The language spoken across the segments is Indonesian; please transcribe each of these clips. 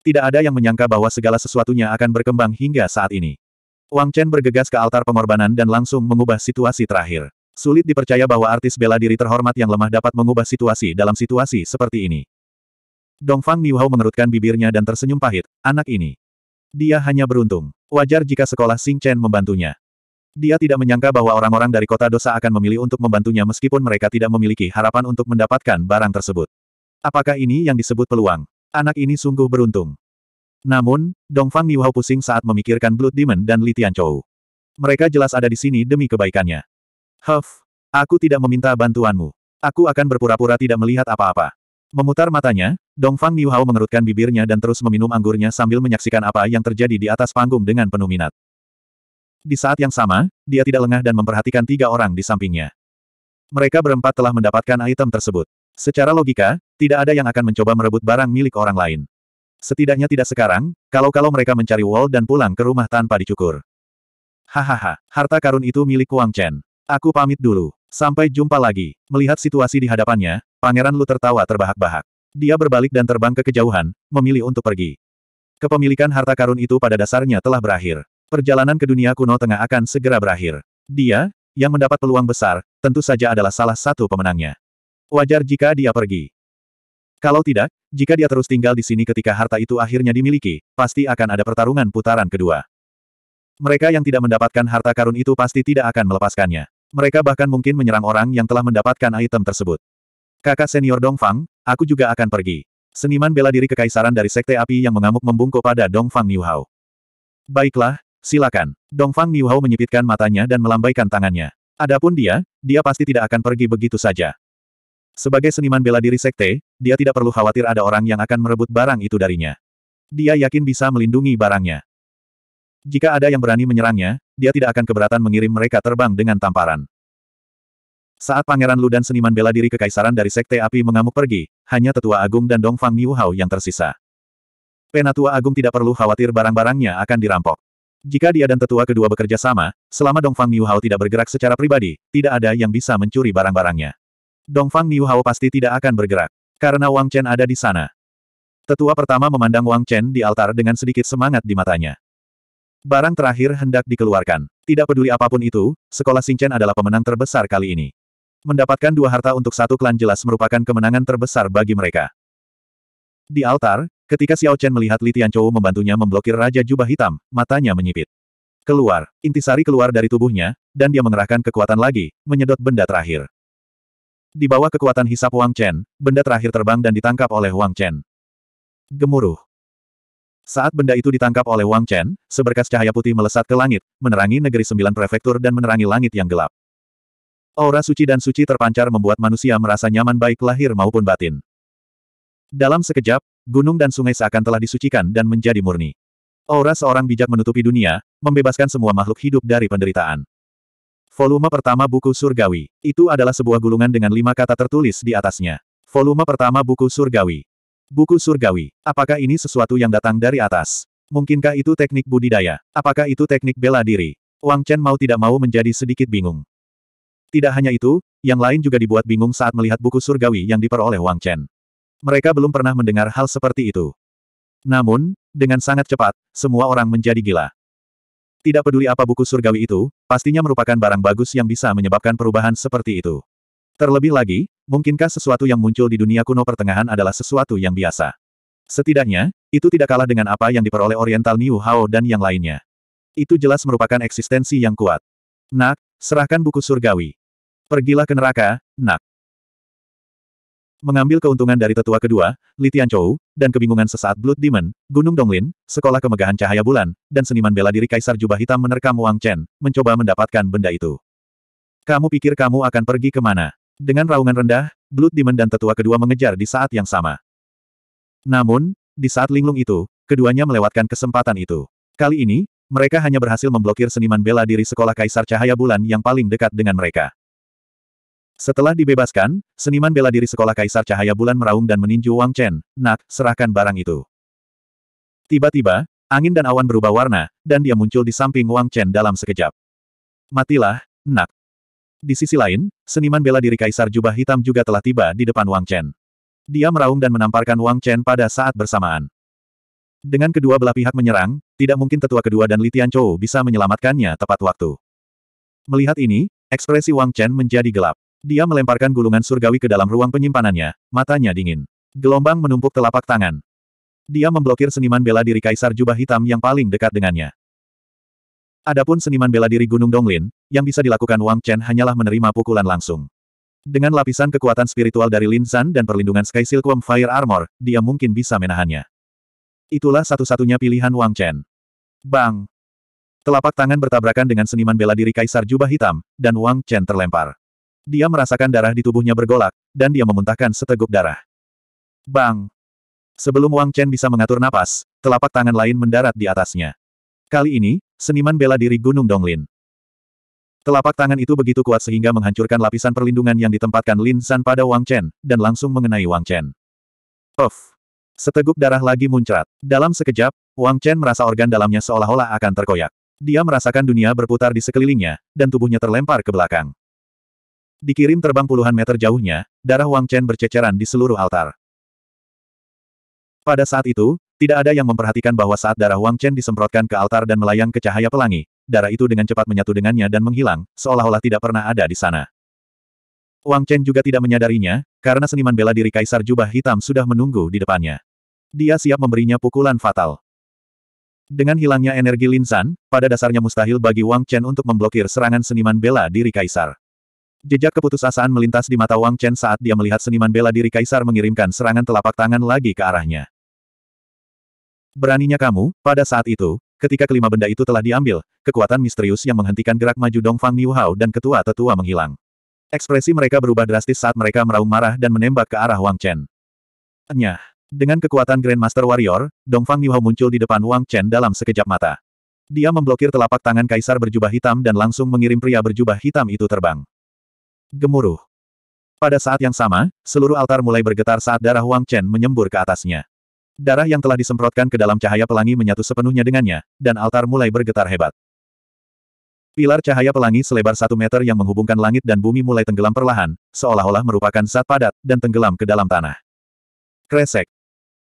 Tidak ada yang menyangka bahwa segala sesuatunya akan berkembang hingga saat ini. Wang Chen bergegas ke altar pengorbanan dan langsung mengubah situasi terakhir. Sulit dipercaya bahwa artis bela diri terhormat yang lemah dapat mengubah situasi dalam situasi seperti ini. Dongfang Niuhao mengerutkan bibirnya dan tersenyum pahit, anak ini. Dia hanya beruntung. Wajar jika sekolah Sing Chen membantunya. Dia tidak menyangka bahwa orang-orang dari kota dosa akan memilih untuk membantunya meskipun mereka tidak memiliki harapan untuk mendapatkan barang tersebut. Apakah ini yang disebut peluang? Anak ini sungguh beruntung. Namun, Dongfang Niuhao pusing saat memikirkan Blood Demon dan Li Tianchou. Mereka jelas ada di sini demi kebaikannya. Huff, aku tidak meminta bantuanmu. Aku akan berpura-pura tidak melihat apa-apa. Memutar matanya, Dongfang Niuhao mengerutkan bibirnya dan terus meminum anggurnya sambil menyaksikan apa yang terjadi di atas panggung dengan penuh minat. Di saat yang sama, dia tidak lengah dan memperhatikan tiga orang di sampingnya. Mereka berempat telah mendapatkan item tersebut. Secara logika, tidak ada yang akan mencoba merebut barang milik orang lain. Setidaknya tidak sekarang, kalau-kalau mereka mencari Wall dan pulang ke rumah tanpa dicukur. Hahaha, harta karun itu milik Wang Chen. Aku pamit dulu. Sampai jumpa lagi. Melihat situasi di hadapannya, Pangeran Lu tertawa terbahak-bahak. Dia berbalik dan terbang ke kejauhan, memilih untuk pergi. Kepemilikan harta karun itu pada dasarnya telah berakhir. Perjalanan ke dunia kuno tengah akan segera berakhir. Dia, yang mendapat peluang besar, tentu saja adalah salah satu pemenangnya. Wajar jika dia pergi. Kalau tidak, jika dia terus tinggal di sini ketika harta itu akhirnya dimiliki, pasti akan ada pertarungan putaran kedua. Mereka yang tidak mendapatkan harta karun itu pasti tidak akan melepaskannya. Mereka bahkan mungkin menyerang orang yang telah mendapatkan item tersebut. Kakak senior Dongfang, aku juga akan pergi. Seniman bela diri kekaisaran dari Sekte Api yang mengamuk membungkuk pada Dongfang Niuhao. Baiklah, Silakan. Dongfang Niuhao menyipitkan matanya dan melambaikan tangannya. Adapun dia, dia pasti tidak akan pergi begitu saja. Sebagai seniman bela diri sekte, dia tidak perlu khawatir ada orang yang akan merebut barang itu darinya. Dia yakin bisa melindungi barangnya. Jika ada yang berani menyerangnya, dia tidak akan keberatan mengirim mereka terbang dengan tamparan. Saat Pangeran Lu dan seniman bela diri kekaisaran dari Sekte Api mengamuk pergi, hanya Tetua Agung dan Dongfang Niuhao yang tersisa. Penatua Agung tidak perlu khawatir barang-barangnya akan dirampok. Jika dia dan tetua kedua bekerja sama, selama Dongfang Niuhao tidak bergerak secara pribadi, tidak ada yang bisa mencuri barang-barangnya. Dongfang Niuhao pasti tidak akan bergerak, karena Wang Chen ada di sana. Tetua pertama memandang Wang Chen di altar dengan sedikit semangat di matanya. Barang terakhir hendak dikeluarkan. Tidak peduli apapun itu, sekolah Chen adalah pemenang terbesar kali ini. Mendapatkan dua harta untuk satu klan jelas merupakan kemenangan terbesar bagi mereka. Di altar, Ketika Xiao Chen melihat Li Tianchou membantunya memblokir Raja Jubah Hitam, matanya menyipit. Keluar, intisari keluar dari tubuhnya, dan dia mengerahkan kekuatan lagi, menyedot benda terakhir. Di bawah kekuatan hisap Wang Chen, benda terakhir terbang dan ditangkap oleh Wang Chen. Gemuruh. Saat benda itu ditangkap oleh Wang Chen, seberkas cahaya putih melesat ke langit, menerangi negeri sembilan prefektur dan menerangi langit yang gelap. Aura suci dan suci terpancar membuat manusia merasa nyaman baik lahir maupun batin. Dalam sekejap, gunung dan sungai seakan telah disucikan dan menjadi murni. Aura seorang bijak menutupi dunia, membebaskan semua makhluk hidup dari penderitaan. Volume pertama buku surgawi. Itu adalah sebuah gulungan dengan lima kata tertulis di atasnya. Volume pertama buku surgawi. Buku surgawi. Apakah ini sesuatu yang datang dari atas? Mungkinkah itu teknik budidaya? Apakah itu teknik bela diri? Wang Chen mau tidak mau menjadi sedikit bingung. Tidak hanya itu, yang lain juga dibuat bingung saat melihat buku surgawi yang diperoleh Wang Chen. Mereka belum pernah mendengar hal seperti itu. Namun, dengan sangat cepat, semua orang menjadi gila. Tidak peduli apa buku surgawi itu, pastinya merupakan barang bagus yang bisa menyebabkan perubahan seperti itu. Terlebih lagi, mungkinkah sesuatu yang muncul di dunia kuno pertengahan adalah sesuatu yang biasa? Setidaknya, itu tidak kalah dengan apa yang diperoleh Oriental New Hao dan yang lainnya. Itu jelas merupakan eksistensi yang kuat. Nak, serahkan buku surgawi. Pergilah ke neraka, nak. Mengambil keuntungan dari tetua kedua, Litian Chou, dan kebingungan sesaat Blood Demon, Gunung Donglin, Sekolah Kemegahan Cahaya Bulan, dan seniman bela diri Kaisar Jubah Hitam menerkam Wang Chen, mencoba mendapatkan benda itu. Kamu pikir kamu akan pergi kemana? Dengan raungan rendah, Blood Demon dan tetua kedua mengejar di saat yang sama. Namun, di saat linglung itu, keduanya melewatkan kesempatan itu. Kali ini, mereka hanya berhasil memblokir seniman bela diri Sekolah Kaisar Cahaya Bulan yang paling dekat dengan mereka. Setelah dibebaskan, seniman bela diri sekolah Kaisar Cahaya Bulan meraung dan meninju Wang Chen, nak, serahkan barang itu. Tiba-tiba, angin dan awan berubah warna, dan dia muncul di samping Wang Chen dalam sekejap. Matilah, nak. Di sisi lain, seniman bela diri Kaisar Jubah Hitam juga telah tiba di depan Wang Chen. Dia meraung dan menamparkan Wang Chen pada saat bersamaan. Dengan kedua belah pihak menyerang, tidak mungkin tetua kedua dan Li Tianchou bisa menyelamatkannya tepat waktu. Melihat ini, ekspresi Wang Chen menjadi gelap. Dia melemparkan gulungan surgawi ke dalam ruang penyimpanannya, matanya dingin. Gelombang menumpuk telapak tangan. Dia memblokir seniman bela diri Kaisar Jubah Hitam yang paling dekat dengannya. Adapun seniman bela diri Gunung Donglin, yang bisa dilakukan Wang Chen hanyalah menerima pukulan langsung. Dengan lapisan kekuatan spiritual dari Lin San dan perlindungan Sky Silkworm Fire Armor, dia mungkin bisa menahannya. Itulah satu-satunya pilihan Wang Chen. Bang! Telapak tangan bertabrakan dengan seniman bela diri Kaisar Jubah Hitam, dan Wang Chen terlempar. Dia merasakan darah di tubuhnya bergolak, dan dia memuntahkan seteguk darah. Bang! Sebelum Wang Chen bisa mengatur napas, telapak tangan lain mendarat di atasnya. Kali ini, seniman bela diri Gunung Donglin. Telapak tangan itu begitu kuat sehingga menghancurkan lapisan perlindungan yang ditempatkan Lin San pada Wang Chen, dan langsung mengenai Wang Chen. Of! Seteguk darah lagi muncrat. Dalam sekejap, Wang Chen merasa organ dalamnya seolah-olah akan terkoyak. Dia merasakan dunia berputar di sekelilingnya, dan tubuhnya terlempar ke belakang. Dikirim terbang puluhan meter jauhnya, darah Wang Chen berceceran di seluruh altar. Pada saat itu, tidak ada yang memperhatikan bahwa saat darah Wang Chen disemprotkan ke altar dan melayang ke cahaya pelangi, darah itu dengan cepat menyatu dengannya dan menghilang, seolah-olah tidak pernah ada di sana. Wang Chen juga tidak menyadarinya, karena seniman bela diri Kaisar Jubah Hitam sudah menunggu di depannya. Dia siap memberinya pukulan fatal. Dengan hilangnya energi Linsan, pada dasarnya mustahil bagi Wang Chen untuk memblokir serangan seniman bela diri Kaisar. Jejak keputusasaan melintas di mata Wang Chen saat dia melihat seniman bela diri kaisar mengirimkan serangan telapak tangan lagi ke arahnya. Beraninya kamu, pada saat itu, ketika kelima benda itu telah diambil, kekuatan misterius yang menghentikan gerak maju Dongfang Niuhao dan ketua tetua menghilang. Ekspresi mereka berubah drastis saat mereka meraung marah dan menembak ke arah Wang Chen. Nyah! Dengan kekuatan Grandmaster Warrior, Dongfang Niuhao muncul di depan Wang Chen dalam sekejap mata. Dia memblokir telapak tangan kaisar berjubah hitam dan langsung mengirim pria berjubah hitam itu terbang. Gemuruh. Pada saat yang sama, seluruh altar mulai bergetar saat darah Wang Chen menyembur ke atasnya. Darah yang telah disemprotkan ke dalam cahaya pelangi menyatu sepenuhnya dengannya, dan altar mulai bergetar hebat. Pilar cahaya pelangi selebar satu meter yang menghubungkan langit dan bumi mulai tenggelam perlahan, seolah-olah merupakan zat padat, dan tenggelam ke dalam tanah. Kresek.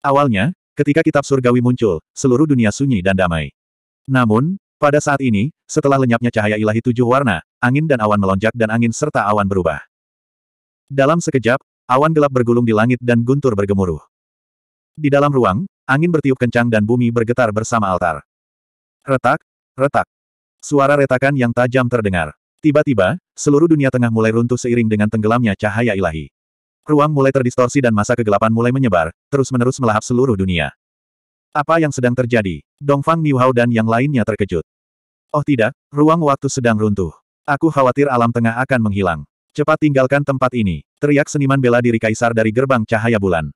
Awalnya, ketika kitab surgawi muncul, seluruh dunia sunyi dan damai. Namun, pada saat ini, setelah lenyapnya cahaya ilahi tujuh warna, angin dan awan melonjak dan angin serta awan berubah. Dalam sekejap, awan gelap bergulung di langit dan guntur bergemuruh. Di dalam ruang, angin bertiup kencang dan bumi bergetar bersama altar. Retak, retak. Suara retakan yang tajam terdengar. Tiba-tiba, seluruh dunia tengah mulai runtuh seiring dengan tenggelamnya cahaya ilahi. Ruang mulai terdistorsi dan masa kegelapan mulai menyebar, terus-menerus melahap seluruh dunia. Apa yang sedang terjadi? Dongfang Niuhao dan yang lainnya terkejut. Oh tidak, ruang waktu sedang runtuh. Aku khawatir alam tengah akan menghilang. Cepat tinggalkan tempat ini, teriak seniman bela diri kaisar dari gerbang cahaya bulan.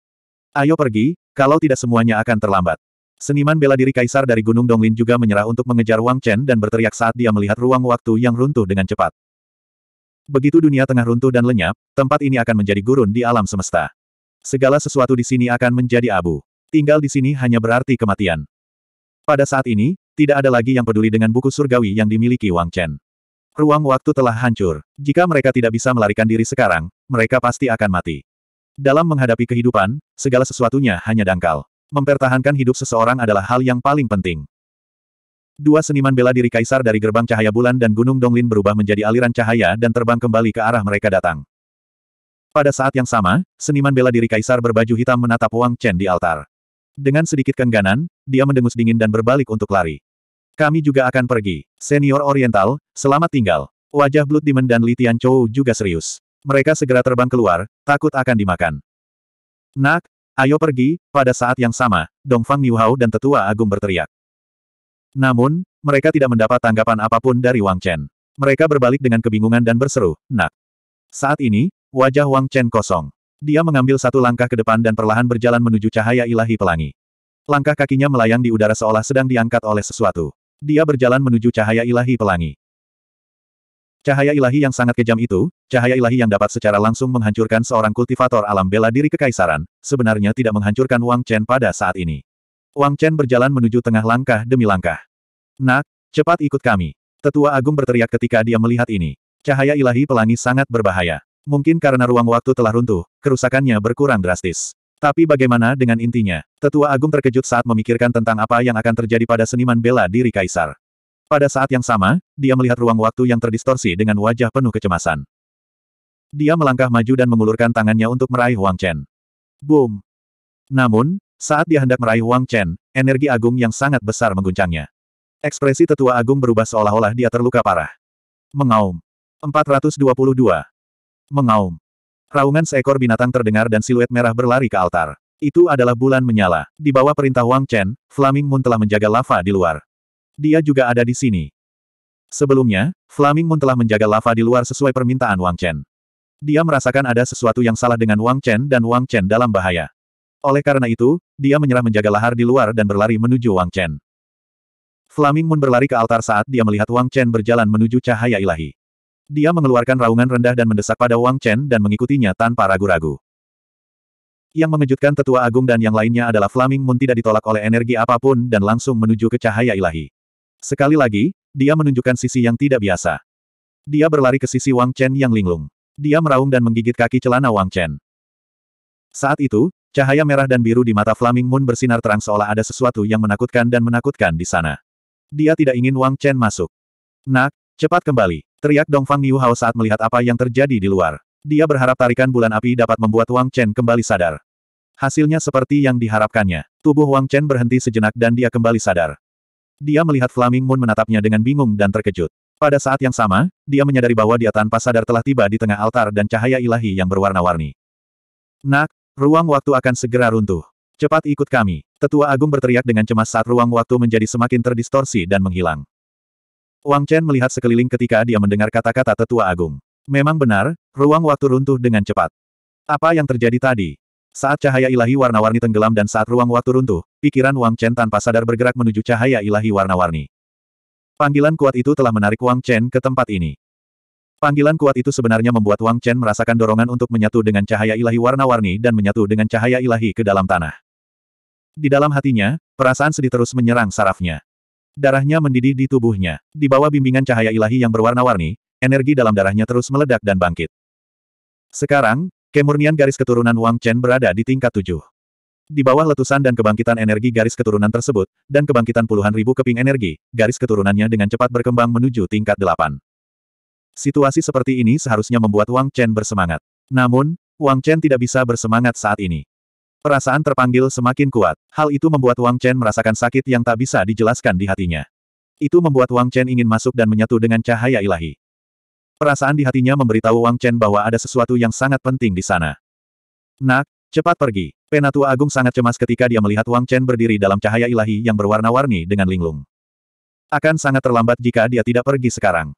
Ayo pergi, kalau tidak semuanya akan terlambat. Seniman bela diri kaisar dari Gunung Donglin juga menyerah untuk mengejar Wang Chen dan berteriak saat dia melihat ruang waktu yang runtuh dengan cepat. Begitu dunia tengah runtuh dan lenyap, tempat ini akan menjadi gurun di alam semesta. Segala sesuatu di sini akan menjadi abu tinggal di sini hanya berarti kematian. Pada saat ini, tidak ada lagi yang peduli dengan buku surgawi yang dimiliki Wang Chen. Ruang waktu telah hancur. Jika mereka tidak bisa melarikan diri sekarang, mereka pasti akan mati. Dalam menghadapi kehidupan, segala sesuatunya hanya dangkal. Mempertahankan hidup seseorang adalah hal yang paling penting. Dua seniman bela diri kaisar dari gerbang cahaya bulan dan gunung Donglin berubah menjadi aliran cahaya dan terbang kembali ke arah mereka datang. Pada saat yang sama, seniman bela diri kaisar berbaju hitam menatap Wang Chen di altar. Dengan sedikit kengganan, dia mendengus dingin dan berbalik untuk lari. Kami juga akan pergi. Senior Oriental, selamat tinggal. Wajah Blood Demon dan Li Chou juga serius. Mereka segera terbang keluar, takut akan dimakan. Nak, ayo pergi, pada saat yang sama, Dongfang Niuhao dan Tetua Agung berteriak. Namun, mereka tidak mendapat tanggapan apapun dari Wang Chen. Mereka berbalik dengan kebingungan dan berseru, nak. Saat ini, wajah Wang Chen kosong. Dia mengambil satu langkah ke depan dan perlahan berjalan menuju cahaya ilahi pelangi. Langkah kakinya melayang di udara seolah sedang diangkat oleh sesuatu. Dia berjalan menuju cahaya ilahi pelangi. Cahaya ilahi yang sangat kejam itu, cahaya ilahi yang dapat secara langsung menghancurkan seorang kultivator alam bela diri kekaisaran, sebenarnya tidak menghancurkan Wang Chen pada saat ini. Wang Chen berjalan menuju tengah langkah demi langkah. Nak, cepat ikut kami. Tetua Agung berteriak ketika dia melihat ini. Cahaya ilahi pelangi sangat berbahaya. Mungkin karena ruang waktu telah runtuh, kerusakannya berkurang drastis. Tapi bagaimana dengan intinya? Tetua Agung terkejut saat memikirkan tentang apa yang akan terjadi pada seniman bela diri Kaisar. Pada saat yang sama, dia melihat ruang waktu yang terdistorsi dengan wajah penuh kecemasan. Dia melangkah maju dan mengulurkan tangannya untuk meraih Wang Chen. Boom! Namun, saat dia hendak meraih Wang Chen, energi agung yang sangat besar mengguncangnya. Ekspresi tetua agung berubah seolah-olah dia terluka parah. Mengaum. 422 mengaum. Raungan seekor binatang terdengar dan siluet merah berlari ke altar. Itu adalah bulan menyala. Di bawah perintah Wang Chen, Flaming Moon telah menjaga lava di luar. Dia juga ada di sini. Sebelumnya, Flaming Moon telah menjaga lava di luar sesuai permintaan Wang Chen. Dia merasakan ada sesuatu yang salah dengan Wang Chen dan Wang Chen dalam bahaya. Oleh karena itu, dia menyerah menjaga lahar di luar dan berlari menuju Wang Chen. Flaming Moon berlari ke altar saat dia melihat Wang Chen berjalan menuju cahaya ilahi. Dia mengeluarkan raungan rendah dan mendesak pada Wang Chen dan mengikutinya tanpa ragu-ragu. Yang mengejutkan tetua agung dan yang lainnya adalah Flaming Moon tidak ditolak oleh energi apapun dan langsung menuju ke cahaya ilahi. Sekali lagi, dia menunjukkan sisi yang tidak biasa. Dia berlari ke sisi Wang Chen yang linglung. Dia meraung dan menggigit kaki celana Wang Chen. Saat itu, cahaya merah dan biru di mata Flaming Moon bersinar terang seolah ada sesuatu yang menakutkan dan menakutkan di sana. Dia tidak ingin Wang Chen masuk. Nak, Cepat kembali, teriak Dongfang Niu Hao saat melihat apa yang terjadi di luar. Dia berharap tarikan bulan api dapat membuat Wang Chen kembali sadar. Hasilnya seperti yang diharapkannya. Tubuh Wang Chen berhenti sejenak dan dia kembali sadar. Dia melihat Flaming Moon menatapnya dengan bingung dan terkejut. Pada saat yang sama, dia menyadari bahwa dia tanpa sadar telah tiba di tengah altar dan cahaya ilahi yang berwarna-warni. Nak, ruang waktu akan segera runtuh. Cepat ikut kami. Tetua Agung berteriak dengan cemas saat ruang waktu menjadi semakin terdistorsi dan menghilang. Wang Chen melihat sekeliling ketika dia mendengar kata-kata tetua agung. Memang benar, ruang waktu runtuh dengan cepat. Apa yang terjadi tadi? Saat cahaya ilahi warna-warni tenggelam dan saat ruang waktu runtuh, pikiran Wang Chen tanpa sadar bergerak menuju cahaya ilahi warna-warni. Panggilan kuat itu telah menarik Wang Chen ke tempat ini. Panggilan kuat itu sebenarnya membuat Wang Chen merasakan dorongan untuk menyatu dengan cahaya ilahi warna-warni dan menyatu dengan cahaya ilahi ke dalam tanah. Di dalam hatinya, perasaan sedih terus menyerang sarafnya. Darahnya mendidih di tubuhnya. Di bawah bimbingan cahaya ilahi yang berwarna-warni, energi dalam darahnya terus meledak dan bangkit. Sekarang, kemurnian garis keturunan Wang Chen berada di tingkat tujuh. Di bawah letusan dan kebangkitan energi garis keturunan tersebut, dan kebangkitan puluhan ribu keping energi, garis keturunannya dengan cepat berkembang menuju tingkat delapan. Situasi seperti ini seharusnya membuat Wang Chen bersemangat. Namun, Wang Chen tidak bisa bersemangat saat ini. Perasaan terpanggil semakin kuat. Hal itu membuat Wang Chen merasakan sakit yang tak bisa dijelaskan di hatinya. Itu membuat Wang Chen ingin masuk dan menyatu dengan cahaya ilahi. Perasaan di hatinya memberitahu Wang Chen bahwa ada sesuatu yang sangat penting di sana. Nak, cepat pergi. Penatua Agung sangat cemas ketika dia melihat Wang Chen berdiri dalam cahaya ilahi yang berwarna-warni dengan linglung. Akan sangat terlambat jika dia tidak pergi sekarang.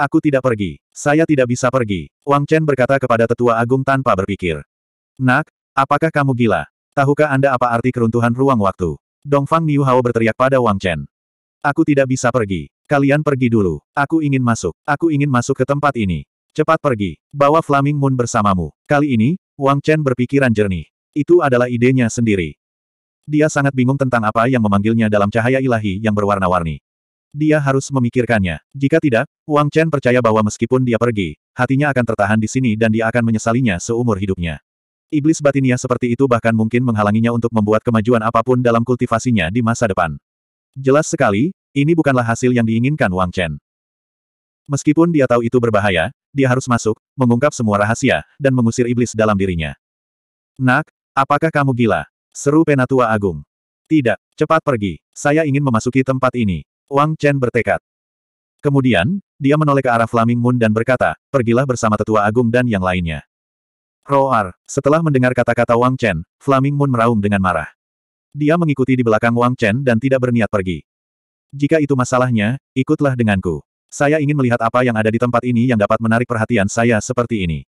Aku tidak pergi. Saya tidak bisa pergi. Wang Chen berkata kepada tetua agung tanpa berpikir. Nak, Apakah kamu gila? Tahukah Anda apa arti keruntuhan ruang waktu? Dongfang Miuhao berteriak pada Wang Chen. Aku tidak bisa pergi. Kalian pergi dulu. Aku ingin masuk. Aku ingin masuk ke tempat ini. Cepat pergi. Bawa Flaming Moon bersamamu. Kali ini, Wang Chen berpikiran jernih. Itu adalah idenya sendiri. Dia sangat bingung tentang apa yang memanggilnya dalam cahaya ilahi yang berwarna-warni. Dia harus memikirkannya. Jika tidak, Wang Chen percaya bahwa meskipun dia pergi, hatinya akan tertahan di sini dan dia akan menyesalinya seumur hidupnya. Iblis batinia seperti itu bahkan mungkin menghalanginya untuk membuat kemajuan apapun dalam kultivasinya di masa depan. Jelas sekali, ini bukanlah hasil yang diinginkan Wang Chen. Meskipun dia tahu itu berbahaya, dia harus masuk, mengungkap semua rahasia, dan mengusir iblis dalam dirinya. Nak, apakah kamu gila? Seru Penatua Agung. Tidak, cepat pergi. Saya ingin memasuki tempat ini. Wang Chen bertekad. Kemudian, dia menoleh ke arah Flaming Moon dan berkata, pergilah bersama Tetua Agung dan yang lainnya. Roar, setelah mendengar kata-kata Wang Chen, Flaming Moon meraung dengan marah. Dia mengikuti di belakang Wang Chen dan tidak berniat pergi. Jika itu masalahnya, ikutlah denganku. Saya ingin melihat apa yang ada di tempat ini yang dapat menarik perhatian saya seperti ini.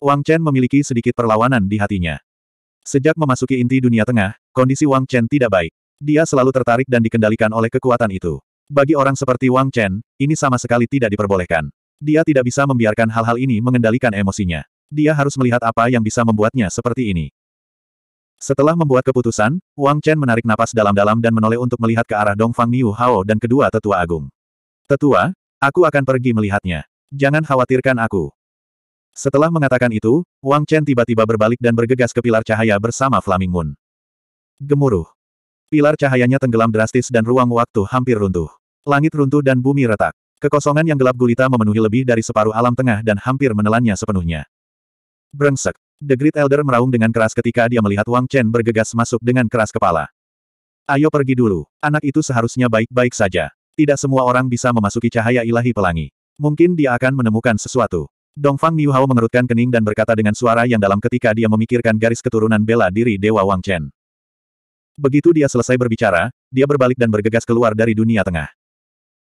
Wang Chen memiliki sedikit perlawanan di hatinya. Sejak memasuki inti dunia tengah, kondisi Wang Chen tidak baik. Dia selalu tertarik dan dikendalikan oleh kekuatan itu. Bagi orang seperti Wang Chen, ini sama sekali tidak diperbolehkan. Dia tidak bisa membiarkan hal-hal ini mengendalikan emosinya. Dia harus melihat apa yang bisa membuatnya seperti ini. Setelah membuat keputusan, Wang Chen menarik napas dalam-dalam dan menoleh untuk melihat ke arah Dongfang Niu Hao dan kedua tetua agung. Tetua, aku akan pergi melihatnya. Jangan khawatirkan aku. Setelah mengatakan itu, Wang Chen tiba-tiba berbalik dan bergegas ke pilar cahaya bersama Flaming Moon. Gemuruh. Pilar cahayanya tenggelam drastis dan ruang waktu hampir runtuh. Langit runtuh dan bumi retak. Kekosongan yang gelap gulita memenuhi lebih dari separuh alam tengah dan hampir menelannya sepenuhnya. Brengsek. The Great Elder meraung dengan keras ketika dia melihat Wang Chen bergegas masuk dengan keras kepala. Ayo pergi dulu. Anak itu seharusnya baik-baik saja. Tidak semua orang bisa memasuki cahaya ilahi pelangi. Mungkin dia akan menemukan sesuatu. Dongfang Niuhao mengerutkan kening dan berkata dengan suara yang dalam ketika dia memikirkan garis keturunan bela diri Dewa Wang Chen. Begitu dia selesai berbicara, dia berbalik dan bergegas keluar dari dunia tengah.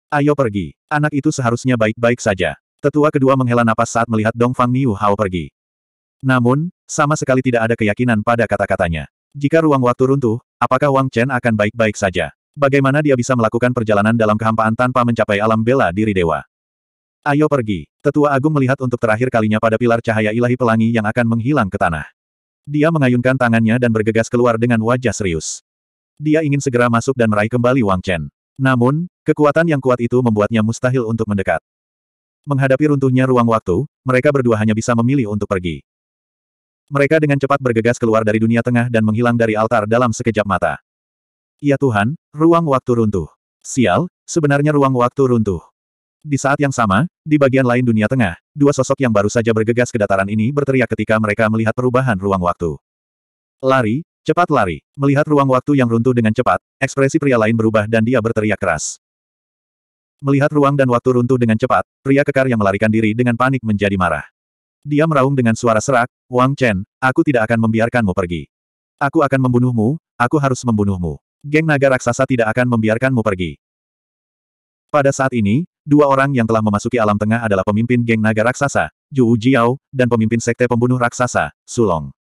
Ayo pergi. Anak itu seharusnya baik-baik saja. Tetua kedua menghela napas saat melihat Dongfang Niuhao pergi. Namun, sama sekali tidak ada keyakinan pada kata-katanya. Jika ruang waktu runtuh, apakah Wang Chen akan baik-baik saja? Bagaimana dia bisa melakukan perjalanan dalam kehampaan tanpa mencapai alam bela diri dewa? Ayo pergi. Tetua Agung melihat untuk terakhir kalinya pada pilar cahaya ilahi pelangi yang akan menghilang ke tanah. Dia mengayunkan tangannya dan bergegas keluar dengan wajah serius. Dia ingin segera masuk dan meraih kembali Wang Chen. Namun, kekuatan yang kuat itu membuatnya mustahil untuk mendekat. Menghadapi runtuhnya ruang waktu, mereka berdua hanya bisa memilih untuk pergi. Mereka dengan cepat bergegas keluar dari dunia tengah dan menghilang dari altar dalam sekejap mata. Ya Tuhan, ruang waktu runtuh. Sial, sebenarnya ruang waktu runtuh. Di saat yang sama, di bagian lain dunia tengah, dua sosok yang baru saja bergegas ke dataran ini berteriak ketika mereka melihat perubahan ruang waktu. Lari, cepat lari. Melihat ruang waktu yang runtuh dengan cepat, ekspresi pria lain berubah dan dia berteriak keras. Melihat ruang dan waktu runtuh dengan cepat, pria kekar yang melarikan diri dengan panik menjadi marah. Dia meraung dengan suara serak, Wang Chen, aku tidak akan membiarkanmu pergi. Aku akan membunuhmu, aku harus membunuhmu. Geng naga raksasa tidak akan membiarkanmu pergi. Pada saat ini, dua orang yang telah memasuki alam tengah adalah pemimpin geng naga raksasa, Zhu Jiao, dan pemimpin sekte pembunuh raksasa, Sulong.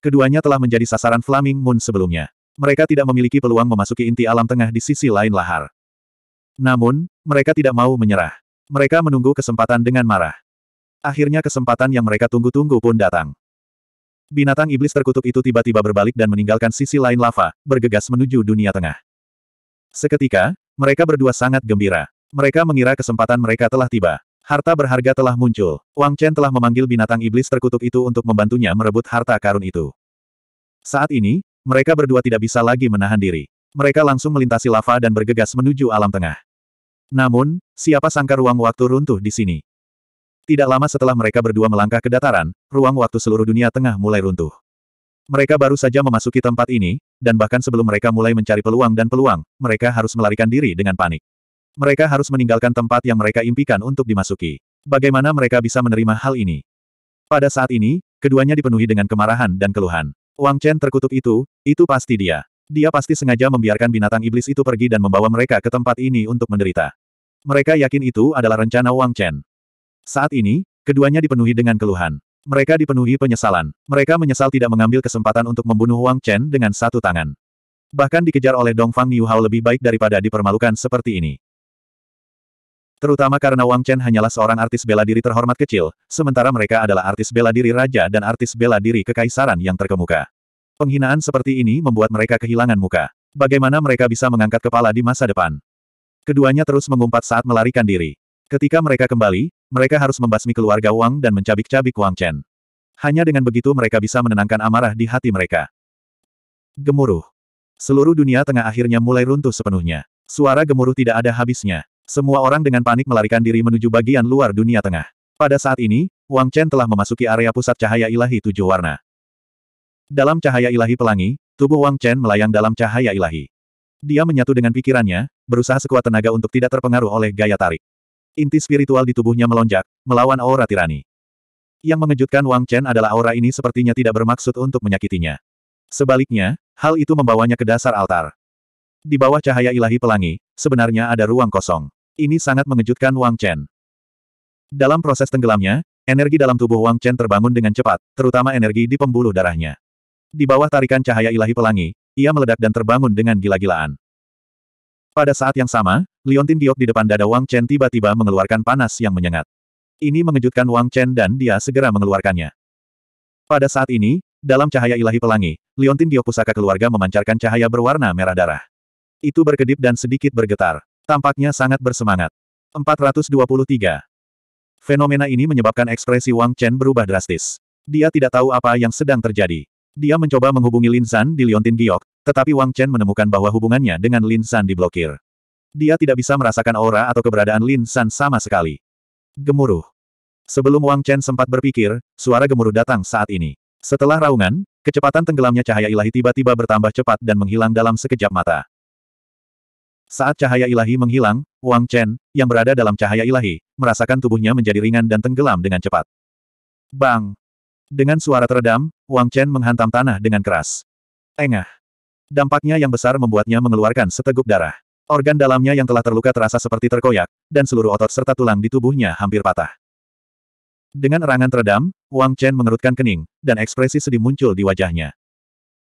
Keduanya telah menjadi sasaran Flaming Moon sebelumnya. Mereka tidak memiliki peluang memasuki inti alam tengah di sisi lain lahar. Namun, mereka tidak mau menyerah. Mereka menunggu kesempatan dengan marah. Akhirnya kesempatan yang mereka tunggu-tunggu pun datang. Binatang iblis terkutuk itu tiba-tiba berbalik dan meninggalkan sisi lain lava, bergegas menuju dunia tengah. Seketika, mereka berdua sangat gembira. Mereka mengira kesempatan mereka telah tiba. Harta berharga telah muncul. Wang Chen telah memanggil binatang iblis terkutuk itu untuk membantunya merebut harta karun itu. Saat ini, mereka berdua tidak bisa lagi menahan diri. Mereka langsung melintasi lava dan bergegas menuju alam tengah. Namun, siapa sangka ruang waktu runtuh di sini. Tidak lama setelah mereka berdua melangkah ke dataran, ruang waktu seluruh dunia tengah mulai runtuh. Mereka baru saja memasuki tempat ini, dan bahkan sebelum mereka mulai mencari peluang dan peluang, mereka harus melarikan diri dengan panik. Mereka harus meninggalkan tempat yang mereka impikan untuk dimasuki. Bagaimana mereka bisa menerima hal ini? Pada saat ini, keduanya dipenuhi dengan kemarahan dan keluhan. Wang Chen terkutuk itu, itu pasti dia. Dia pasti sengaja membiarkan binatang iblis itu pergi dan membawa mereka ke tempat ini untuk menderita. Mereka yakin itu adalah rencana Wang Chen. Saat ini, keduanya dipenuhi dengan keluhan. Mereka dipenuhi penyesalan. Mereka menyesal tidak mengambil kesempatan untuk membunuh Wang Chen dengan satu tangan. Bahkan dikejar oleh Dongfang Niuhao lebih baik daripada dipermalukan seperti ini. Terutama karena Wang Chen hanyalah seorang artis bela diri terhormat kecil, sementara mereka adalah artis bela diri raja dan artis bela diri kekaisaran yang terkemuka. Penghinaan seperti ini membuat mereka kehilangan muka. Bagaimana mereka bisa mengangkat kepala di masa depan? Keduanya terus mengumpat saat melarikan diri. Ketika mereka kembali, mereka harus membasmi keluarga Wang dan mencabik-cabik Wang Chen. Hanya dengan begitu mereka bisa menenangkan amarah di hati mereka. Gemuruh. Seluruh dunia tengah akhirnya mulai runtuh sepenuhnya. Suara gemuruh tidak ada habisnya. Semua orang dengan panik melarikan diri menuju bagian luar dunia tengah. Pada saat ini, Wang Chen telah memasuki area pusat cahaya ilahi tujuh warna. Dalam cahaya ilahi pelangi, tubuh Wang Chen melayang dalam cahaya ilahi. Dia menyatu dengan pikirannya, berusaha sekuat tenaga untuk tidak terpengaruh oleh gaya tarik. Inti spiritual di tubuhnya melonjak, melawan aura tirani. Yang mengejutkan Wang Chen adalah aura ini sepertinya tidak bermaksud untuk menyakitinya. Sebaliknya, hal itu membawanya ke dasar altar. Di bawah cahaya ilahi pelangi, sebenarnya ada ruang kosong. Ini sangat mengejutkan Wang Chen. Dalam proses tenggelamnya, energi dalam tubuh Wang Chen terbangun dengan cepat, terutama energi di pembuluh darahnya. Di bawah tarikan cahaya ilahi pelangi, ia meledak dan terbangun dengan gila-gilaan. Pada saat yang sama, Liontin giok di depan dada Wang Chen tiba-tiba mengeluarkan panas yang menyengat. Ini mengejutkan Wang Chen dan dia segera mengeluarkannya. Pada saat ini, dalam cahaya ilahi pelangi, Liontin giok pusaka keluarga memancarkan cahaya berwarna merah darah. Itu berkedip dan sedikit bergetar. Tampaknya sangat bersemangat. 423. Fenomena ini menyebabkan ekspresi Wang Chen berubah drastis. Dia tidak tahu apa yang sedang terjadi. Dia mencoba menghubungi Lin San di Liontin Giok, tetapi Wang Chen menemukan bahwa hubungannya dengan Lin San diblokir. Dia tidak bisa merasakan aura atau keberadaan Lin San sama sekali. Gemuruh. Sebelum Wang Chen sempat berpikir, suara gemuruh datang saat ini. Setelah raungan, kecepatan tenggelamnya cahaya ilahi tiba-tiba bertambah cepat dan menghilang dalam sekejap mata. Saat cahaya ilahi menghilang, Wang Chen, yang berada dalam cahaya ilahi, merasakan tubuhnya menjadi ringan dan tenggelam dengan cepat. Bang! Dengan suara teredam, Wang Chen menghantam tanah dengan keras. Engah! Dampaknya yang besar membuatnya mengeluarkan seteguk darah. Organ dalamnya yang telah terluka terasa seperti terkoyak, dan seluruh otot serta tulang di tubuhnya hampir patah. Dengan erangan teredam, Wang Chen mengerutkan kening, dan ekspresi sedih muncul di wajahnya.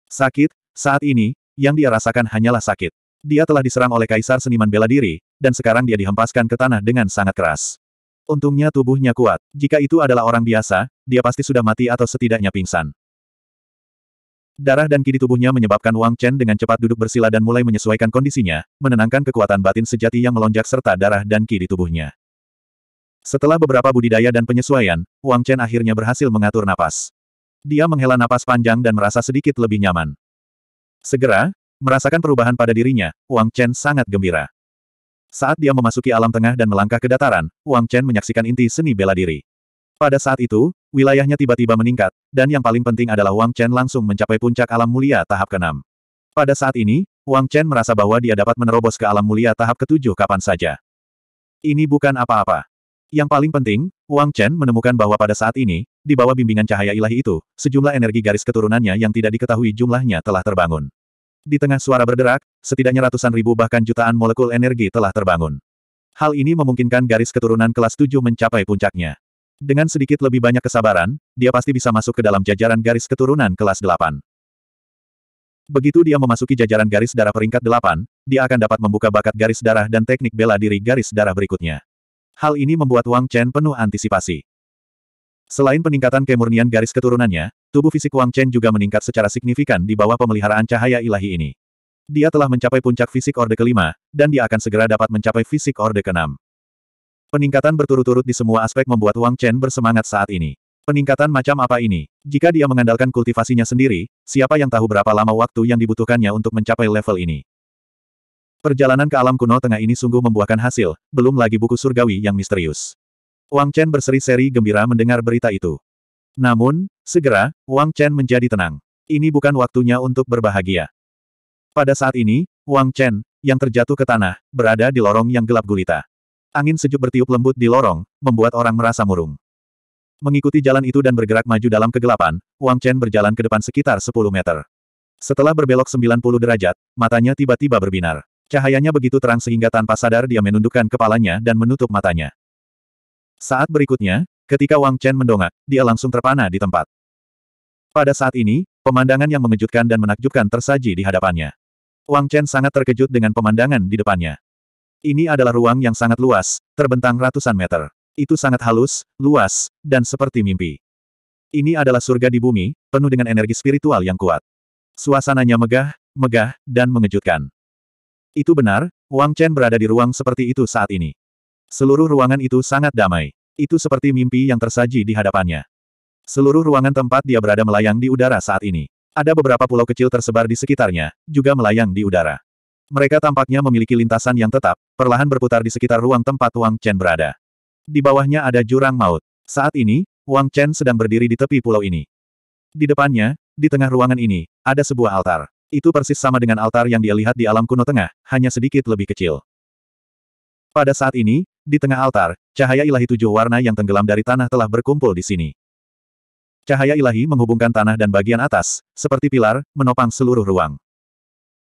Sakit, saat ini, yang dia rasakan hanyalah sakit. Dia telah diserang oleh kaisar seniman bela diri, dan sekarang dia dihempaskan ke tanah dengan sangat keras. Untungnya tubuhnya kuat. Jika itu adalah orang biasa, dia pasti sudah mati atau setidaknya pingsan. Darah dan ki di tubuhnya menyebabkan Wang Chen dengan cepat duduk bersila dan mulai menyesuaikan kondisinya, menenangkan kekuatan batin sejati yang melonjak serta darah dan ki di tubuhnya. Setelah beberapa budidaya dan penyesuaian, Wang Chen akhirnya berhasil mengatur napas. Dia menghela napas panjang dan merasa sedikit lebih nyaman. Segera, merasakan perubahan pada dirinya, Wang Chen sangat gembira. Saat dia memasuki alam tengah dan melangkah ke dataran, Wang Chen menyaksikan inti seni bela diri. Pada saat itu, wilayahnya tiba-tiba meningkat, dan yang paling penting adalah Wang Chen langsung mencapai puncak alam mulia tahap ke-6. Pada saat ini, Wang Chen merasa bahwa dia dapat menerobos ke alam mulia tahap ke-7 kapan saja. Ini bukan apa-apa. Yang paling penting, Wang Chen menemukan bahwa pada saat ini, di bawah bimbingan cahaya ilahi itu, sejumlah energi garis keturunannya yang tidak diketahui jumlahnya telah terbangun. Di tengah suara berderak, setidaknya ratusan ribu bahkan jutaan molekul energi telah terbangun. Hal ini memungkinkan garis keturunan kelas 7 mencapai puncaknya. Dengan sedikit lebih banyak kesabaran, dia pasti bisa masuk ke dalam jajaran garis keturunan kelas 8. Begitu dia memasuki jajaran garis darah peringkat 8, dia akan dapat membuka bakat garis darah dan teknik bela diri garis darah berikutnya. Hal ini membuat Wang Chen penuh antisipasi. Selain peningkatan kemurnian garis keturunannya, tubuh fisik Wang Chen juga meningkat secara signifikan di bawah pemeliharaan cahaya ilahi ini. Dia telah mencapai puncak fisik Orde kelima, dan dia akan segera dapat mencapai fisik Orde keenam. Peningkatan berturut-turut di semua aspek membuat Wang Chen bersemangat saat ini. Peningkatan macam apa ini? Jika dia mengandalkan kultivasinya sendiri, siapa yang tahu berapa lama waktu yang dibutuhkannya untuk mencapai level ini? Perjalanan ke alam kuno tengah ini sungguh membuahkan hasil, belum lagi buku surgawi yang misterius. Wang Chen berseri-seri gembira mendengar berita itu. Namun, segera, Wang Chen menjadi tenang. Ini bukan waktunya untuk berbahagia. Pada saat ini, Wang Chen, yang terjatuh ke tanah, berada di lorong yang gelap gulita. Angin sejuk bertiup lembut di lorong, membuat orang merasa murung. Mengikuti jalan itu dan bergerak maju dalam kegelapan, Wang Chen berjalan ke depan sekitar 10 meter. Setelah berbelok 90 derajat, matanya tiba-tiba berbinar. Cahayanya begitu terang sehingga tanpa sadar dia menundukkan kepalanya dan menutup matanya. Saat berikutnya, ketika Wang Chen mendongak, dia langsung terpana di tempat. Pada saat ini, pemandangan yang mengejutkan dan menakjubkan tersaji di hadapannya. Wang Chen sangat terkejut dengan pemandangan di depannya. Ini adalah ruang yang sangat luas, terbentang ratusan meter. Itu sangat halus, luas, dan seperti mimpi. Ini adalah surga di bumi, penuh dengan energi spiritual yang kuat. Suasananya megah, megah, dan mengejutkan. Itu benar, Wang Chen berada di ruang seperti itu saat ini. Seluruh ruangan itu sangat damai. Itu seperti mimpi yang tersaji di hadapannya. Seluruh ruangan tempat dia berada melayang di udara saat ini. Ada beberapa pulau kecil tersebar di sekitarnya, juga melayang di udara. Mereka tampaknya memiliki lintasan yang tetap, perlahan berputar di sekitar ruang tempat Wang Chen berada. Di bawahnya ada jurang maut. Saat ini, Wang Chen sedang berdiri di tepi pulau ini. Di depannya, di tengah ruangan ini, ada sebuah altar. Itu persis sama dengan altar yang dia lihat di alam kuno tengah, hanya sedikit lebih kecil. Pada saat ini, di tengah altar, cahaya ilahi tujuh warna yang tenggelam dari tanah telah berkumpul di sini. Cahaya ilahi menghubungkan tanah dan bagian atas, seperti pilar, menopang seluruh ruang.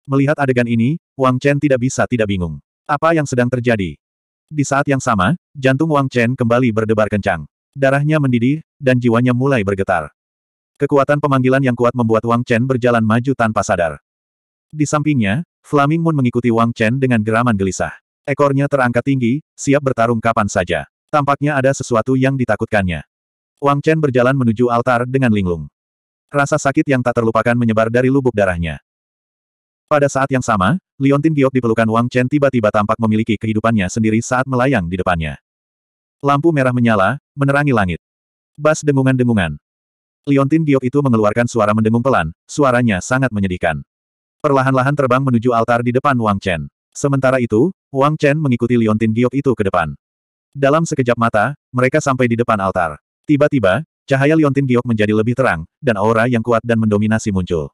Melihat adegan ini, Wang Chen tidak bisa tidak bingung. Apa yang sedang terjadi? Di saat yang sama, jantung Wang Chen kembali berdebar kencang. Darahnya mendidih, dan jiwanya mulai bergetar. Kekuatan pemanggilan yang kuat membuat Wang Chen berjalan maju tanpa sadar. Di sampingnya, Flaming Moon mengikuti Wang Chen dengan geraman gelisah. Ekornya terangkat tinggi, siap bertarung kapan saja. Tampaknya ada sesuatu yang ditakutkannya. Wang Chen berjalan menuju altar dengan linglung. Rasa sakit yang tak terlupakan menyebar dari lubuk darahnya. Pada saat yang sama, Liontin giok di pelukan Wang Chen tiba-tiba tampak memiliki kehidupannya sendiri saat melayang di depannya. Lampu merah menyala, menerangi langit. Bas dengungan-dengungan. Liontin giok itu mengeluarkan suara mendengung pelan, suaranya sangat menyedihkan. Perlahan-lahan terbang menuju altar di depan Wang Chen. Sementara itu, Wang Chen mengikuti Liontin giok itu ke depan. Dalam sekejap mata, mereka sampai di depan altar. Tiba-tiba, cahaya Liontin giok menjadi lebih terang, dan aura yang kuat dan mendominasi muncul.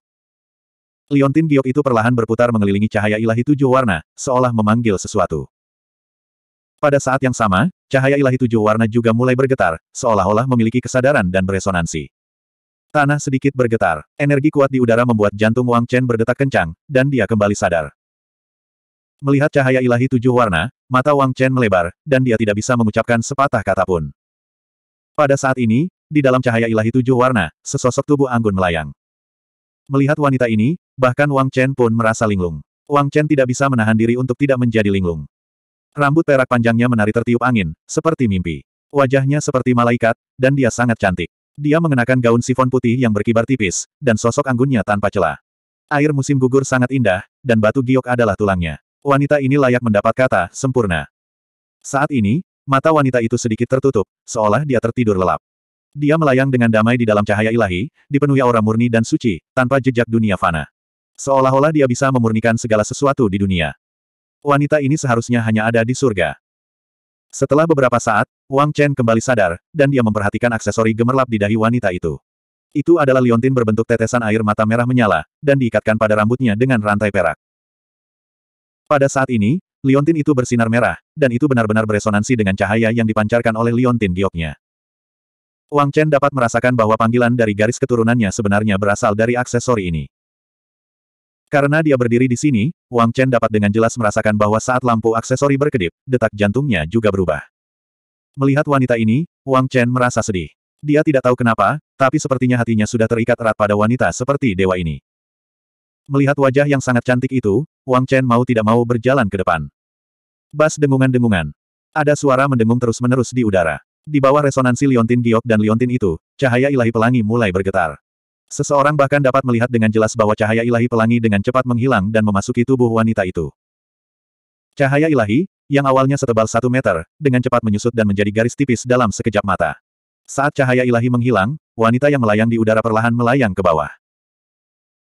Liontin giok itu perlahan berputar mengelilingi cahaya ilahi tujuh warna, seolah memanggil sesuatu. Pada saat yang sama, cahaya ilahi tujuh warna juga mulai bergetar, seolah-olah memiliki kesadaran dan beresonansi. Tanah sedikit bergetar, energi kuat di udara membuat jantung Wang Chen berdetak kencang, dan dia kembali sadar. Melihat cahaya ilahi tujuh warna, mata Wang Chen melebar, dan dia tidak bisa mengucapkan sepatah kata pun. Pada saat ini, di dalam cahaya ilahi tujuh warna, sesosok tubuh Anggun melayang. Melihat wanita ini, Bahkan Wang Chen pun merasa linglung. Wang Chen tidak bisa menahan diri untuk tidak menjadi linglung. Rambut perak panjangnya menari tertiup angin, seperti mimpi. Wajahnya seperti malaikat, dan dia sangat cantik. Dia mengenakan gaun sifon putih yang berkibar tipis, dan sosok anggunnya tanpa celah. Air musim gugur sangat indah, dan batu giok adalah tulangnya. Wanita ini layak mendapat kata, sempurna. Saat ini, mata wanita itu sedikit tertutup, seolah dia tertidur lelap. Dia melayang dengan damai di dalam cahaya ilahi, dipenuhi aura murni dan suci, tanpa jejak dunia fana. Seolah-olah dia bisa memurnikan segala sesuatu di dunia. Wanita ini seharusnya hanya ada di surga. Setelah beberapa saat, Wang Chen kembali sadar, dan dia memperhatikan aksesori gemerlap di dahi wanita itu. Itu adalah liontin berbentuk tetesan air mata merah menyala, dan diikatkan pada rambutnya dengan rantai perak. Pada saat ini, liontin itu bersinar merah, dan itu benar-benar beresonansi dengan cahaya yang dipancarkan oleh liontin gioknya. Wang Chen dapat merasakan bahwa panggilan dari garis keturunannya sebenarnya berasal dari aksesori ini. Karena dia berdiri di sini, Wang Chen dapat dengan jelas merasakan bahwa saat lampu aksesori berkedip, detak jantungnya juga berubah. Melihat wanita ini, Wang Chen merasa sedih. Dia tidak tahu kenapa, tapi sepertinya hatinya sudah terikat erat pada wanita seperti dewa ini. Melihat wajah yang sangat cantik itu, Wang Chen mau tidak mau berjalan ke depan. Bas dengungan-dengungan. Ada suara mendengung terus-menerus di udara. Di bawah resonansi liontin giok dan liontin itu, cahaya ilahi pelangi mulai bergetar. Seseorang bahkan dapat melihat dengan jelas bahwa cahaya ilahi pelangi dengan cepat menghilang dan memasuki tubuh wanita itu. Cahaya ilahi, yang awalnya setebal satu meter, dengan cepat menyusut dan menjadi garis tipis dalam sekejap mata. Saat cahaya ilahi menghilang, wanita yang melayang di udara perlahan melayang ke bawah.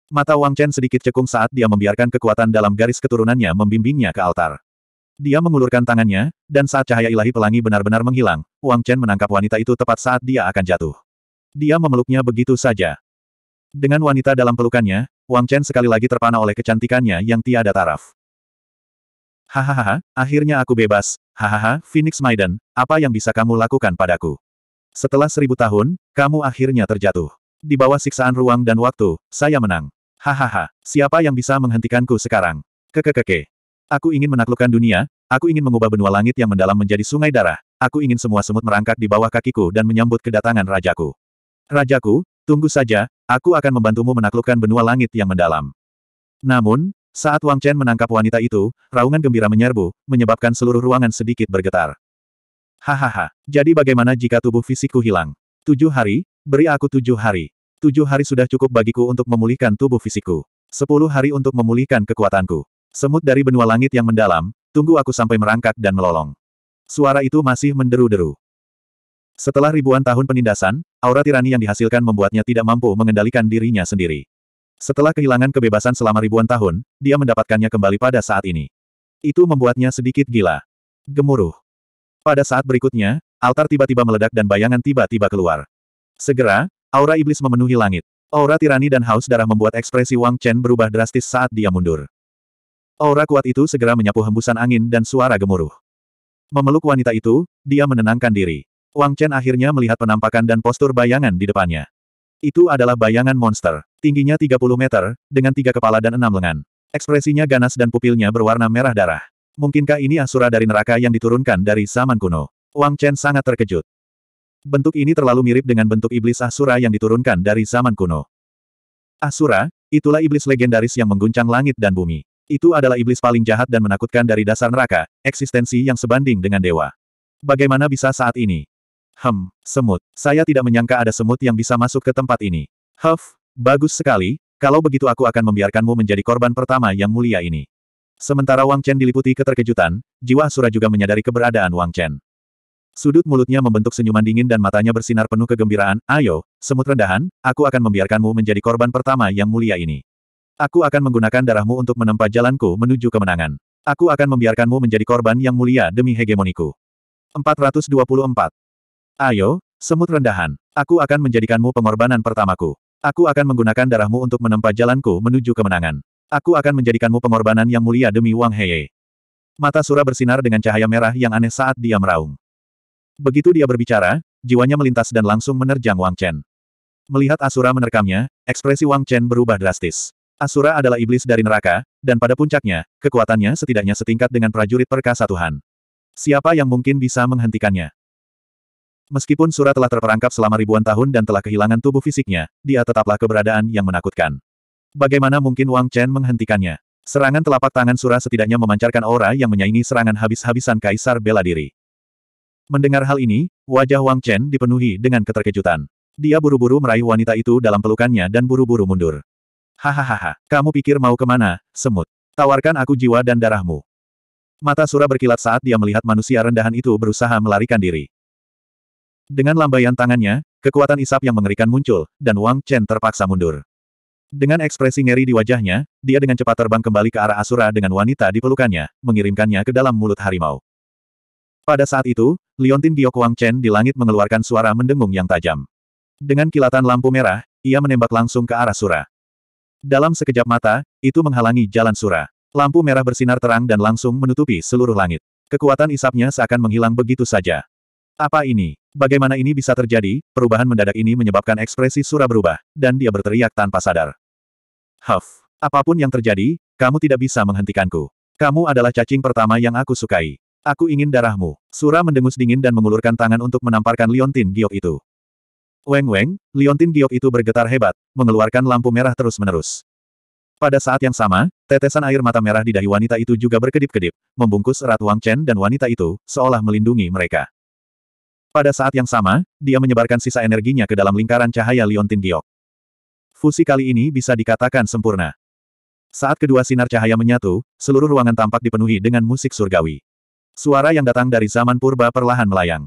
Mata Wang Chen sedikit cekung saat dia membiarkan kekuatan dalam garis keturunannya membimbingnya ke altar. Dia mengulurkan tangannya, dan saat cahaya ilahi pelangi benar-benar menghilang, Wang Chen menangkap wanita itu tepat saat dia akan jatuh. Dia memeluknya begitu saja, dengan wanita dalam pelukannya, Wang Chen sekali lagi terpana oleh kecantikannya yang tiada taraf. Hahaha, akhirnya aku bebas, hahaha, Phoenix Maiden, apa yang bisa kamu lakukan padaku? Setelah seribu tahun, kamu akhirnya terjatuh. Di bawah siksaan ruang dan waktu, saya menang. Hahaha, siapa yang bisa menghentikanku sekarang? Kekekeke. Aku ingin menaklukkan dunia, aku ingin mengubah benua langit yang mendalam menjadi sungai darah, aku ingin semua semut merangkak di bawah kakiku dan menyambut kedatangan rajaku. Rajaku, Tunggu saja, aku akan membantumu menaklukkan benua langit yang mendalam. Namun, saat Wang Chen menangkap wanita itu, raungan gembira menyerbu, menyebabkan seluruh ruangan sedikit bergetar. Hahaha, jadi bagaimana jika tubuh fisikku hilang? Tujuh hari, beri aku tujuh hari. Tujuh hari sudah cukup bagiku untuk memulihkan tubuh fisikku. Sepuluh hari untuk memulihkan kekuatanku. Semut dari benua langit yang mendalam, tunggu aku sampai merangkak dan melolong. Suara itu masih menderu-deru. Setelah ribuan tahun penindasan, aura tirani yang dihasilkan membuatnya tidak mampu mengendalikan dirinya sendiri. Setelah kehilangan kebebasan selama ribuan tahun, dia mendapatkannya kembali pada saat ini. Itu membuatnya sedikit gila. Gemuruh. Pada saat berikutnya, altar tiba-tiba meledak dan bayangan tiba-tiba keluar. Segera, aura iblis memenuhi langit. Aura tirani dan haus darah membuat ekspresi Wang Chen berubah drastis saat dia mundur. Aura kuat itu segera menyapu hembusan angin dan suara gemuruh. Memeluk wanita itu, dia menenangkan diri. Wang Chen akhirnya melihat penampakan dan postur bayangan di depannya. Itu adalah bayangan monster. Tingginya 30 meter, dengan tiga kepala dan enam lengan. Ekspresinya ganas dan pupilnya berwarna merah darah. Mungkinkah ini asura dari neraka yang diturunkan dari zaman kuno? Wang Chen sangat terkejut. Bentuk ini terlalu mirip dengan bentuk iblis asura yang diturunkan dari zaman kuno. Asura, itulah iblis legendaris yang mengguncang langit dan bumi. Itu adalah iblis paling jahat dan menakutkan dari dasar neraka, eksistensi yang sebanding dengan dewa. Bagaimana bisa saat ini, Hem, semut. Saya tidak menyangka ada semut yang bisa masuk ke tempat ini. Huff, bagus sekali, kalau begitu aku akan membiarkanmu menjadi korban pertama yang mulia ini. Sementara Wang Chen diliputi keterkejutan, jiwa Asura juga menyadari keberadaan Wang Chen. Sudut mulutnya membentuk senyuman dingin dan matanya bersinar penuh kegembiraan, ayo, semut rendahan, aku akan membiarkanmu menjadi korban pertama yang mulia ini. Aku akan menggunakan darahmu untuk menempa jalanku menuju kemenangan. Aku akan membiarkanmu menjadi korban yang mulia demi hegemoniku. 424. Ayo, semut rendahan. Aku akan menjadikanmu pengorbanan pertamaku. Aku akan menggunakan darahmu untuk menempa jalanku menuju kemenangan. Aku akan menjadikanmu pengorbanan yang mulia demi Wang Heye. Mata Sura bersinar dengan cahaya merah yang aneh saat dia meraung. Begitu dia berbicara, jiwanya melintas dan langsung menerjang Wang Chen. Melihat Asura menerkamnya, ekspresi Wang Chen berubah drastis. Asura adalah iblis dari neraka, dan pada puncaknya, kekuatannya setidaknya setingkat dengan prajurit perkasa Tuhan. Siapa yang mungkin bisa menghentikannya? Meskipun Sura telah terperangkap selama ribuan tahun dan telah kehilangan tubuh fisiknya, dia tetaplah keberadaan yang menakutkan. Bagaimana mungkin Wang Chen menghentikannya? Serangan telapak tangan Sura setidaknya memancarkan aura yang menyaingi serangan habis-habisan Kaisar bela diri. Mendengar hal ini, wajah Wang Chen dipenuhi dengan keterkejutan. Dia buru-buru meraih wanita itu dalam pelukannya dan buru-buru mundur. Hahaha, kamu pikir mau kemana, semut? Tawarkan aku jiwa dan darahmu. Mata Sura berkilat saat dia melihat manusia rendahan itu berusaha melarikan diri. Dengan lambaian tangannya, kekuatan isap yang mengerikan muncul, dan Wang Chen terpaksa mundur. Dengan ekspresi ngeri di wajahnya, dia dengan cepat terbang kembali ke arah Asura dengan wanita di pelukannya, mengirimkannya ke dalam mulut harimau. Pada saat itu, Liontin Giok Wang Chen di langit mengeluarkan suara mendengung yang tajam. Dengan kilatan lampu merah, ia menembak langsung ke arah Sura. Dalam sekejap mata, itu menghalangi jalan Sura. Lampu merah bersinar terang dan langsung menutupi seluruh langit. Kekuatan isapnya seakan menghilang begitu saja. Apa ini? Bagaimana ini bisa terjadi? Perubahan mendadak ini menyebabkan ekspresi Sura berubah, dan dia berteriak tanpa sadar. Huff, apapun yang terjadi, kamu tidak bisa menghentikanku. Kamu adalah cacing pertama yang aku sukai. Aku ingin darahmu. Sura mendengus dingin dan mengulurkan tangan untuk menamparkan liontin giok itu. Weng-weng, liontin giok itu bergetar hebat, mengeluarkan lampu merah terus-menerus. Pada saat yang sama, tetesan air mata merah di dahi wanita itu juga berkedip-kedip, membungkus erat Wang Chen dan wanita itu, seolah melindungi mereka. Pada saat yang sama, dia menyebarkan sisa energinya ke dalam lingkaran cahaya Liontin Giok. Fusi kali ini bisa dikatakan sempurna. Saat kedua sinar cahaya menyatu, seluruh ruangan tampak dipenuhi dengan musik surgawi. Suara yang datang dari zaman purba perlahan melayang.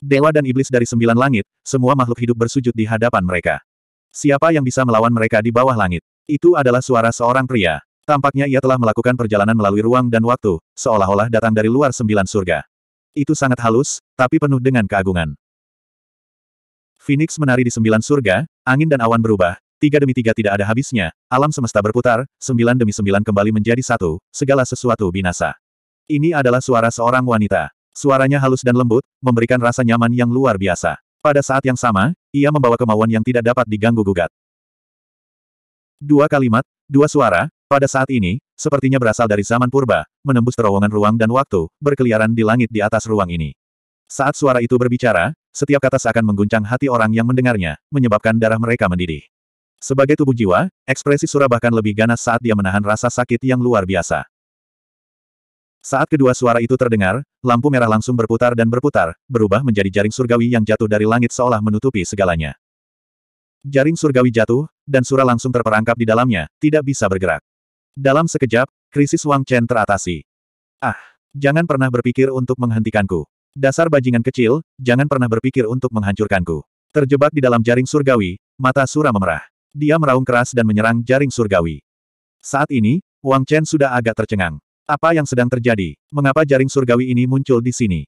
Dewa dan iblis dari sembilan langit, semua makhluk hidup bersujud di hadapan mereka. Siapa yang bisa melawan mereka di bawah langit? Itu adalah suara seorang pria. Tampaknya ia telah melakukan perjalanan melalui ruang dan waktu, seolah-olah datang dari luar sembilan surga. Itu sangat halus, tapi penuh dengan keagungan. Phoenix menari di sembilan surga, angin dan awan berubah, tiga demi tiga tidak ada habisnya, alam semesta berputar, sembilan demi sembilan kembali menjadi satu, segala sesuatu binasa. Ini adalah suara seorang wanita. Suaranya halus dan lembut, memberikan rasa nyaman yang luar biasa. Pada saat yang sama, ia membawa kemauan yang tidak dapat diganggu-gugat. Dua kalimat, dua suara, pada saat ini, sepertinya berasal dari zaman purba, menembus terowongan ruang dan waktu, berkeliaran di langit di atas ruang ini. Saat suara itu berbicara, setiap kata seakan mengguncang hati orang yang mendengarnya, menyebabkan darah mereka mendidih. Sebagai tubuh jiwa, ekspresi Sura bahkan lebih ganas saat dia menahan rasa sakit yang luar biasa. Saat kedua suara itu terdengar, lampu merah langsung berputar dan berputar, berubah menjadi jaring surgawi yang jatuh dari langit seolah menutupi segalanya. Jaring surgawi jatuh, dan Sura langsung terperangkap di dalamnya, tidak bisa bergerak. Dalam sekejap, krisis Wang Chen teratasi. Ah, jangan pernah berpikir untuk menghentikanku. Dasar bajingan kecil, jangan pernah berpikir untuk menghancurkanku. Terjebak di dalam jaring surgawi, mata Sura memerah. Dia meraung keras dan menyerang jaring surgawi. Saat ini, Wang Chen sudah agak tercengang. Apa yang sedang terjadi? Mengapa jaring surgawi ini muncul di sini?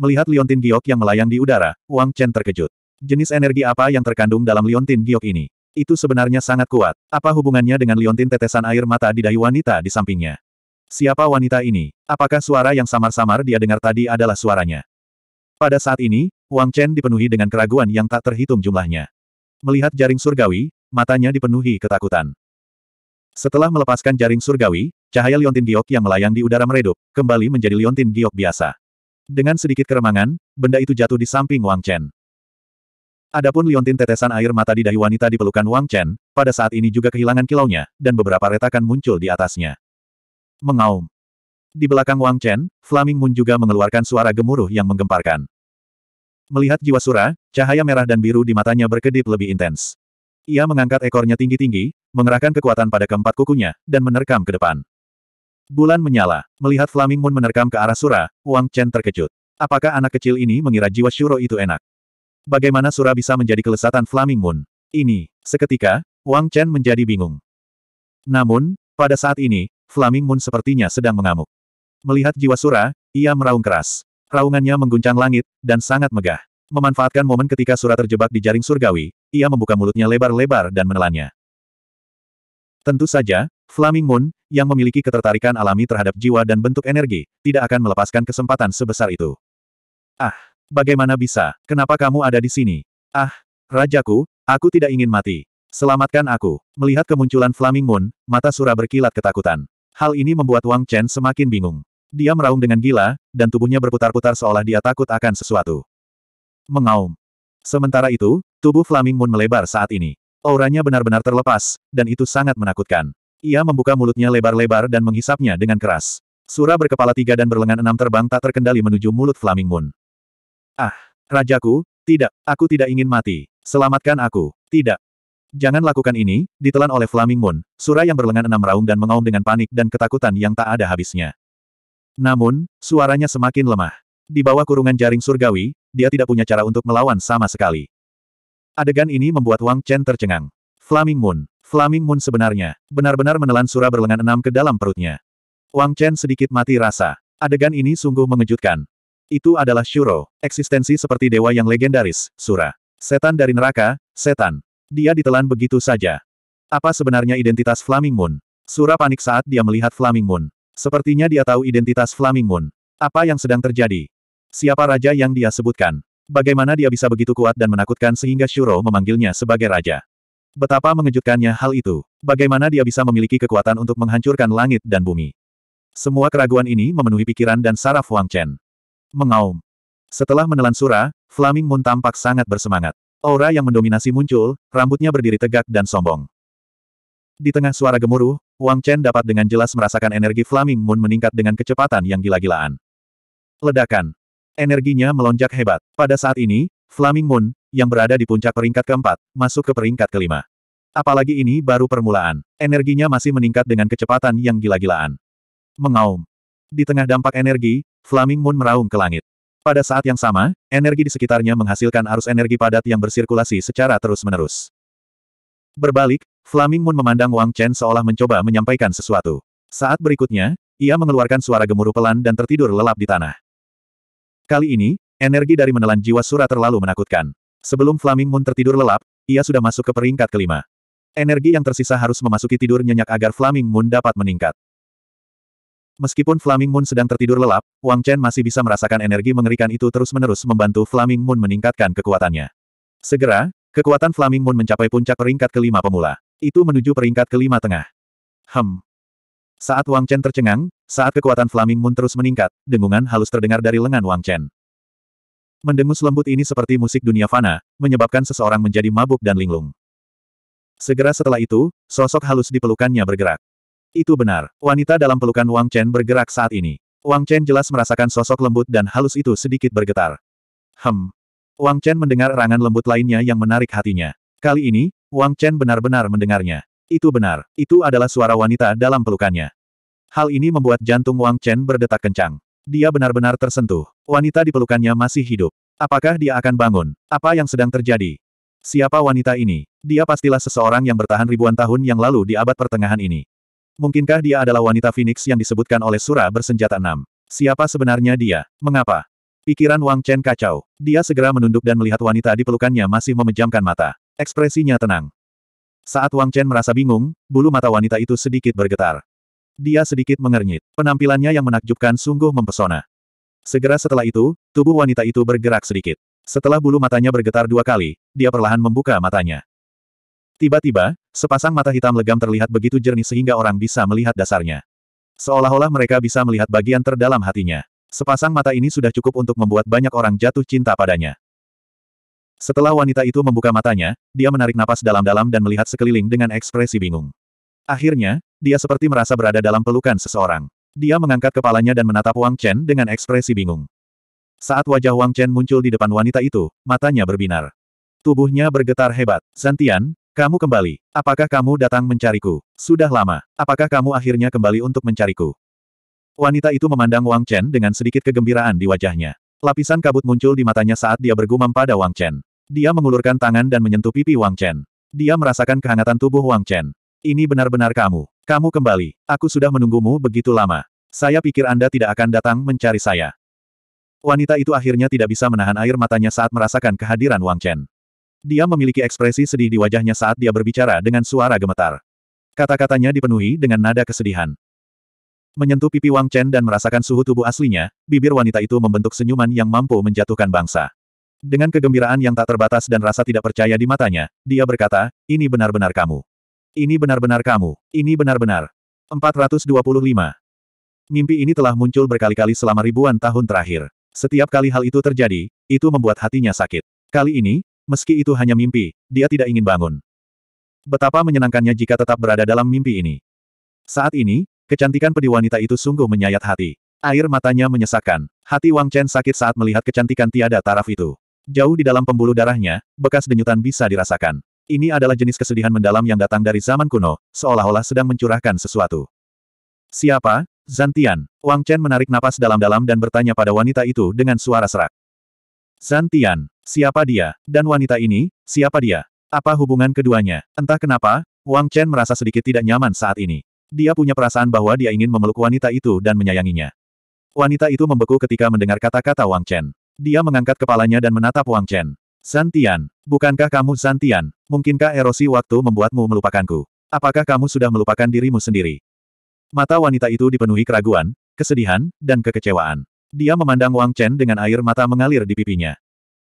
Melihat liontin giok yang melayang di udara, Wang Chen terkejut. Jenis energi apa yang terkandung dalam liontin giok ini? Itu sebenarnya sangat kuat. Apa hubungannya dengan liontin tetesan air mata di dahi wanita di sampingnya? Siapa wanita ini? Apakah suara yang samar-samar dia dengar tadi adalah suaranya? Pada saat ini, Wang Chen dipenuhi dengan keraguan yang tak terhitung jumlahnya. Melihat jaring surgawi, matanya dipenuhi ketakutan. Setelah melepaskan jaring surgawi, cahaya liontin giok yang melayang di udara meredup, kembali menjadi liontin giok biasa. Dengan sedikit keremangan, benda itu jatuh di samping Wang Chen. Adapun liontin tetesan air mata di dahi wanita di pelukan Wang Chen, pada saat ini juga kehilangan kilaunya, dan beberapa retakan muncul di atasnya. Mengaum. Di belakang Wang Chen, Flaming Moon juga mengeluarkan suara gemuruh yang menggemparkan. Melihat jiwa Sura, cahaya merah dan biru di matanya berkedip lebih intens. Ia mengangkat ekornya tinggi-tinggi, mengerahkan kekuatan pada keempat kukunya, dan menerkam ke depan. Bulan menyala. Melihat Flaming Moon menerkam ke arah Sura, Wang Chen terkejut. Apakah anak kecil ini mengira jiwa Shuro itu enak? Bagaimana Sura bisa menjadi kelesatan Flaming Moon? Ini, seketika, Wang Chen menjadi bingung. Namun, pada saat ini, Flaming Moon sepertinya sedang mengamuk. Melihat jiwa Sura, ia meraung keras. Raungannya mengguncang langit, dan sangat megah. Memanfaatkan momen ketika Sura terjebak di jaring surgawi, ia membuka mulutnya lebar-lebar dan menelannya. Tentu saja, Flaming Moon, yang memiliki ketertarikan alami terhadap jiwa dan bentuk energi, tidak akan melepaskan kesempatan sebesar itu. Ah! Bagaimana bisa? Kenapa kamu ada di sini? Ah, Rajaku, aku tidak ingin mati. Selamatkan aku. Melihat kemunculan Flaming Moon, mata Sura berkilat ketakutan. Hal ini membuat Wang Chen semakin bingung. Dia meraung dengan gila, dan tubuhnya berputar-putar seolah dia takut akan sesuatu. Mengaum. Sementara itu, tubuh Flaming Moon melebar saat ini. Auranya benar-benar terlepas, dan itu sangat menakutkan. Ia membuka mulutnya lebar-lebar dan menghisapnya dengan keras. Sura berkepala tiga dan berlengan enam terbang tak terkendali menuju mulut Flaming Moon. Ah, rajaku, tidak, aku tidak ingin mati. Selamatkan aku. Tidak. Jangan lakukan ini, ditelan oleh Flaming Moon, Sura yang berlengan enam raung dan mengaum dengan panik dan ketakutan yang tak ada habisnya. Namun, suaranya semakin lemah. Di bawah kurungan jaring surgawi, dia tidak punya cara untuk melawan sama sekali. Adegan ini membuat Wang Chen tercengang. Flaming Moon. Flaming Moon sebenarnya, benar-benar menelan Sura berlengan enam ke dalam perutnya. Wang Chen sedikit mati rasa. Adegan ini sungguh mengejutkan. Itu adalah Shuro, eksistensi seperti dewa yang legendaris, Sura. Setan dari neraka, setan. Dia ditelan begitu saja. Apa sebenarnya identitas Flaming Moon? Sura panik saat dia melihat Flaming Moon. Sepertinya dia tahu identitas Flaming Moon. Apa yang sedang terjadi? Siapa raja yang dia sebutkan? Bagaimana dia bisa begitu kuat dan menakutkan sehingga Shuro memanggilnya sebagai raja? Betapa mengejutkannya hal itu. Bagaimana dia bisa memiliki kekuatan untuk menghancurkan langit dan bumi? Semua keraguan ini memenuhi pikiran dan saraf Wang Chen. Mengaum. Setelah menelan Sura, Flaming Moon tampak sangat bersemangat. Aura yang mendominasi muncul, rambutnya berdiri tegak dan sombong. Di tengah suara gemuruh, Wang Chen dapat dengan jelas merasakan energi Flaming Moon meningkat dengan kecepatan yang gila-gilaan. Ledakan. Energinya melonjak hebat. Pada saat ini, Flaming Moon, yang berada di puncak peringkat keempat, masuk ke peringkat kelima. Apalagi ini baru permulaan. Energinya masih meningkat dengan kecepatan yang gila-gilaan. Mengaum. Di tengah dampak energi, Flaming Moon meraung ke langit. Pada saat yang sama, energi di sekitarnya menghasilkan arus energi padat yang bersirkulasi secara terus-menerus. Berbalik, Flaming Moon memandang Wang Chen seolah mencoba menyampaikan sesuatu. Saat berikutnya, ia mengeluarkan suara gemuruh pelan dan tertidur lelap di tanah. Kali ini, energi dari menelan jiwa Sura terlalu menakutkan. Sebelum Flaming Moon tertidur lelap, ia sudah masuk ke peringkat kelima. Energi yang tersisa harus memasuki tidur nyenyak agar Flaming Moon dapat meningkat. Meskipun Flaming Moon sedang tertidur lelap, Wang Chen masih bisa merasakan energi mengerikan itu terus-menerus membantu Flaming Moon meningkatkan kekuatannya. Segera, kekuatan Flaming Moon mencapai puncak peringkat kelima pemula. Itu menuju peringkat kelima tengah. Hem. Saat Wang Chen tercengang, saat kekuatan Flaming Moon terus meningkat, dengungan halus terdengar dari lengan Wang Chen. Mendengus lembut ini seperti musik dunia fana, menyebabkan seseorang menjadi mabuk dan linglung. Segera setelah itu, sosok halus di pelukannya bergerak. Itu benar. Wanita dalam pelukan Wang Chen bergerak saat ini. Wang Chen jelas merasakan sosok lembut dan halus itu sedikit bergetar. Hem. Wang Chen mendengar erangan lembut lainnya yang menarik hatinya. Kali ini, Wang Chen benar-benar mendengarnya. Itu benar, itu adalah suara wanita dalam pelukannya. Hal ini membuat jantung Wang Chen berdetak kencang. Dia benar-benar tersentuh. Wanita di pelukannya masih hidup. Apakah dia akan bangun? Apa yang sedang terjadi? Siapa wanita ini? Dia pastilah seseorang yang bertahan ribuan tahun yang lalu di abad pertengahan ini. Mungkinkah dia adalah wanita Phoenix yang disebutkan oleh Sura bersenjata enam? Siapa sebenarnya dia? Mengapa? Pikiran Wang Chen kacau. Dia segera menunduk dan melihat wanita di pelukannya masih memejamkan mata. Ekspresinya tenang. Saat Wang Chen merasa bingung, bulu mata wanita itu sedikit bergetar. Dia sedikit mengernyit. Penampilannya yang menakjubkan sungguh mempesona. Segera setelah itu, tubuh wanita itu bergerak sedikit. Setelah bulu matanya bergetar dua kali, dia perlahan membuka matanya. Tiba-tiba, sepasang mata hitam legam terlihat begitu jernih sehingga orang bisa melihat dasarnya. Seolah-olah mereka bisa melihat bagian terdalam hatinya. Sepasang mata ini sudah cukup untuk membuat banyak orang jatuh cinta padanya. Setelah wanita itu membuka matanya, dia menarik napas dalam-dalam dan melihat sekeliling dengan ekspresi bingung. Akhirnya, dia seperti merasa berada dalam pelukan seseorang. Dia mengangkat kepalanya dan menatap Wang Chen dengan ekspresi bingung. Saat wajah Wang Chen muncul di depan wanita itu, matanya berbinar. Tubuhnya bergetar hebat. Zantian, kamu kembali. Apakah kamu datang mencariku? Sudah lama. Apakah kamu akhirnya kembali untuk mencariku? Wanita itu memandang Wang Chen dengan sedikit kegembiraan di wajahnya. Lapisan kabut muncul di matanya saat dia bergumam pada Wang Chen. Dia mengulurkan tangan dan menyentuh pipi Wang Chen. Dia merasakan kehangatan tubuh Wang Chen. Ini benar-benar kamu. Kamu kembali. Aku sudah menunggumu begitu lama. Saya pikir Anda tidak akan datang mencari saya. Wanita itu akhirnya tidak bisa menahan air matanya saat merasakan kehadiran Wang Chen. Dia memiliki ekspresi sedih di wajahnya saat dia berbicara dengan suara gemetar. Kata-katanya dipenuhi dengan nada kesedihan. Menyentuh pipi Wang Chen dan merasakan suhu tubuh aslinya, bibir wanita itu membentuk senyuman yang mampu menjatuhkan bangsa. Dengan kegembiraan yang tak terbatas dan rasa tidak percaya di matanya, dia berkata, ini benar-benar kamu. Ini benar-benar kamu. Ini benar-benar. 425. Mimpi ini telah muncul berkali-kali selama ribuan tahun terakhir. Setiap kali hal itu terjadi, itu membuat hatinya sakit. Kali ini, meski itu hanya mimpi, dia tidak ingin bangun. Betapa menyenangkannya jika tetap berada dalam mimpi ini. Saat ini, kecantikan pedi wanita itu sungguh menyayat hati. Air matanya menyesakkan. Hati Wang Chen sakit saat melihat kecantikan tiada taraf itu. Jauh di dalam pembuluh darahnya, bekas denyutan bisa dirasakan. Ini adalah jenis kesedihan mendalam yang datang dari zaman kuno, seolah-olah sedang mencurahkan sesuatu. Siapa? Zantian. Wang Chen menarik napas dalam-dalam dan bertanya pada wanita itu dengan suara serak. Zantian, siapa dia? Dan wanita ini, siapa dia? Apa hubungan keduanya? Entah kenapa, Wang Chen merasa sedikit tidak nyaman saat ini. Dia punya perasaan bahwa dia ingin memeluk wanita itu dan menyayanginya. Wanita itu membeku ketika mendengar kata-kata Wang Chen. Dia mengangkat kepalanya dan menatap Wang Chen. Zantian, bukankah kamu Zantian? Mungkinkah erosi waktu membuatmu melupakanku? Apakah kamu sudah melupakan dirimu sendiri? Mata wanita itu dipenuhi keraguan, kesedihan, dan kekecewaan. Dia memandang Wang Chen dengan air mata mengalir di pipinya.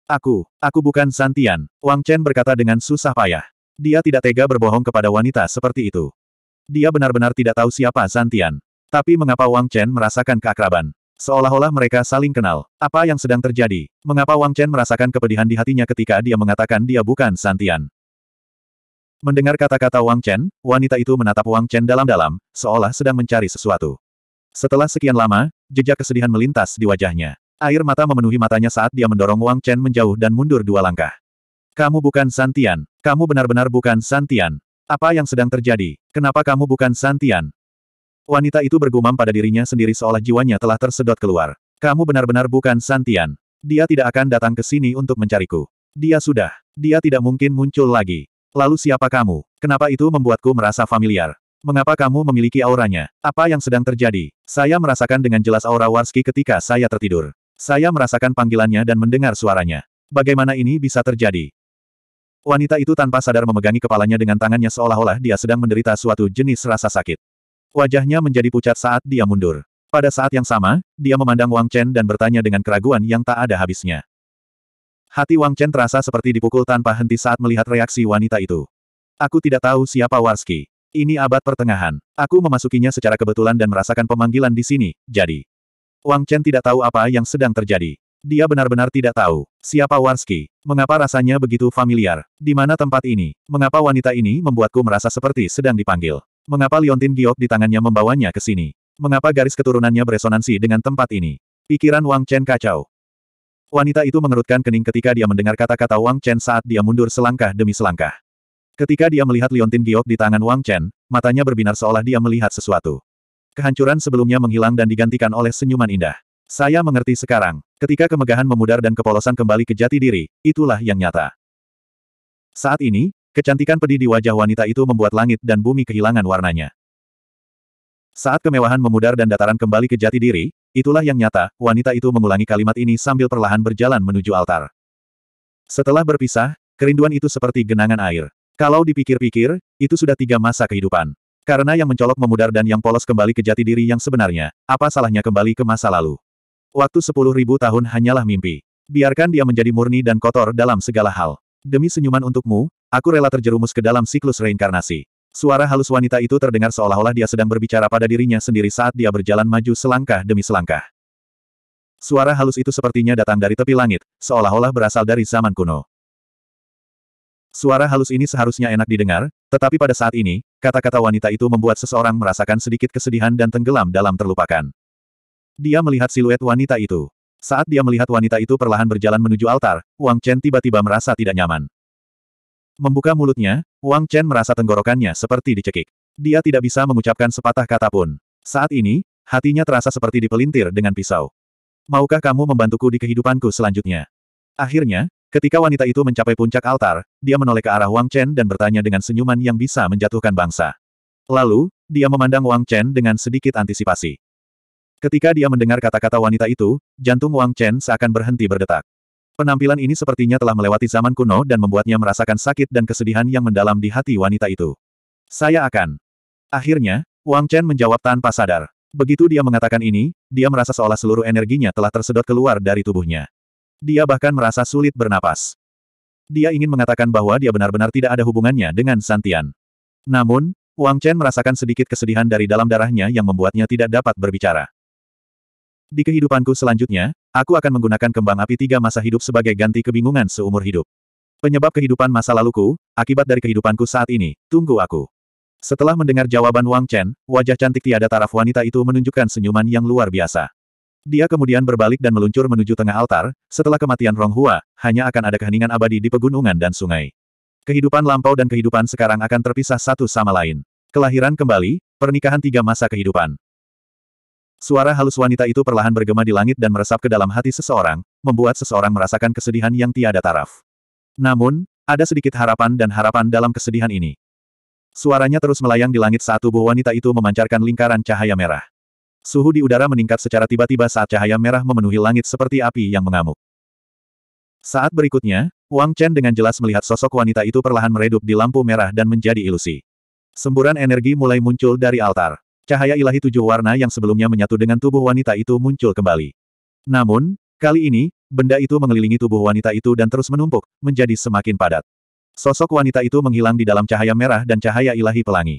Aku, aku bukan Santian, Wang Chen berkata dengan susah payah. Dia tidak tega berbohong kepada wanita seperti itu. Dia benar-benar tidak tahu siapa Santian. Tapi mengapa Wang Chen merasakan keakraban? Seolah-olah mereka saling kenal. Apa yang sedang terjadi? Mengapa Wang Chen merasakan kepedihan di hatinya ketika dia mengatakan dia bukan Santian? Mendengar kata-kata Wang Chen, wanita itu menatap Wang Chen dalam-dalam, seolah sedang mencari sesuatu. Setelah sekian lama, jejak kesedihan melintas di wajahnya. Air mata memenuhi matanya saat dia mendorong Wang Chen menjauh dan mundur dua langkah. Kamu bukan Santian. Kamu benar-benar bukan Santian. Apa yang sedang terjadi? Kenapa kamu bukan Santian? Wanita itu bergumam pada dirinya sendiri seolah jiwanya telah tersedot keluar. Kamu benar-benar bukan Santian. Dia tidak akan datang ke sini untuk mencariku. Dia sudah. Dia tidak mungkin muncul lagi. Lalu siapa kamu? Kenapa itu membuatku merasa familiar? Mengapa kamu memiliki auranya? Apa yang sedang terjadi? Saya merasakan dengan jelas aura Warski ketika saya tertidur. Saya merasakan panggilannya dan mendengar suaranya. Bagaimana ini bisa terjadi? Wanita itu tanpa sadar memegangi kepalanya dengan tangannya seolah-olah dia sedang menderita suatu jenis rasa sakit. Wajahnya menjadi pucat saat dia mundur. Pada saat yang sama, dia memandang Wang Chen dan bertanya dengan keraguan yang tak ada habisnya. Hati Wang Chen terasa seperti dipukul tanpa henti saat melihat reaksi wanita itu. Aku tidak tahu siapa Warski. Ini abad pertengahan. Aku memasukinya secara kebetulan dan merasakan pemanggilan di sini, jadi. Wang Chen tidak tahu apa yang sedang terjadi. Dia benar-benar tidak tahu. Siapa Warski? Mengapa rasanya begitu familiar? Di mana tempat ini? Mengapa wanita ini membuatku merasa seperti sedang dipanggil? Mengapa Liontin Giok di tangannya membawanya ke sini? Mengapa garis keturunannya beresonansi dengan tempat ini? Pikiran Wang Chen kacau. Wanita itu mengerutkan kening ketika dia mendengar kata-kata Wang Chen saat dia mundur selangkah demi selangkah. Ketika dia melihat liontin giok di tangan Wang Chen, matanya berbinar seolah dia melihat sesuatu. Kehancuran sebelumnya menghilang dan digantikan oleh senyuman indah. Saya mengerti sekarang, ketika kemegahan memudar dan kepolosan kembali ke jati diri, itulah yang nyata. Saat ini, kecantikan pedih di wajah wanita itu membuat langit dan bumi kehilangan warnanya. Saat kemewahan memudar dan dataran kembali ke jati diri, itulah yang nyata, wanita itu mengulangi kalimat ini sambil perlahan berjalan menuju altar. Setelah berpisah, kerinduan itu seperti genangan air. Kalau dipikir-pikir, itu sudah tiga masa kehidupan. Karena yang mencolok memudar dan yang polos kembali ke jati diri yang sebenarnya, apa salahnya kembali ke masa lalu? Waktu sepuluh ribu tahun hanyalah mimpi. Biarkan dia menjadi murni dan kotor dalam segala hal. Demi senyuman untukmu, aku rela terjerumus ke dalam siklus reinkarnasi. Suara halus wanita itu terdengar seolah-olah dia sedang berbicara pada dirinya sendiri saat dia berjalan maju selangkah demi selangkah. Suara halus itu sepertinya datang dari tepi langit, seolah-olah berasal dari zaman kuno. Suara halus ini seharusnya enak didengar, tetapi pada saat ini, kata-kata wanita itu membuat seseorang merasakan sedikit kesedihan dan tenggelam dalam terlupakan. Dia melihat siluet wanita itu. Saat dia melihat wanita itu perlahan berjalan menuju altar, Wang Chen tiba-tiba merasa tidak nyaman. Membuka mulutnya, Wang Chen merasa tenggorokannya seperti dicekik. Dia tidak bisa mengucapkan sepatah kata pun. Saat ini, hatinya terasa seperti dipelintir dengan pisau. Maukah kamu membantuku di kehidupanku selanjutnya? Akhirnya, Ketika wanita itu mencapai puncak altar, dia menoleh ke arah Wang Chen dan bertanya dengan senyuman yang bisa menjatuhkan bangsa. Lalu, dia memandang Wang Chen dengan sedikit antisipasi. Ketika dia mendengar kata-kata wanita itu, jantung Wang Chen seakan berhenti berdetak. Penampilan ini sepertinya telah melewati zaman kuno dan membuatnya merasakan sakit dan kesedihan yang mendalam di hati wanita itu. Saya akan. Akhirnya, Wang Chen menjawab tanpa sadar. Begitu dia mengatakan ini, dia merasa seolah seluruh energinya telah tersedot keluar dari tubuhnya. Dia bahkan merasa sulit bernapas. Dia ingin mengatakan bahwa dia benar-benar tidak ada hubungannya dengan Santian. Namun, Wang Chen merasakan sedikit kesedihan dari dalam darahnya yang membuatnya tidak dapat berbicara. Di kehidupanku selanjutnya, aku akan menggunakan kembang api tiga masa hidup sebagai ganti kebingungan seumur hidup. Penyebab kehidupan masa laluku, akibat dari kehidupanku saat ini, tunggu aku. Setelah mendengar jawaban Wang Chen, wajah cantik tiada taraf wanita itu menunjukkan senyuman yang luar biasa. Dia kemudian berbalik dan meluncur menuju tengah altar, setelah kematian Ronghua, hanya akan ada keheningan abadi di pegunungan dan sungai. Kehidupan lampau dan kehidupan sekarang akan terpisah satu sama lain. Kelahiran kembali, pernikahan tiga masa kehidupan. Suara halus wanita itu perlahan bergema di langit dan meresap ke dalam hati seseorang, membuat seseorang merasakan kesedihan yang tiada taraf. Namun, ada sedikit harapan dan harapan dalam kesedihan ini. Suaranya terus melayang di langit saat tubuh wanita itu memancarkan lingkaran cahaya merah. Suhu di udara meningkat secara tiba-tiba saat cahaya merah memenuhi langit seperti api yang mengamuk. Saat berikutnya, Wang Chen dengan jelas melihat sosok wanita itu perlahan meredup di lampu merah dan menjadi ilusi. Semburan energi mulai muncul dari altar. Cahaya ilahi tujuh warna yang sebelumnya menyatu dengan tubuh wanita itu muncul kembali. Namun, kali ini, benda itu mengelilingi tubuh wanita itu dan terus menumpuk, menjadi semakin padat. Sosok wanita itu menghilang di dalam cahaya merah dan cahaya ilahi pelangi.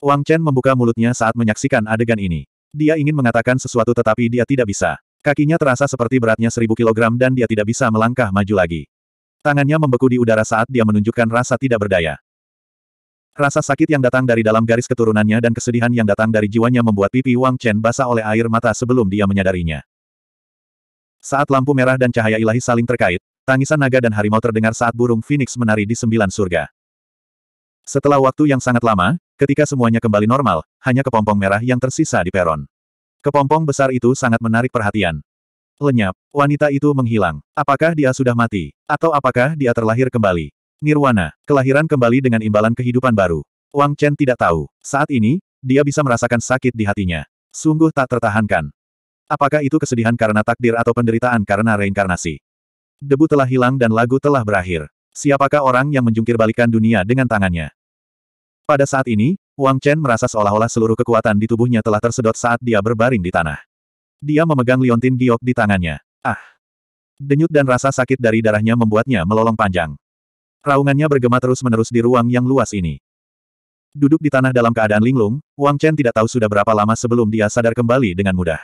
Wang Chen membuka mulutnya saat menyaksikan adegan ini. Dia ingin mengatakan sesuatu tetapi dia tidak bisa. Kakinya terasa seperti beratnya seribu kilogram dan dia tidak bisa melangkah maju lagi. Tangannya membeku di udara saat dia menunjukkan rasa tidak berdaya. Rasa sakit yang datang dari dalam garis keturunannya dan kesedihan yang datang dari jiwanya membuat pipi Wang Chen basah oleh air mata sebelum dia menyadarinya. Saat lampu merah dan cahaya ilahi saling terkait, tangisan naga dan harimau terdengar saat burung phoenix menari di sembilan surga. Setelah waktu yang sangat lama, Ketika semuanya kembali normal, hanya kepompong merah yang tersisa di peron. Kepompong besar itu sangat menarik perhatian. Lenyap, wanita itu menghilang. Apakah dia sudah mati? Atau apakah dia terlahir kembali? Nirwana, kelahiran kembali dengan imbalan kehidupan baru. Wang Chen tidak tahu. Saat ini, dia bisa merasakan sakit di hatinya. Sungguh tak tertahankan. Apakah itu kesedihan karena takdir atau penderitaan karena reinkarnasi? Debu telah hilang dan lagu telah berakhir. Siapakah orang yang menjungkir balikan dunia dengan tangannya? Pada saat ini, Wang Chen merasa seolah-olah seluruh kekuatan di tubuhnya telah tersedot saat dia berbaring di tanah. Dia memegang liontin giok di tangannya. Ah! Denyut dan rasa sakit dari darahnya membuatnya melolong panjang. Raungannya bergema terus-menerus di ruang yang luas ini. Duduk di tanah dalam keadaan linglung, Wang Chen tidak tahu sudah berapa lama sebelum dia sadar kembali dengan mudah.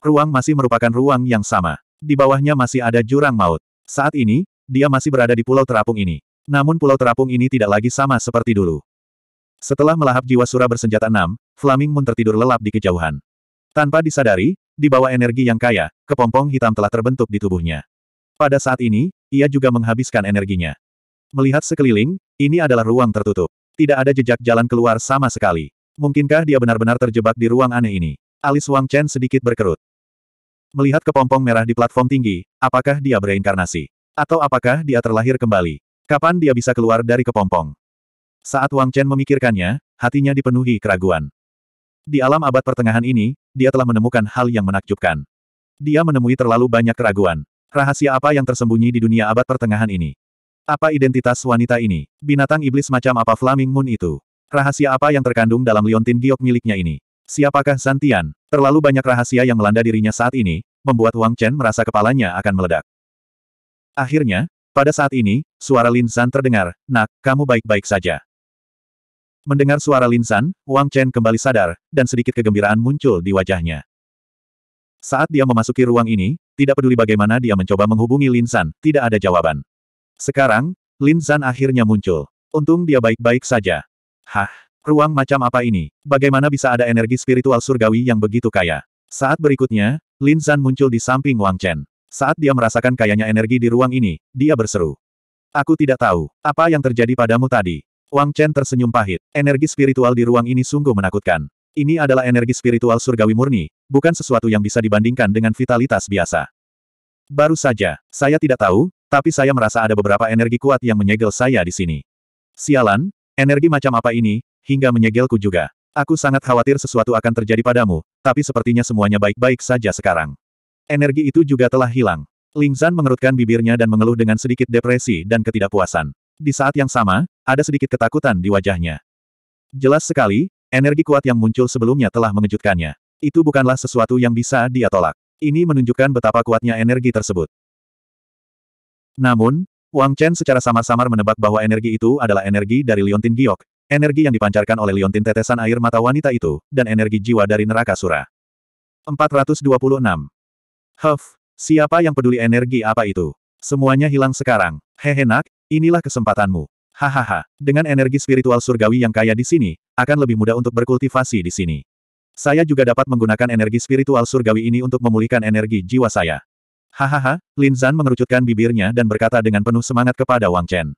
Ruang masih merupakan ruang yang sama. Di bawahnya masih ada jurang maut. Saat ini, dia masih berada di pulau terapung ini. Namun pulau terapung ini tidak lagi sama seperti dulu. Setelah melahap jiwa sura bersenjata enam, Flaming Moon tertidur lelap di kejauhan. Tanpa disadari, di bawah energi yang kaya, kepompong hitam telah terbentuk di tubuhnya. Pada saat ini, ia juga menghabiskan energinya. Melihat sekeliling, ini adalah ruang tertutup. Tidak ada jejak jalan keluar sama sekali. Mungkinkah dia benar-benar terjebak di ruang aneh ini? Alis Wang Chen sedikit berkerut. Melihat kepompong merah di platform tinggi, apakah dia bereinkarnasi? Atau apakah dia terlahir kembali? Kapan dia bisa keluar dari kepompong? Saat Wang Chen memikirkannya, hatinya dipenuhi keraguan. Di alam abad pertengahan ini, dia telah menemukan hal yang menakjubkan. Dia menemui terlalu banyak keraguan. Rahasia apa yang tersembunyi di dunia abad pertengahan ini? Apa identitas wanita ini? Binatang iblis macam apa Flaming Moon itu? Rahasia apa yang terkandung dalam liontin giok miliknya ini? Siapakah Santian? Terlalu banyak rahasia yang melanda dirinya saat ini, membuat Wang Chen merasa kepalanya akan meledak. Akhirnya, pada saat ini, suara Lin San terdengar, Nak, kamu baik-baik saja. Mendengar suara Linsan, Wang Chen kembali sadar, dan sedikit kegembiraan muncul di wajahnya. Saat dia memasuki ruang ini, tidak peduli bagaimana dia mencoba menghubungi Linsan, tidak ada jawaban. Sekarang, Linsan akhirnya muncul. Untung dia baik-baik saja. Hah, ruang macam apa ini? Bagaimana bisa ada energi spiritual surgawi yang begitu kaya? Saat berikutnya, Linsan muncul di samping Wang Chen. Saat dia merasakan kayanya energi di ruang ini, dia berseru. Aku tidak tahu, apa yang terjadi padamu tadi. Wang Chen tersenyum pahit. Energi spiritual di ruang ini sungguh menakutkan. Ini adalah energi spiritual surgawi murni, bukan sesuatu yang bisa dibandingkan dengan vitalitas biasa. Baru saja, saya tidak tahu, tapi saya merasa ada beberapa energi kuat yang menyegel saya di sini. Sialan, energi macam apa ini, hingga menyegelku juga. Aku sangat khawatir sesuatu akan terjadi padamu, tapi sepertinya semuanya baik-baik saja sekarang. Energi itu juga telah hilang. Ling Zan mengerutkan bibirnya dan mengeluh dengan sedikit depresi dan ketidakpuasan. Di saat yang sama, ada sedikit ketakutan di wajahnya. Jelas sekali, energi kuat yang muncul sebelumnya telah mengejutkannya. Itu bukanlah sesuatu yang bisa dia tolak. Ini menunjukkan betapa kuatnya energi tersebut. Namun, Wang Chen secara samar-samar menebak bahwa energi itu adalah energi dari Liontin Giok, energi yang dipancarkan oleh Liontin tetesan air mata wanita itu, dan energi jiwa dari neraka sura. 426. Huff, siapa yang peduli energi apa itu? Semuanya hilang sekarang. Hehe nak, inilah kesempatanmu. Hahaha, dengan energi spiritual surgawi yang kaya di sini, akan lebih mudah untuk berkultivasi di sini. Saya juga dapat menggunakan energi spiritual surgawi ini untuk memulihkan energi jiwa saya. Hahaha, Lin Zan mengerucutkan bibirnya dan berkata dengan penuh semangat kepada Wang Chen.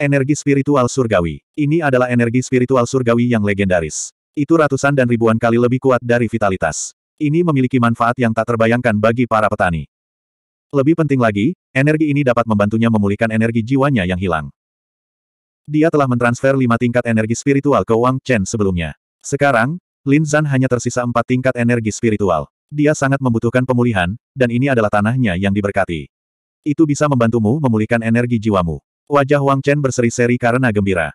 Energi spiritual surgawi. Ini adalah energi spiritual surgawi yang legendaris. Itu ratusan dan ribuan kali lebih kuat dari vitalitas. Ini memiliki manfaat yang tak terbayangkan bagi para petani. Lebih penting lagi, energi ini dapat membantunya memulihkan energi jiwanya yang hilang. Dia telah mentransfer lima tingkat energi spiritual ke Wang Chen sebelumnya. Sekarang, Lin Zhan hanya tersisa empat tingkat energi spiritual. Dia sangat membutuhkan pemulihan, dan ini adalah tanahnya yang diberkati. Itu bisa membantumu memulihkan energi jiwamu. Wajah Wang Chen berseri-seri karena gembira.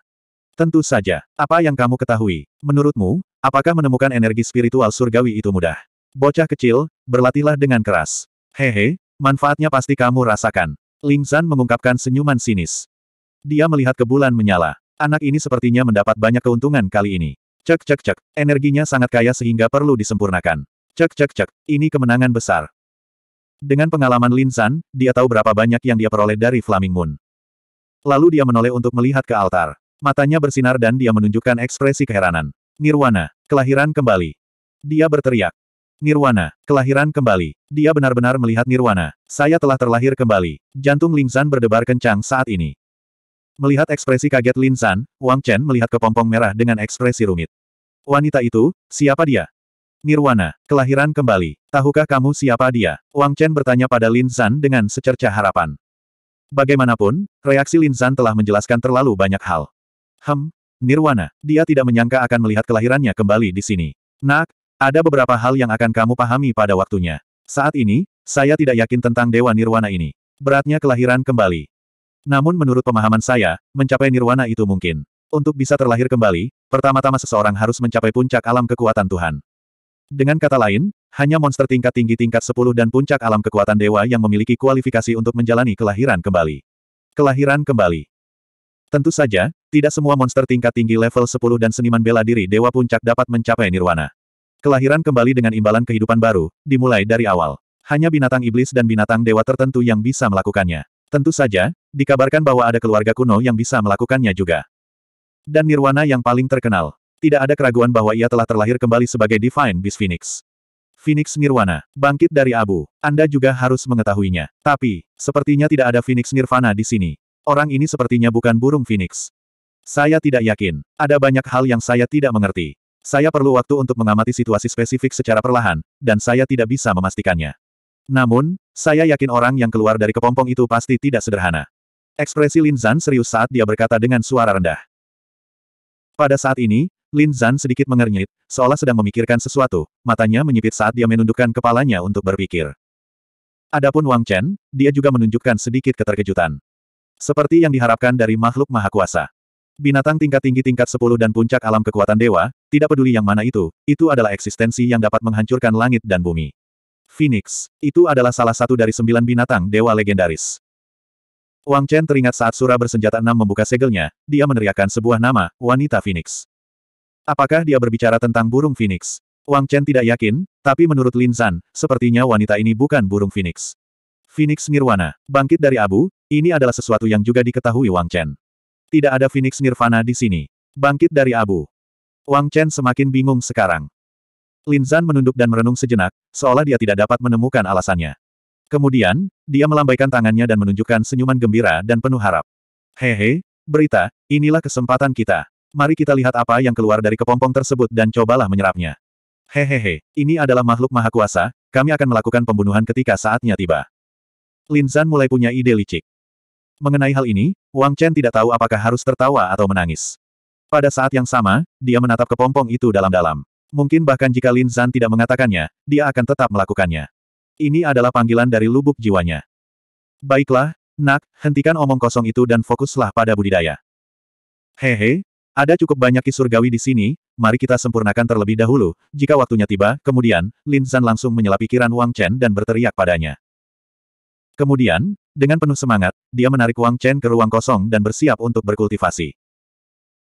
Tentu saja. Apa yang kamu ketahui? Menurutmu, apakah menemukan energi spiritual surgawi itu mudah? Bocah kecil, berlatihlah dengan keras. Hehe, manfaatnya pasti kamu rasakan. Ling Zhan mengungkapkan senyuman sinis. Dia melihat ke bulan menyala. Anak ini sepertinya mendapat banyak keuntungan kali ini. Cek cek cek, energinya sangat kaya sehingga perlu disempurnakan. Cek cek cek, ini kemenangan besar. Dengan pengalaman Linsan, dia tahu berapa banyak yang dia peroleh dari Flaming Moon. Lalu dia menoleh untuk melihat ke altar. Matanya bersinar dan dia menunjukkan ekspresi keheranan. Nirwana, kelahiran kembali. Dia berteriak. Nirwana, kelahiran kembali. Dia benar-benar melihat Nirwana. Saya telah terlahir kembali. Jantung Linsan berdebar kencang saat ini. Melihat ekspresi kaget Lin San, Wang Chen melihat kepompong merah dengan ekspresi rumit. Wanita itu, siapa dia? Nirwana, kelahiran kembali. Tahukah kamu siapa dia? Wang Chen bertanya pada Lin San dengan secerca harapan. Bagaimanapun, reaksi Lin San telah menjelaskan terlalu banyak hal. Hem, Nirwana, dia tidak menyangka akan melihat kelahirannya kembali di sini. Nak, ada beberapa hal yang akan kamu pahami pada waktunya. Saat ini, saya tidak yakin tentang Dewa Nirwana ini. Beratnya kelahiran kembali. Namun menurut pemahaman saya, mencapai nirwana itu mungkin. Untuk bisa terlahir kembali, pertama-tama seseorang harus mencapai puncak alam kekuatan Tuhan. Dengan kata lain, hanya monster tingkat tinggi tingkat 10 dan puncak alam kekuatan dewa yang memiliki kualifikasi untuk menjalani kelahiran kembali. Kelahiran kembali. Tentu saja, tidak semua monster tingkat tinggi level 10 dan seniman bela diri dewa puncak dapat mencapai nirwana. Kelahiran kembali dengan imbalan kehidupan baru, dimulai dari awal. Hanya binatang iblis dan binatang dewa tertentu yang bisa melakukannya. Tentu saja, dikabarkan bahwa ada keluarga kuno yang bisa melakukannya juga. Dan Nirwana yang paling terkenal. Tidak ada keraguan bahwa ia telah terlahir kembali sebagai Divine Beast Phoenix. Phoenix Nirwana, bangkit dari abu. Anda juga harus mengetahuinya. Tapi, sepertinya tidak ada Phoenix Nirvana di sini. Orang ini sepertinya bukan burung Phoenix. Saya tidak yakin. Ada banyak hal yang saya tidak mengerti. Saya perlu waktu untuk mengamati situasi spesifik secara perlahan, dan saya tidak bisa memastikannya. Namun, saya yakin orang yang keluar dari kepompong itu pasti tidak sederhana. Ekspresi Lin Zan serius saat dia berkata dengan suara rendah. Pada saat ini, Lin Zan sedikit mengernyit, seolah sedang memikirkan sesuatu, matanya menyipit saat dia menundukkan kepalanya untuk berpikir. Adapun Wang Chen, dia juga menunjukkan sedikit keterkejutan. Seperti yang diharapkan dari makhluk maha kuasa. Binatang tingkat tinggi tingkat 10 dan puncak alam kekuatan dewa, tidak peduli yang mana itu, itu adalah eksistensi yang dapat menghancurkan langit dan bumi. Phoenix. Itu adalah salah satu dari sembilan binatang dewa legendaris. Wang Chen teringat saat Sura bersenjata enam membuka segelnya, dia meneriakkan sebuah nama, Wanita Phoenix. Apakah dia berbicara tentang burung Phoenix? Wang Chen tidak yakin, tapi menurut Lin Zan, sepertinya wanita ini bukan burung Phoenix. Phoenix Nirwana, bangkit dari abu, ini adalah sesuatu yang juga diketahui Wang Chen. Tidak ada Phoenix Nirvana di sini. Bangkit dari abu. Wang Chen semakin bingung sekarang. Lin Zan menunduk dan merenung sejenak, seolah dia tidak dapat menemukan alasannya. Kemudian, dia melambaikan tangannya dan menunjukkan senyuman gembira dan penuh harap. Hehe, berita, inilah kesempatan kita. Mari kita lihat apa yang keluar dari kepompong tersebut dan cobalah menyerapnya. Hehehe, ini adalah makhluk maha kuasa, kami akan melakukan pembunuhan ketika saatnya tiba. Lin Zan mulai punya ide licik. Mengenai hal ini, Wang Chen tidak tahu apakah harus tertawa atau menangis. Pada saat yang sama, dia menatap kepompong itu dalam-dalam. Mungkin bahkan jika Lin Zan tidak mengatakannya, dia akan tetap melakukannya. Ini adalah panggilan dari lubuk jiwanya. Baiklah, nak, hentikan omong kosong itu dan fokuslah pada budidaya. Hehe, ada cukup banyak kisur di sini, mari kita sempurnakan terlebih dahulu. Jika waktunya tiba, kemudian, Lin Zan langsung menyela pikiran Wang Chen dan berteriak padanya. Kemudian, dengan penuh semangat, dia menarik Wang Chen ke ruang kosong dan bersiap untuk berkultivasi.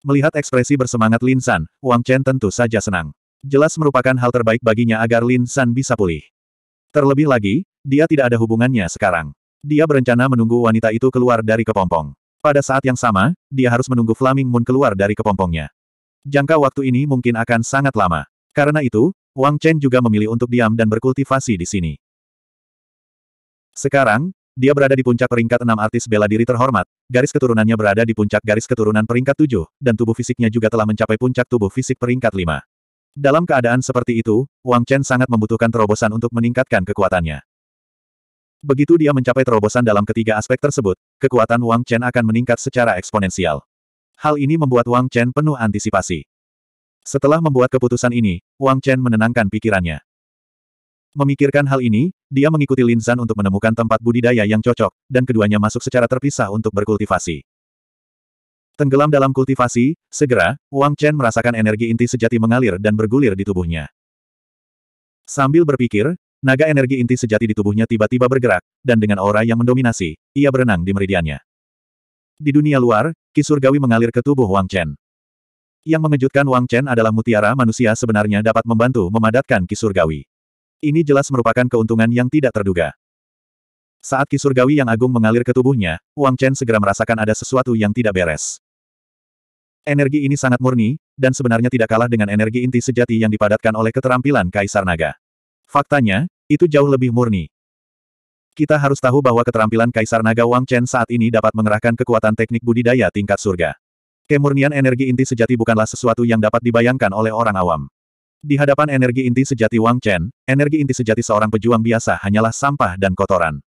Melihat ekspresi bersemangat Lin Zan, Wang Chen tentu saja senang jelas merupakan hal terbaik baginya agar Lin San bisa pulih. Terlebih lagi, dia tidak ada hubungannya sekarang. Dia berencana menunggu wanita itu keluar dari kepompong. Pada saat yang sama, dia harus menunggu Flaming Moon keluar dari kepompongnya. Jangka waktu ini mungkin akan sangat lama. Karena itu, Wang Chen juga memilih untuk diam dan berkultivasi di sini. Sekarang, dia berada di puncak peringkat enam artis bela diri terhormat, garis keturunannya berada di puncak garis keturunan peringkat tujuh, dan tubuh fisiknya juga telah mencapai puncak tubuh fisik peringkat lima. Dalam keadaan seperti itu, Wang Chen sangat membutuhkan terobosan untuk meningkatkan kekuatannya. Begitu dia mencapai terobosan dalam ketiga aspek tersebut, kekuatan Wang Chen akan meningkat secara eksponensial. Hal ini membuat Wang Chen penuh antisipasi. Setelah membuat keputusan ini, Wang Chen menenangkan pikirannya. Memikirkan hal ini, dia mengikuti Lin Linzan untuk menemukan tempat budidaya yang cocok, dan keduanya masuk secara terpisah untuk berkultivasi. Tenggelam dalam kultivasi, segera, Wang Chen merasakan energi inti sejati mengalir dan bergulir di tubuhnya. Sambil berpikir, naga energi inti sejati di tubuhnya tiba-tiba bergerak, dan dengan aura yang mendominasi, ia berenang di meridiannya. Di dunia luar, kisurgawi mengalir ke tubuh Wang Chen. Yang mengejutkan Wang Chen adalah mutiara manusia sebenarnya dapat membantu memadatkan Kisurgawi. Ini jelas merupakan keuntungan yang tidak terduga. Saat Kisurgawi yang agung mengalir ke tubuhnya, Wang Chen segera merasakan ada sesuatu yang tidak beres. Energi ini sangat murni, dan sebenarnya tidak kalah dengan energi inti sejati yang dipadatkan oleh keterampilan Kaisar Naga. Faktanya, itu jauh lebih murni. Kita harus tahu bahwa keterampilan Kaisar Naga Wang Chen saat ini dapat mengerahkan kekuatan teknik budidaya tingkat surga. Kemurnian energi inti sejati bukanlah sesuatu yang dapat dibayangkan oleh orang awam. Di hadapan energi inti sejati Wang Chen, energi inti sejati seorang pejuang biasa hanyalah sampah dan kotoran.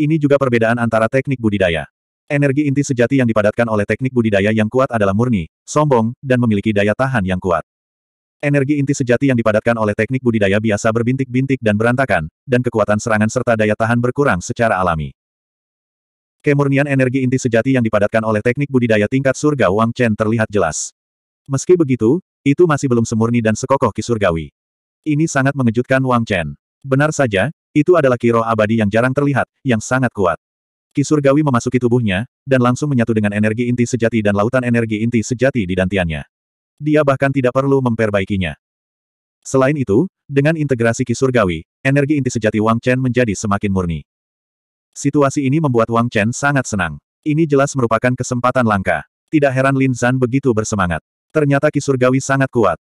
Ini juga perbedaan antara teknik budidaya. Energi inti sejati yang dipadatkan oleh teknik budidaya yang kuat adalah murni, sombong, dan memiliki daya tahan yang kuat. Energi inti sejati yang dipadatkan oleh teknik budidaya biasa berbintik-bintik dan berantakan, dan kekuatan serangan serta daya tahan berkurang secara alami. Kemurnian energi inti sejati yang dipadatkan oleh teknik budidaya tingkat surga Wang Chen terlihat jelas. Meski begitu, itu masih belum semurni dan sekokoh ki surgawi. Ini sangat mengejutkan Wang Chen. Benar saja, itu adalah kiro abadi yang jarang terlihat, yang sangat kuat. Ki Surgawi memasuki tubuhnya, dan langsung menyatu dengan energi inti sejati dan lautan energi inti sejati di dantiannya. Dia bahkan tidak perlu memperbaikinya. Selain itu, dengan integrasi Ki Surgawi, energi inti sejati Wang Chen menjadi semakin murni. Situasi ini membuat Wang Chen sangat senang. Ini jelas merupakan kesempatan langka. Tidak heran Lin Zan begitu bersemangat. Ternyata Ki Surgawi sangat kuat.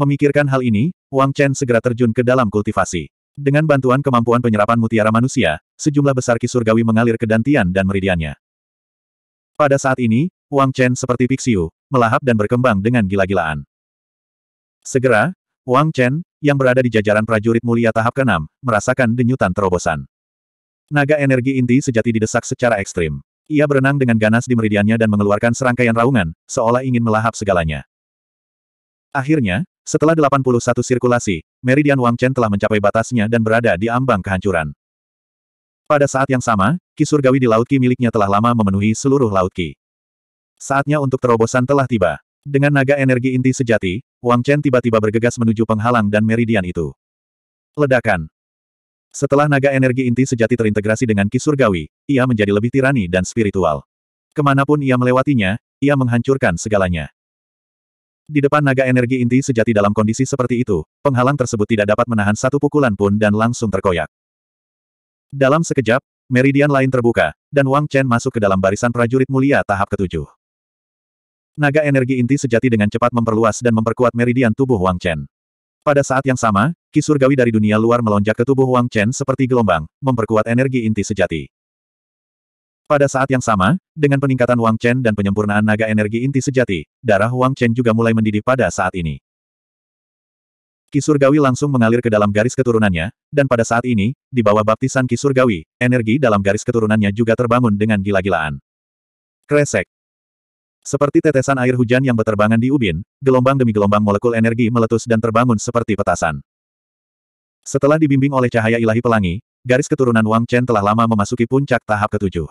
Memikirkan hal ini, Wang Chen segera terjun ke dalam kultivasi. Dengan bantuan kemampuan penyerapan mutiara manusia, sejumlah besar ki surgawi mengalir ke Dantian dan meridiannya. Pada saat ini, Wang Chen seperti Pixiu, melahap dan berkembang dengan gila-gilaan. Segera, Wang Chen, yang berada di jajaran prajurit mulia tahap ke-6, merasakan denyutan terobosan. Naga energi inti sejati didesak secara ekstrim. Ia berenang dengan ganas di meridiannya dan mengeluarkan serangkaian raungan, seolah ingin melahap segalanya. Akhirnya, setelah 81 sirkulasi, Meridian Wang Chen telah mencapai batasnya dan berada di ambang kehancuran. Pada saat yang sama, Ki Surgawi di Laut Ki miliknya telah lama memenuhi seluruh Laut Ki. Saatnya untuk terobosan telah tiba. Dengan naga energi inti sejati, Wang Chen tiba-tiba bergegas menuju penghalang dan meridian itu. Ledakan. Setelah naga energi inti sejati terintegrasi dengan Ki Surgawi, ia menjadi lebih tirani dan spiritual. Kemanapun ia melewatinya, ia menghancurkan segalanya. Di depan naga energi inti sejati dalam kondisi seperti itu, penghalang tersebut tidak dapat menahan satu pukulan pun dan langsung terkoyak. Dalam sekejap, meridian lain terbuka, dan Wang Chen masuk ke dalam barisan prajurit mulia tahap ketujuh. Naga energi inti sejati dengan cepat memperluas dan memperkuat meridian tubuh Wang Chen. Pada saat yang sama, kisurgawi dari dunia luar melonjak ke tubuh Wang Chen seperti gelombang, memperkuat energi inti sejati. Pada saat yang sama, dengan peningkatan Wang Chen dan penyempurnaan naga energi inti sejati, darah Wang Chen juga mulai mendidih pada saat ini. Kisurgawi langsung mengalir ke dalam garis keturunannya, dan pada saat ini, di bawah baptisan Kisurgawi, energi dalam garis keturunannya juga terbangun dengan gila-gilaan. Kresek. Seperti tetesan air hujan yang berterbangan di ubin, gelombang demi gelombang molekul energi meletus dan terbangun seperti petasan. Setelah dibimbing oleh cahaya ilahi pelangi, garis keturunan Wang Chen telah lama memasuki puncak tahap ketujuh.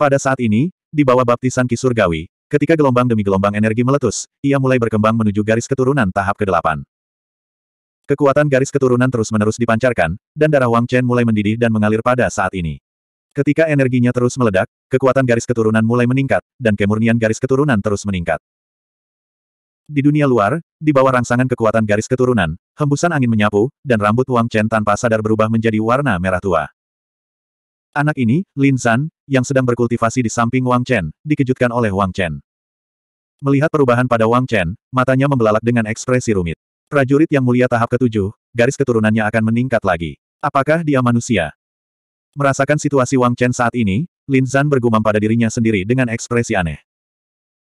Pada saat ini, di bawah baptisan ki surgawi, ketika gelombang demi gelombang energi meletus, ia mulai berkembang menuju garis keturunan tahap ke-8. Kekuatan garis keturunan terus-menerus dipancarkan, dan darah Wang Chen mulai mendidih dan mengalir pada saat ini. Ketika energinya terus meledak, kekuatan garis keturunan mulai meningkat, dan kemurnian garis keturunan terus meningkat. Di dunia luar, di bawah rangsangan kekuatan garis keturunan, hembusan angin menyapu, dan rambut Wang Chen tanpa sadar berubah menjadi warna merah tua. Anak ini, Lin Zan, yang sedang berkultivasi di samping Wang Chen, dikejutkan oleh Wang Chen. Melihat perubahan pada Wang Chen, matanya membelalak dengan ekspresi rumit. Prajurit yang mulia tahap ketujuh, garis keturunannya akan meningkat lagi. Apakah dia manusia? Merasakan situasi Wang Chen saat ini, Lin Zan bergumam pada dirinya sendiri dengan ekspresi aneh.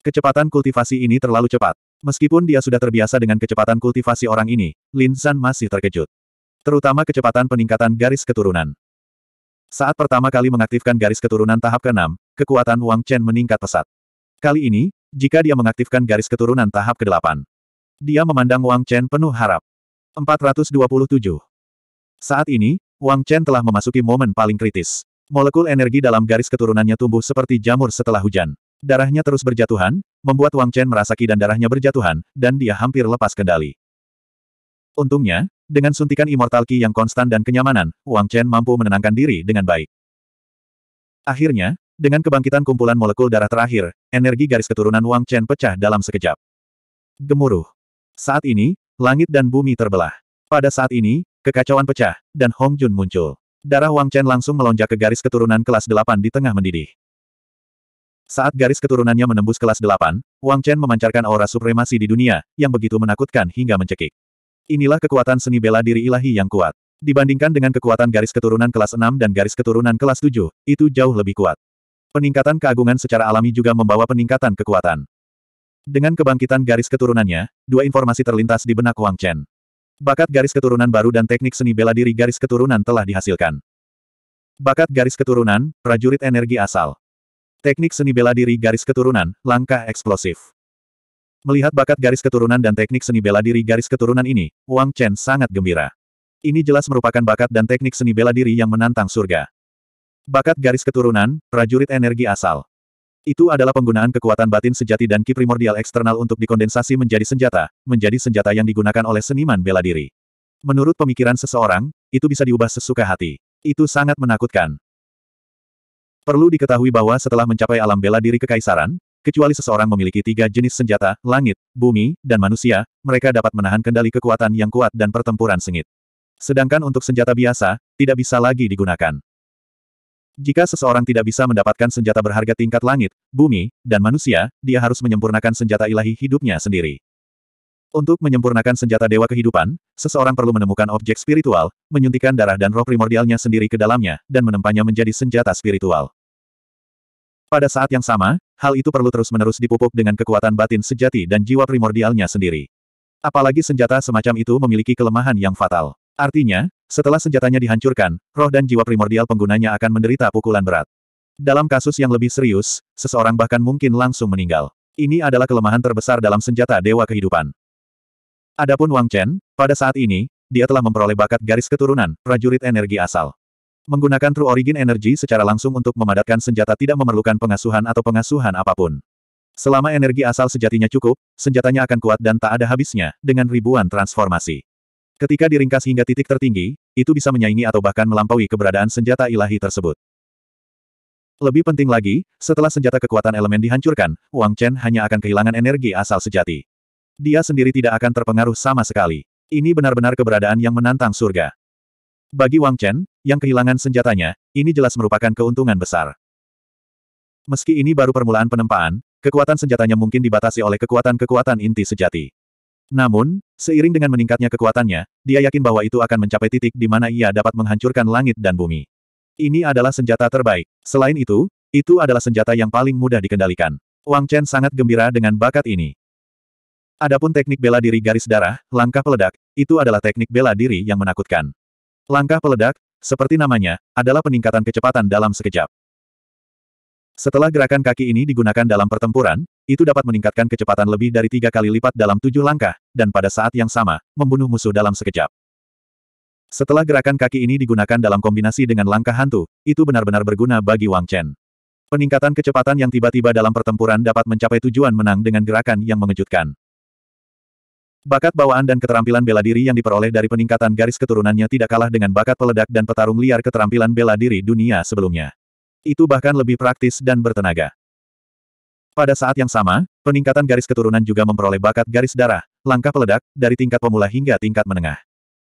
Kecepatan kultivasi ini terlalu cepat. Meskipun dia sudah terbiasa dengan kecepatan kultivasi orang ini, Lin Zan masih terkejut. Terutama kecepatan peningkatan garis keturunan. Saat pertama kali mengaktifkan garis keturunan tahap ke-6, kekuatan Wang Chen meningkat pesat. Kali ini, jika dia mengaktifkan garis keturunan tahap ke-8, dia memandang Wang Chen penuh harap. 427. Saat ini, Wang Chen telah memasuki momen paling kritis. Molekul energi dalam garis keturunannya tumbuh seperti jamur setelah hujan. Darahnya terus berjatuhan, membuat Wang Chen merasaki dan darahnya berjatuhan, dan dia hampir lepas kendali. Untungnya, dengan suntikan Immortal Ki yang konstan dan kenyamanan, Wang Chen mampu menenangkan diri dengan baik. Akhirnya, dengan kebangkitan kumpulan molekul darah terakhir, energi garis keturunan Wang Chen pecah dalam sekejap. Gemuruh. Saat ini, langit dan bumi terbelah. Pada saat ini, kekacauan pecah, dan Hong Jun muncul. Darah Wang Chen langsung melonjak ke garis keturunan kelas 8 di tengah mendidih. Saat garis keturunannya menembus kelas 8, Wang Chen memancarkan aura supremasi di dunia, yang begitu menakutkan hingga mencekik. Inilah kekuatan seni bela diri ilahi yang kuat. Dibandingkan dengan kekuatan garis keturunan kelas 6 dan garis keturunan kelas 7, itu jauh lebih kuat. Peningkatan keagungan secara alami juga membawa peningkatan kekuatan. Dengan kebangkitan garis keturunannya, dua informasi terlintas di benak Wang Chen. Bakat garis keturunan baru dan teknik seni bela diri garis keturunan telah dihasilkan. Bakat garis keturunan, prajurit energi asal. Teknik seni bela diri garis keturunan, langkah eksplosif. Melihat bakat garis keturunan dan teknik seni bela diri garis keturunan ini, Wang Chen sangat gembira. Ini jelas merupakan bakat dan teknik seni bela diri yang menantang surga. Bakat garis keturunan, prajurit energi asal. Itu adalah penggunaan kekuatan batin sejati dan ki primordial eksternal untuk dikondensasi menjadi senjata, menjadi senjata yang digunakan oleh seniman bela diri. Menurut pemikiran seseorang, itu bisa diubah sesuka hati. Itu sangat menakutkan. Perlu diketahui bahwa setelah mencapai alam bela diri kekaisaran, Kecuali seseorang memiliki tiga jenis senjata, langit, bumi, dan manusia, mereka dapat menahan kendali kekuatan yang kuat dan pertempuran sengit. Sedangkan untuk senjata biasa, tidak bisa lagi digunakan. Jika seseorang tidak bisa mendapatkan senjata berharga tingkat langit, bumi, dan manusia, dia harus menyempurnakan senjata ilahi hidupnya sendiri. Untuk menyempurnakan senjata dewa kehidupan, seseorang perlu menemukan objek spiritual, menyuntikkan darah dan roh primordialnya sendiri ke dalamnya, dan menempanya menjadi senjata spiritual. Pada saat yang sama, hal itu perlu terus-menerus dipupuk dengan kekuatan batin sejati dan jiwa primordialnya sendiri. Apalagi senjata semacam itu memiliki kelemahan yang fatal. Artinya, setelah senjatanya dihancurkan, roh dan jiwa primordial penggunanya akan menderita pukulan berat. Dalam kasus yang lebih serius, seseorang bahkan mungkin langsung meninggal. Ini adalah kelemahan terbesar dalam senjata dewa kehidupan. Adapun Wang Chen, pada saat ini, dia telah memperoleh bakat garis keturunan, prajurit energi asal. Menggunakan True Origin Energy secara langsung untuk memadatkan senjata tidak memerlukan pengasuhan atau pengasuhan apapun. Selama energi asal sejatinya cukup, senjatanya akan kuat dan tak ada habisnya, dengan ribuan transformasi. Ketika diringkas hingga titik tertinggi, itu bisa menyaingi atau bahkan melampaui keberadaan senjata ilahi tersebut. Lebih penting lagi, setelah senjata kekuatan elemen dihancurkan, Wang Chen hanya akan kehilangan energi asal sejati. Dia sendiri tidak akan terpengaruh sama sekali. Ini benar-benar keberadaan yang menantang surga. Bagi Wang Chen, yang kehilangan senjatanya, ini jelas merupakan keuntungan besar. Meski ini baru permulaan penempaan, kekuatan senjatanya mungkin dibatasi oleh kekuatan-kekuatan inti sejati. Namun, seiring dengan meningkatnya kekuatannya, dia yakin bahwa itu akan mencapai titik di mana ia dapat menghancurkan langit dan bumi. Ini adalah senjata terbaik. Selain itu, itu adalah senjata yang paling mudah dikendalikan. Wang Chen sangat gembira dengan bakat ini. Adapun teknik bela diri garis darah, langkah peledak, itu adalah teknik bela diri yang menakutkan. Langkah peledak, seperti namanya, adalah peningkatan kecepatan dalam sekejap. Setelah gerakan kaki ini digunakan dalam pertempuran, itu dapat meningkatkan kecepatan lebih dari tiga kali lipat dalam tujuh langkah, dan pada saat yang sama, membunuh musuh dalam sekejap. Setelah gerakan kaki ini digunakan dalam kombinasi dengan langkah hantu, itu benar-benar berguna bagi Wang Chen. Peningkatan kecepatan yang tiba-tiba dalam pertempuran dapat mencapai tujuan menang dengan gerakan yang mengejutkan. Bakat bawaan dan keterampilan bela diri yang diperoleh dari peningkatan garis keturunannya tidak kalah dengan bakat peledak dan petarung liar keterampilan bela diri dunia sebelumnya. Itu bahkan lebih praktis dan bertenaga. Pada saat yang sama, peningkatan garis keturunan juga memperoleh bakat garis darah, langkah peledak, dari tingkat pemula hingga tingkat menengah.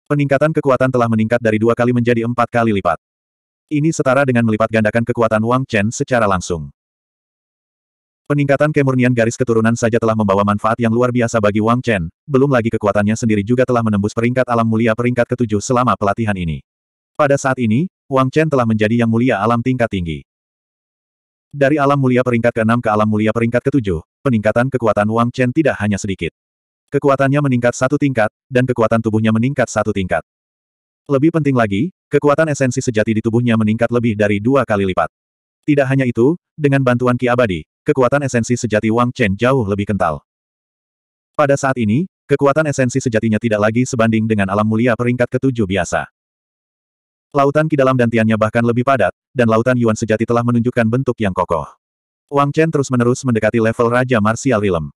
Peningkatan kekuatan telah meningkat dari dua kali menjadi empat kali lipat. Ini setara dengan melipat gandakan kekuatan Wang Chen secara langsung. Peningkatan kemurnian garis keturunan saja telah membawa manfaat yang luar biasa bagi Wang Chen, belum lagi kekuatannya sendiri juga telah menembus peringkat alam mulia peringkat ketujuh selama pelatihan ini. Pada saat ini, Wang Chen telah menjadi yang mulia alam tingkat tinggi. Dari alam mulia peringkat ke-6 ke alam mulia peringkat ke-7, peningkatan kekuatan Wang Chen tidak hanya sedikit. Kekuatannya meningkat satu tingkat, dan kekuatan tubuhnya meningkat satu tingkat. Lebih penting lagi, kekuatan esensi sejati di tubuhnya meningkat lebih dari dua kali lipat. Tidak hanya itu, dengan bantuan Ki Abadi, kekuatan esensi sejati Wang Chen jauh lebih kental. Pada saat ini, kekuatan esensi sejatinya tidak lagi sebanding dengan alam mulia peringkat ketujuh biasa. Lautan Kidalam dan Tiannya bahkan lebih padat, dan Lautan Yuan sejati telah menunjukkan bentuk yang kokoh. Wang Chen terus-menerus mendekati level Raja Martial Realm.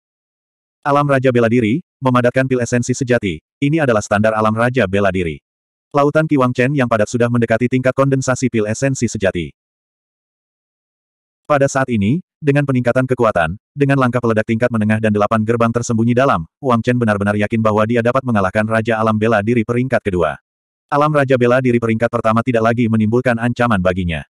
Alam Raja Bela Diri, memadatkan pil esensi sejati, ini adalah standar alam Raja Bela Diri. Lautan Ki Wang Chen yang padat sudah mendekati tingkat kondensasi pil esensi sejati. Pada saat ini, dengan peningkatan kekuatan, dengan langkah peledak tingkat menengah dan delapan gerbang tersembunyi dalam, Wang Chen benar-benar yakin bahwa dia dapat mengalahkan Raja Alam Bela Diri peringkat kedua. Alam Raja Bela Diri peringkat pertama tidak lagi menimbulkan ancaman baginya.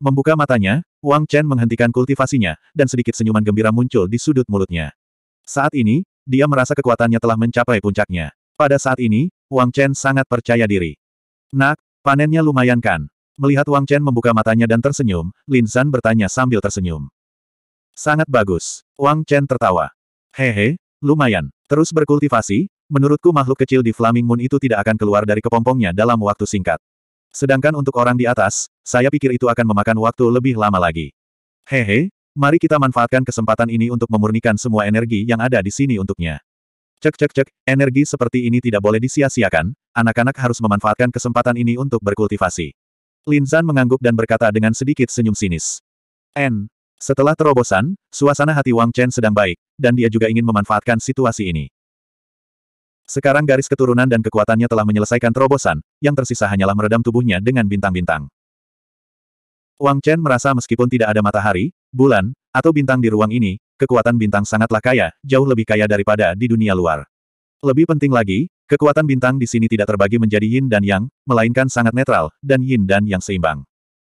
Membuka matanya, Wang Chen menghentikan kultivasinya, dan sedikit senyuman gembira muncul di sudut mulutnya. Saat ini, dia merasa kekuatannya telah mencapai puncaknya. Pada saat ini, Wang Chen sangat percaya diri. Nak, panennya lumayan kan? Melihat Wang Chen membuka matanya dan tersenyum, Lin San bertanya sambil tersenyum. Sangat bagus. Wang Chen tertawa. Hehe, lumayan. Terus berkultivasi, menurutku makhluk kecil di Flaming Moon itu tidak akan keluar dari kepompongnya dalam waktu singkat. Sedangkan untuk orang di atas, saya pikir itu akan memakan waktu lebih lama lagi. Hehe, mari kita manfaatkan kesempatan ini untuk memurnikan semua energi yang ada di sini untuknya. Cek cek cek, energi seperti ini tidak boleh disia-siakan, anak-anak harus memanfaatkan kesempatan ini untuk berkultivasi. Lin Zan mengangguk dan berkata dengan sedikit senyum sinis. N. Setelah terobosan, suasana hati Wang Chen sedang baik, dan dia juga ingin memanfaatkan situasi ini. Sekarang garis keturunan dan kekuatannya telah menyelesaikan terobosan, yang tersisa hanyalah meredam tubuhnya dengan bintang-bintang. Wang Chen merasa meskipun tidak ada matahari, bulan, atau bintang di ruang ini, kekuatan bintang sangatlah kaya, jauh lebih kaya daripada di dunia luar. Lebih penting lagi, Kekuatan bintang di sini tidak terbagi menjadi yin dan yang, melainkan sangat netral, dan yin dan yang seimbang.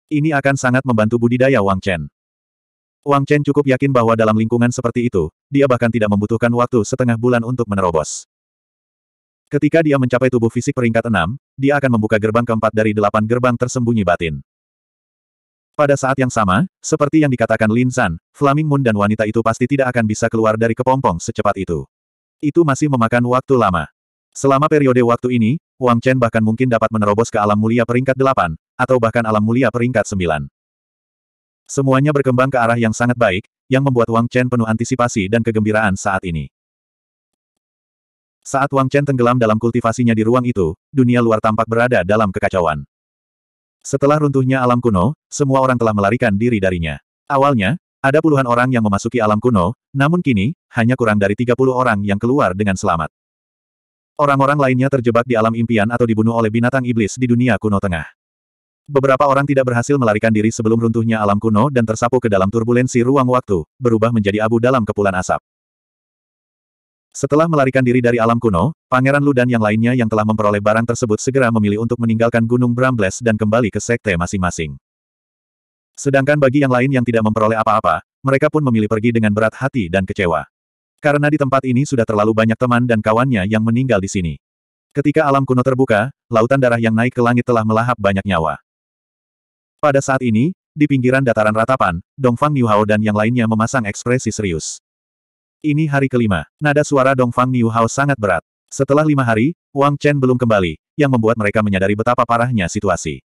Ini akan sangat membantu budidaya Wang Chen. Wang Chen cukup yakin bahwa dalam lingkungan seperti itu, dia bahkan tidak membutuhkan waktu setengah bulan untuk menerobos. Ketika dia mencapai tubuh fisik peringkat enam, dia akan membuka gerbang keempat dari delapan gerbang tersembunyi batin. Pada saat yang sama, seperti yang dikatakan Lin San, Flaming Moon dan wanita itu pasti tidak akan bisa keluar dari kepompong secepat itu. Itu masih memakan waktu lama. Selama periode waktu ini, Wang Chen bahkan mungkin dapat menerobos ke alam mulia peringkat 8, atau bahkan alam mulia peringkat 9. Semuanya berkembang ke arah yang sangat baik, yang membuat Wang Chen penuh antisipasi dan kegembiraan saat ini. Saat Wang Chen tenggelam dalam kultivasinya di ruang itu, dunia luar tampak berada dalam kekacauan. Setelah runtuhnya alam kuno, semua orang telah melarikan diri darinya. Awalnya, ada puluhan orang yang memasuki alam kuno, namun kini, hanya kurang dari 30 orang yang keluar dengan selamat. Orang-orang lainnya terjebak di alam impian atau dibunuh oleh binatang iblis di dunia kuno tengah. Beberapa orang tidak berhasil melarikan diri sebelum runtuhnya alam kuno dan tersapu ke dalam turbulensi ruang waktu, berubah menjadi abu dalam kepulan asap. Setelah melarikan diri dari alam kuno, Pangeran Lu dan yang lainnya yang telah memperoleh barang tersebut segera memilih untuk meninggalkan Gunung Brambles dan kembali ke sekte masing-masing. Sedangkan bagi yang lain yang tidak memperoleh apa-apa, mereka pun memilih pergi dengan berat hati dan kecewa. Karena di tempat ini sudah terlalu banyak teman dan kawannya yang meninggal di sini. Ketika alam kuno terbuka, lautan darah yang naik ke langit telah melahap banyak nyawa. Pada saat ini, di pinggiran dataran ratapan, Dongfang Niuhao dan yang lainnya memasang ekspresi serius. Ini hari kelima. Nada suara Dongfang Niuhao sangat berat. Setelah lima hari, Wang Chen belum kembali, yang membuat mereka menyadari betapa parahnya situasi.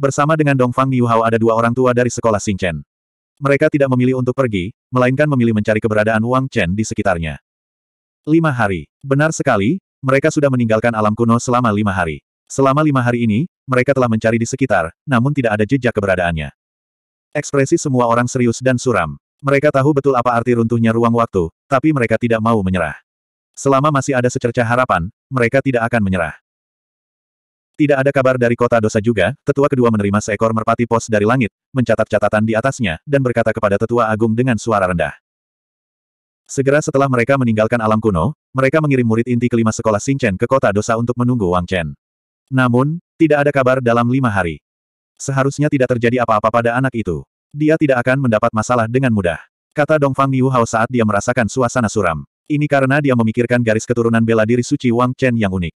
Bersama dengan Dongfang Niuhao ada dua orang tua dari sekolah Xingchen mereka tidak memilih untuk pergi, melainkan memilih mencari keberadaan Wang Chen di sekitarnya. Lima hari. Benar sekali, mereka sudah meninggalkan alam kuno selama lima hari. Selama lima hari ini, mereka telah mencari di sekitar, namun tidak ada jejak keberadaannya. Ekspresi semua orang serius dan suram. Mereka tahu betul apa arti runtuhnya ruang waktu, tapi mereka tidak mau menyerah. Selama masih ada secerca harapan, mereka tidak akan menyerah. Tidak ada kabar dari kota dosa juga, tetua kedua menerima seekor merpati pos dari langit, mencatat catatan di atasnya, dan berkata kepada tetua agung dengan suara rendah. Segera setelah mereka meninggalkan alam kuno, mereka mengirim murid inti kelima sekolah Chen ke kota dosa untuk menunggu Wang Chen. Namun, tidak ada kabar dalam lima hari. Seharusnya tidak terjadi apa-apa pada anak itu. Dia tidak akan mendapat masalah dengan mudah. Kata Dongfang Yu Hao saat dia merasakan suasana suram. Ini karena dia memikirkan garis keturunan bela diri suci Wang Chen yang unik.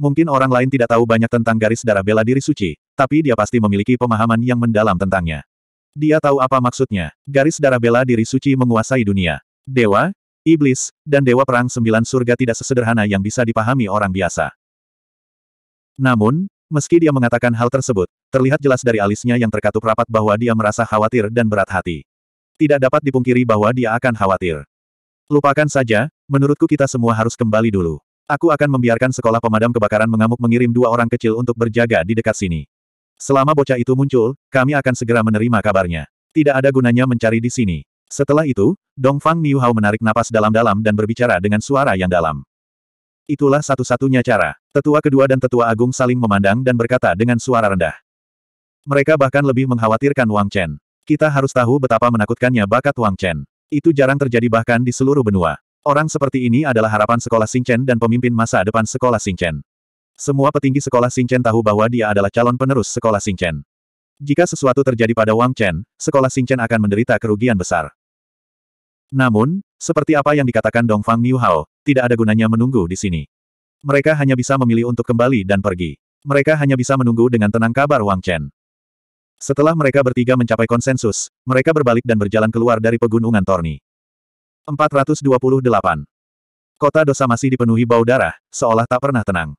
Mungkin orang lain tidak tahu banyak tentang garis darah bela diri suci, tapi dia pasti memiliki pemahaman yang mendalam tentangnya. Dia tahu apa maksudnya. Garis darah bela diri suci menguasai dunia. Dewa, iblis, dan dewa perang sembilan surga tidak sesederhana yang bisa dipahami orang biasa. Namun, meski dia mengatakan hal tersebut, terlihat jelas dari alisnya yang terkatup rapat bahwa dia merasa khawatir dan berat hati. Tidak dapat dipungkiri bahwa dia akan khawatir. Lupakan saja, menurutku kita semua harus kembali dulu. Aku akan membiarkan sekolah pemadam kebakaran mengamuk mengirim dua orang kecil untuk berjaga di dekat sini. Selama bocah itu muncul, kami akan segera menerima kabarnya. Tidak ada gunanya mencari di sini. Setelah itu, Dongfang Niu menarik napas dalam-dalam dan berbicara dengan suara yang dalam. Itulah satu-satunya cara. Tetua kedua dan tetua agung saling memandang dan berkata dengan suara rendah. Mereka bahkan lebih mengkhawatirkan Wang Chen. Kita harus tahu betapa menakutkannya bakat Wang Chen. Itu jarang terjadi bahkan di seluruh benua. Orang seperti ini adalah harapan sekolah Singchen dan pemimpin masa depan sekolah Singchen. Semua petinggi sekolah Singchen tahu bahwa dia adalah calon penerus sekolah Singchen. Jika sesuatu terjadi pada Wang Chen, sekolah Singchen akan menderita kerugian besar. Namun, seperti apa yang dikatakan Dongfang Fang Hao, tidak ada gunanya menunggu di sini. Mereka hanya bisa memilih untuk kembali dan pergi. Mereka hanya bisa menunggu dengan tenang kabar Wang Chen. Setelah mereka bertiga mencapai konsensus, mereka berbalik dan berjalan keluar dari pegunungan Torni. 428. Kota dosa masih dipenuhi bau darah, seolah tak pernah tenang.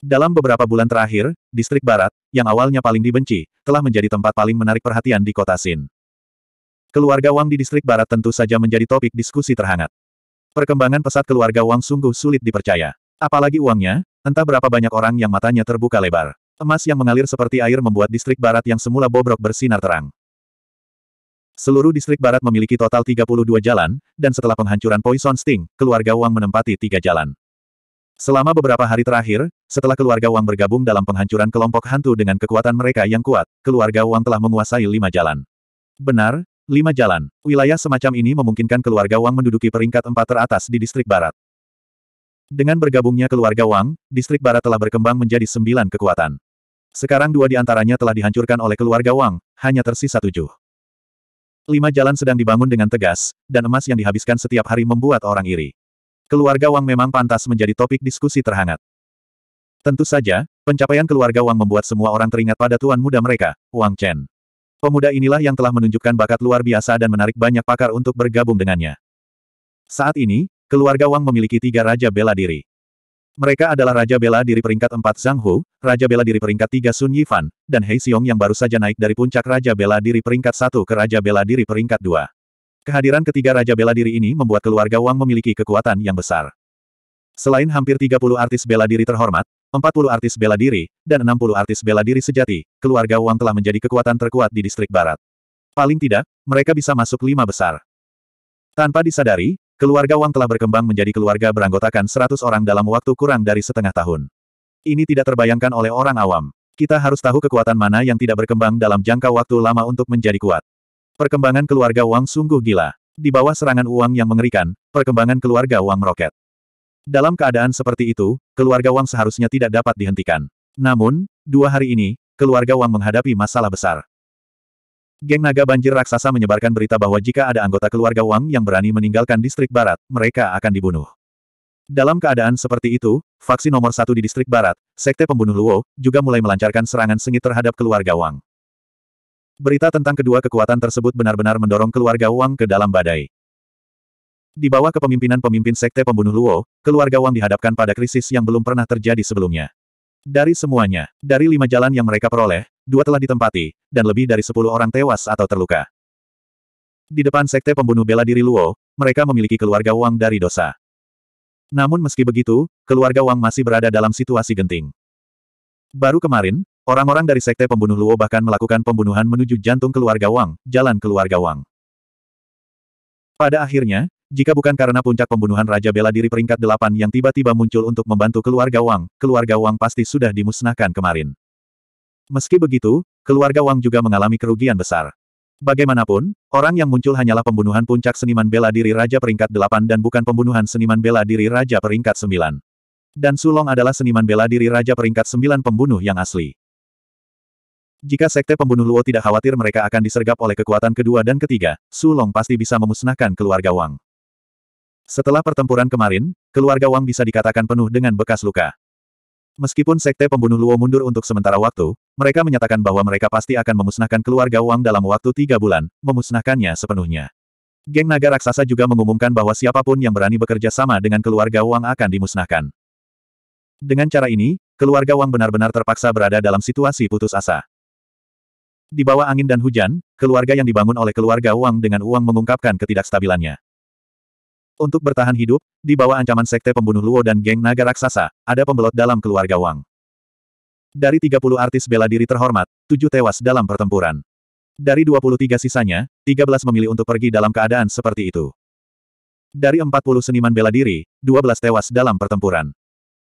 Dalam beberapa bulan terakhir, distrik barat, yang awalnya paling dibenci, telah menjadi tempat paling menarik perhatian di kota Sin. Keluarga Wang di distrik barat tentu saja menjadi topik diskusi terhangat. Perkembangan pesat keluarga Wang sungguh sulit dipercaya. Apalagi uangnya, entah berapa banyak orang yang matanya terbuka lebar. Emas yang mengalir seperti air membuat distrik barat yang semula bobrok bersinar terang. Seluruh distrik barat memiliki total 32 jalan, dan setelah penghancuran Poison Sting, keluarga Wang menempati tiga jalan. Selama beberapa hari terakhir, setelah keluarga Wang bergabung dalam penghancuran kelompok hantu dengan kekuatan mereka yang kuat, keluarga Wang telah menguasai lima jalan. Benar, lima jalan. Wilayah semacam ini memungkinkan keluarga Wang menduduki peringkat empat teratas di distrik barat. Dengan bergabungnya keluarga Wang, distrik barat telah berkembang menjadi sembilan kekuatan. Sekarang dua di antaranya telah dihancurkan oleh keluarga Wang, hanya tersisa tujuh. Lima jalan sedang dibangun dengan tegas, dan emas yang dihabiskan setiap hari membuat orang iri. Keluarga Wang memang pantas menjadi topik diskusi terhangat. Tentu saja, pencapaian keluarga Wang membuat semua orang teringat pada tuan muda mereka, Wang Chen. Pemuda inilah yang telah menunjukkan bakat luar biasa dan menarik banyak pakar untuk bergabung dengannya. Saat ini, keluarga Wang memiliki tiga raja bela diri. Mereka adalah Raja Bela Diri peringkat 4 Zhang Hu, Raja Bela Diri peringkat 3 Sun Yifan, dan Hei Xiong yang baru saja naik dari puncak Raja Bela Diri peringkat 1 ke Raja Bela Diri peringkat 2. Kehadiran ketiga Raja Bela Diri ini membuat keluarga Wang memiliki kekuatan yang besar. Selain hampir 30 artis bela diri terhormat, 40 artis bela diri, dan 60 artis bela diri sejati, keluarga Wang telah menjadi kekuatan terkuat di distrik barat. Paling tidak, mereka bisa masuk lima besar. Tanpa disadari, Keluarga Wang telah berkembang menjadi keluarga beranggotakan 100 orang dalam waktu kurang dari setengah tahun. Ini tidak terbayangkan oleh orang awam. Kita harus tahu kekuatan mana yang tidak berkembang dalam jangka waktu lama untuk menjadi kuat. Perkembangan keluarga Wang sungguh gila. Di bawah serangan uang yang mengerikan, perkembangan keluarga Wang meroket. Dalam keadaan seperti itu, keluarga Wang seharusnya tidak dapat dihentikan. Namun, dua hari ini, keluarga Wang menghadapi masalah besar. Geng naga banjir raksasa menyebarkan berita bahwa jika ada anggota keluarga Wang yang berani meninggalkan distrik barat, mereka akan dibunuh. Dalam keadaan seperti itu, faksi nomor satu di distrik barat, Sekte Pembunuh Luo, juga mulai melancarkan serangan sengit terhadap keluarga Wang. Berita tentang kedua kekuatan tersebut benar-benar mendorong keluarga Wang ke dalam badai. Di bawah kepemimpinan pemimpin Sekte Pembunuh Luo, keluarga Wang dihadapkan pada krisis yang belum pernah terjadi sebelumnya. Dari semuanya, dari lima jalan yang mereka peroleh, dua telah ditempati, dan lebih dari sepuluh orang tewas atau terluka. Di depan sekte pembunuh bela diri Luo, mereka memiliki keluarga Wang dari dosa. Namun meski begitu, keluarga Wang masih berada dalam situasi genting. Baru kemarin, orang-orang dari sekte pembunuh Luo bahkan melakukan pembunuhan menuju jantung keluarga Wang, jalan keluarga Wang. Pada akhirnya, jika bukan karena puncak pembunuhan Raja Bela Diri peringkat delapan yang tiba-tiba muncul untuk membantu keluarga Wang, keluarga Wang pasti sudah dimusnahkan kemarin. Meski begitu, keluarga Wang juga mengalami kerugian besar. Bagaimanapun, orang yang muncul hanyalah pembunuhan puncak seniman bela diri Raja peringkat delapan dan bukan pembunuhan seniman bela diri Raja peringkat sembilan. Dan Sulong adalah seniman bela diri Raja peringkat sembilan pembunuh yang asli. Jika Sekte Pembunuh Luo tidak khawatir mereka akan disergap oleh kekuatan kedua dan ketiga, Sulong pasti bisa memusnahkan keluarga Wang. Setelah pertempuran kemarin, keluarga Wang bisa dikatakan penuh dengan bekas luka. Meskipun sekte pembunuh Luo mundur untuk sementara waktu, mereka menyatakan bahwa mereka pasti akan memusnahkan keluarga Wang dalam waktu tiga bulan, memusnahkannya sepenuhnya. Geng naga raksasa juga mengumumkan bahwa siapapun yang berani bekerja sama dengan keluarga Wang akan dimusnahkan. Dengan cara ini, keluarga Wang benar-benar terpaksa berada dalam situasi putus asa. Di bawah angin dan hujan, keluarga yang dibangun oleh keluarga Wang dengan uang mengungkapkan ketidakstabilannya. Untuk bertahan hidup, di bawah ancaman sekte pembunuh Luo dan geng naga raksasa, ada pembelot dalam keluarga Wang. Dari 30 artis bela diri terhormat, 7 tewas dalam pertempuran. Dari 23 sisanya, 13 memilih untuk pergi dalam keadaan seperti itu. Dari 40 seniman bela diri, 12 tewas dalam pertempuran.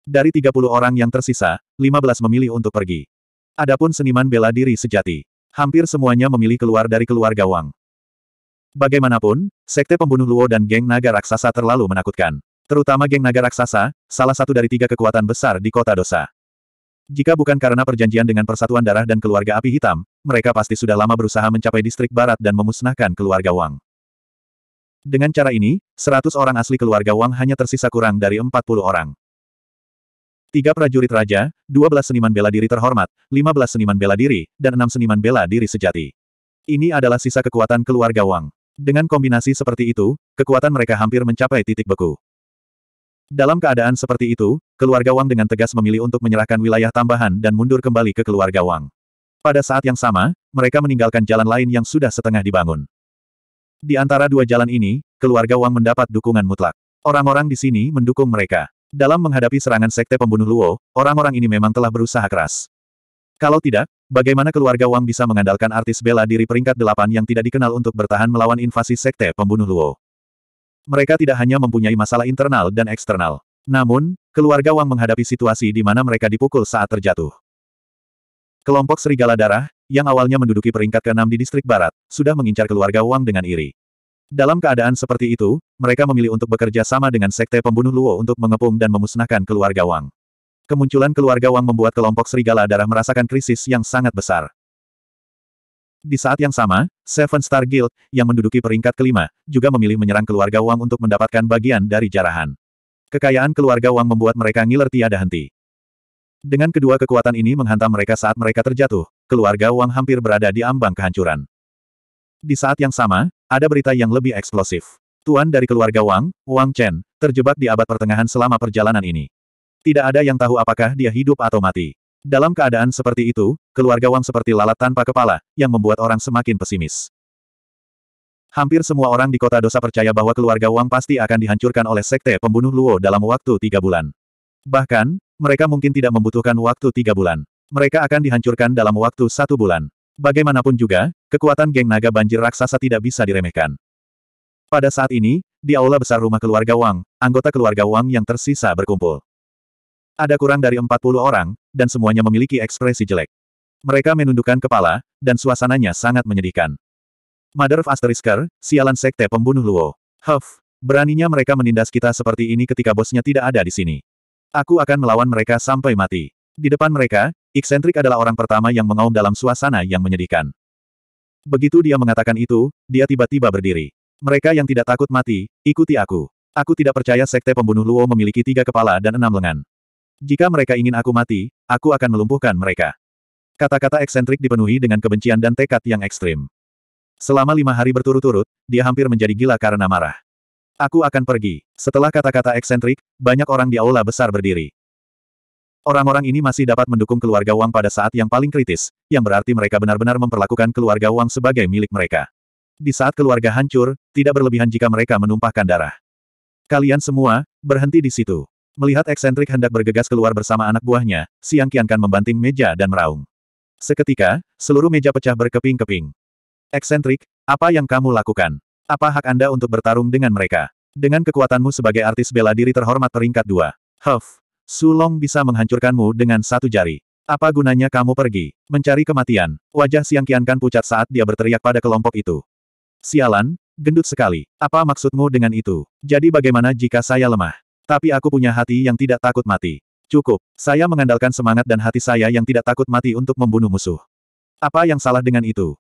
Dari 30 orang yang tersisa, 15 memilih untuk pergi. Adapun seniman bela diri sejati, hampir semuanya memilih keluar dari keluarga Wang. Bagaimanapun, sekte pembunuh Luo dan geng naga raksasa terlalu menakutkan. Terutama geng naga raksasa, salah satu dari tiga kekuatan besar di kota dosa. Jika bukan karena perjanjian dengan Persatuan Darah dan Keluarga Api Hitam, mereka pasti sudah lama berusaha mencapai distrik barat dan memusnahkan keluarga Wang. Dengan cara ini, 100 orang asli keluarga Wang hanya tersisa kurang dari 40 orang. Tiga prajurit raja, 12 seniman bela diri terhormat, 15 seniman bela diri, dan enam seniman bela diri sejati. Ini adalah sisa kekuatan keluarga Wang. Dengan kombinasi seperti itu, kekuatan mereka hampir mencapai titik beku. Dalam keadaan seperti itu, keluarga Wang dengan tegas memilih untuk menyerahkan wilayah tambahan dan mundur kembali ke keluarga Wang. Pada saat yang sama, mereka meninggalkan jalan lain yang sudah setengah dibangun. Di antara dua jalan ini, keluarga Wang mendapat dukungan mutlak. Orang-orang di sini mendukung mereka. Dalam menghadapi serangan sekte pembunuh Luo, orang-orang ini memang telah berusaha keras. Kalau tidak, bagaimana keluarga Wang bisa mengandalkan artis bela diri peringkat delapan yang tidak dikenal untuk bertahan melawan invasi sekte pembunuh Luo? Mereka tidak hanya mempunyai masalah internal dan eksternal. Namun, keluarga Wang menghadapi situasi di mana mereka dipukul saat terjatuh. Kelompok Serigala Darah, yang awalnya menduduki peringkat ke-6 di distrik barat, sudah mengincar keluarga Wang dengan iri. Dalam keadaan seperti itu, mereka memilih untuk bekerja sama dengan sekte pembunuh Luo untuk mengepung dan memusnahkan keluarga Wang. Kemunculan keluarga Wang membuat kelompok serigala darah merasakan krisis yang sangat besar. Di saat yang sama, Seven Star Guild, yang menduduki peringkat kelima, juga memilih menyerang keluarga Wang untuk mendapatkan bagian dari jarahan. Kekayaan keluarga Wang membuat mereka ngiler tiada henti. Dengan kedua kekuatan ini menghantam mereka saat mereka terjatuh, keluarga Wang hampir berada di ambang kehancuran. Di saat yang sama, ada berita yang lebih eksplosif. Tuan dari keluarga Wang, Wang Chen, terjebak di abad pertengahan selama perjalanan ini. Tidak ada yang tahu apakah dia hidup atau mati. Dalam keadaan seperti itu, keluarga Wang seperti lalat tanpa kepala, yang membuat orang semakin pesimis. Hampir semua orang di kota dosa percaya bahwa keluarga Wang pasti akan dihancurkan oleh sekte pembunuh Luo dalam waktu tiga bulan. Bahkan, mereka mungkin tidak membutuhkan waktu tiga bulan. Mereka akan dihancurkan dalam waktu satu bulan. Bagaimanapun juga, kekuatan geng naga banjir raksasa tidak bisa diremehkan. Pada saat ini, di aula besar rumah keluarga Wang, anggota keluarga Wang yang tersisa berkumpul. Ada kurang dari 40 orang, dan semuanya memiliki ekspresi jelek. Mereka menundukkan kepala, dan suasananya sangat menyedihkan. Mother of Asterisker, sialan sekte pembunuh Luo. Huff, beraninya mereka menindas kita seperti ini ketika bosnya tidak ada di sini. Aku akan melawan mereka sampai mati. Di depan mereka, Iksentrik adalah orang pertama yang mengaum dalam suasana yang menyedihkan. Begitu dia mengatakan itu, dia tiba-tiba berdiri. Mereka yang tidak takut mati, ikuti aku. Aku tidak percaya sekte pembunuh Luo memiliki tiga kepala dan enam lengan. Jika mereka ingin aku mati, aku akan melumpuhkan mereka. Kata-kata eksentrik dipenuhi dengan kebencian dan tekad yang ekstrim. Selama lima hari berturut-turut, dia hampir menjadi gila karena marah. Aku akan pergi. Setelah kata-kata eksentrik, banyak orang di aula besar berdiri. Orang-orang ini masih dapat mendukung keluarga Wang pada saat yang paling kritis, yang berarti mereka benar-benar memperlakukan keluarga Wang sebagai milik mereka. Di saat keluarga hancur, tidak berlebihan jika mereka menumpahkan darah. Kalian semua, berhenti di situ. Melihat eksentrik hendak bergegas keluar bersama anak buahnya, Siang Qiankan membanting meja dan meraung. Seketika, seluruh meja pecah berkeping-keping. Eksentrik, apa yang kamu lakukan? Apa hak Anda untuk bertarung dengan mereka? Dengan kekuatanmu sebagai artis bela diri terhormat peringkat dua. Huff, Sulong bisa menghancurkanmu dengan satu jari. Apa gunanya kamu pergi? Mencari kematian. Wajah Siang Qiankan pucat saat dia berteriak pada kelompok itu. Sialan, gendut sekali. Apa maksudmu dengan itu? Jadi bagaimana jika saya lemah? Tapi aku punya hati yang tidak takut mati. Cukup, saya mengandalkan semangat dan hati saya yang tidak takut mati untuk membunuh musuh. Apa yang salah dengan itu?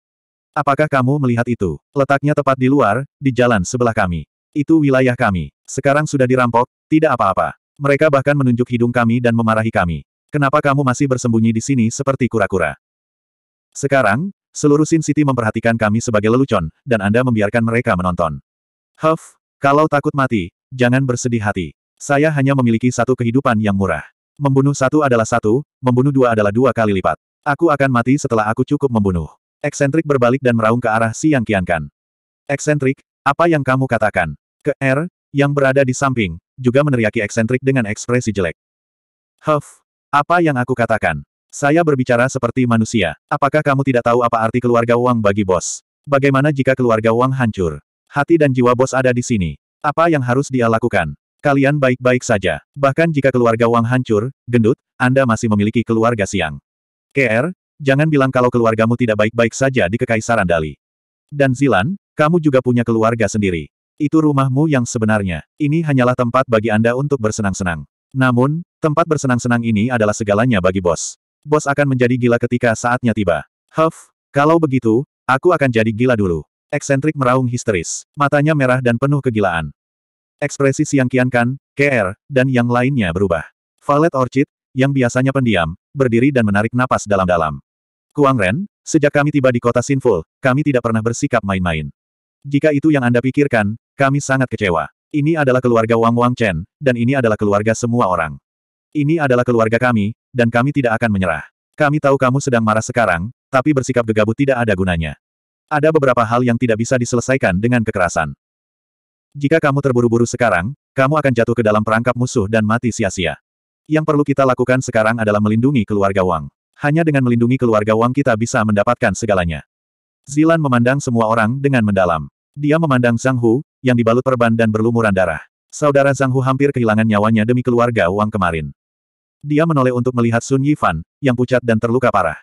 Apakah kamu melihat itu? Letaknya tepat di luar, di jalan sebelah kami. Itu wilayah kami. Sekarang sudah dirampok, tidak apa-apa. Mereka bahkan menunjuk hidung kami dan memarahi kami. Kenapa kamu masih bersembunyi di sini seperti kura-kura? Sekarang, seluruh Sin City memperhatikan kami sebagai lelucon, dan Anda membiarkan mereka menonton. Huff, kalau takut mati, jangan bersedih hati. Saya hanya memiliki satu kehidupan yang murah. Membunuh satu adalah satu, membunuh dua adalah dua kali lipat. Aku akan mati setelah aku cukup membunuh. Eksentrik berbalik dan meraung ke arah Siang Kiankan. Eksentrik, apa yang kamu katakan? Ke R, yang berada di samping, juga meneriaki eksentrik dengan ekspresi jelek. Huff, apa yang aku katakan? Saya berbicara seperti manusia. Apakah kamu tidak tahu apa arti keluarga Wang bagi bos? Bagaimana jika keluarga Wang hancur? Hati dan jiwa bos ada di sini. Apa yang harus dia lakukan? Kalian baik-baik saja. Bahkan jika keluarga Wang hancur, gendut, Anda masih memiliki keluarga siang. KR, jangan bilang kalau keluargamu tidak baik-baik saja di Kekaisaran Dali. Dan Zilan, kamu juga punya keluarga sendiri. Itu rumahmu yang sebenarnya. Ini hanyalah tempat bagi Anda untuk bersenang-senang. Namun, tempat bersenang-senang ini adalah segalanya bagi bos. Bos akan menjadi gila ketika saatnya tiba. Huff, kalau begitu, aku akan jadi gila dulu. Eksentrik meraung histeris. Matanya merah dan penuh kegilaan. Ekspresi Siang Kian Kan, KR, dan yang lainnya berubah. Valet Orchid, yang biasanya pendiam, berdiri dan menarik napas dalam-dalam. Kuang Ren, sejak kami tiba di kota Sinful, kami tidak pernah bersikap main-main. Jika itu yang Anda pikirkan, kami sangat kecewa. Ini adalah keluarga Wang Wang Chen, dan ini adalah keluarga semua orang. Ini adalah keluarga kami, dan kami tidak akan menyerah. Kami tahu kamu sedang marah sekarang, tapi bersikap gegabah tidak ada gunanya. Ada beberapa hal yang tidak bisa diselesaikan dengan kekerasan. Jika kamu terburu-buru sekarang, kamu akan jatuh ke dalam perangkap musuh dan mati sia-sia. Yang perlu kita lakukan sekarang adalah melindungi keluarga Wang. Hanya dengan melindungi keluarga Wang kita bisa mendapatkan segalanya. Zilan memandang semua orang dengan mendalam. Dia memandang Zhang Hu, yang dibalut perban dan berlumuran darah. Saudara Zhang Hu hampir kehilangan nyawanya demi keluarga Wang kemarin. Dia menoleh untuk melihat Sun Yifan, yang pucat dan terluka parah.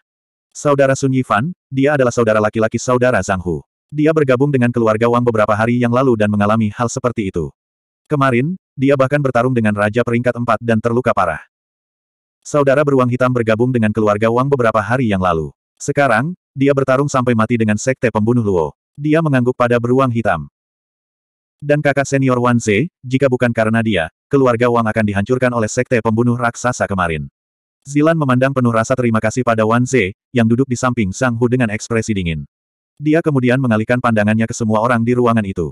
Saudara Sun Yifan, dia adalah saudara laki-laki saudara Zhang Hu. Dia bergabung dengan keluarga Wang beberapa hari yang lalu dan mengalami hal seperti itu. Kemarin, dia bahkan bertarung dengan Raja Peringkat Empat dan terluka parah. Saudara beruang hitam bergabung dengan keluarga Wang beberapa hari yang lalu. Sekarang, dia bertarung sampai mati dengan Sekte Pembunuh Luo. Dia mengangguk pada beruang hitam. Dan kakak senior Wan Ze, jika bukan karena dia, keluarga Wang akan dihancurkan oleh Sekte Pembunuh Raksasa kemarin. Zilan memandang penuh rasa terima kasih pada Wan Ze, yang duduk di samping Sang Hu dengan ekspresi dingin. Dia kemudian mengalihkan pandangannya ke semua orang di ruangan itu.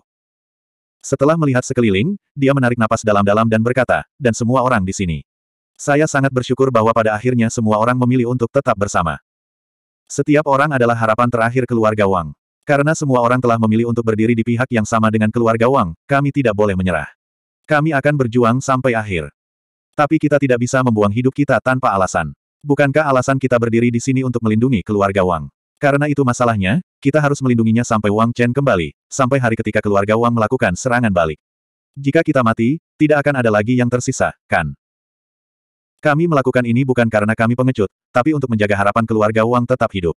Setelah melihat sekeliling, dia menarik napas dalam-dalam dan berkata, dan semua orang di sini. Saya sangat bersyukur bahwa pada akhirnya semua orang memilih untuk tetap bersama. Setiap orang adalah harapan terakhir keluarga Wang. Karena semua orang telah memilih untuk berdiri di pihak yang sama dengan keluarga Wang, kami tidak boleh menyerah. Kami akan berjuang sampai akhir. Tapi kita tidak bisa membuang hidup kita tanpa alasan. Bukankah alasan kita berdiri di sini untuk melindungi keluarga Wang? Karena itu masalahnya, kita harus melindunginya sampai Wang Chen kembali, sampai hari ketika keluarga Wang melakukan serangan balik. Jika kita mati, tidak akan ada lagi yang tersisa, kan? Kami melakukan ini bukan karena kami pengecut, tapi untuk menjaga harapan keluarga Wang tetap hidup.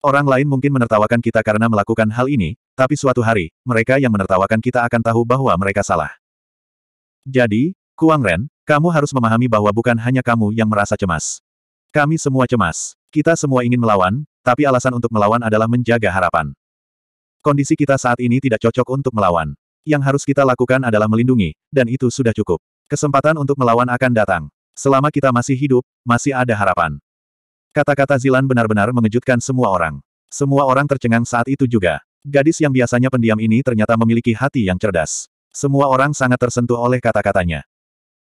Orang lain mungkin menertawakan kita karena melakukan hal ini, tapi suatu hari, mereka yang menertawakan kita akan tahu bahwa mereka salah. Jadi, Kuang Ren, kamu harus memahami bahwa bukan hanya kamu yang merasa cemas. Kami semua cemas. Kita semua ingin melawan, tapi alasan untuk melawan adalah menjaga harapan. Kondisi kita saat ini tidak cocok untuk melawan. Yang harus kita lakukan adalah melindungi, dan itu sudah cukup. Kesempatan untuk melawan akan datang. Selama kita masih hidup, masih ada harapan. Kata-kata Zilan benar-benar mengejutkan semua orang. Semua orang tercengang saat itu juga. Gadis yang biasanya pendiam ini ternyata memiliki hati yang cerdas. Semua orang sangat tersentuh oleh kata-katanya.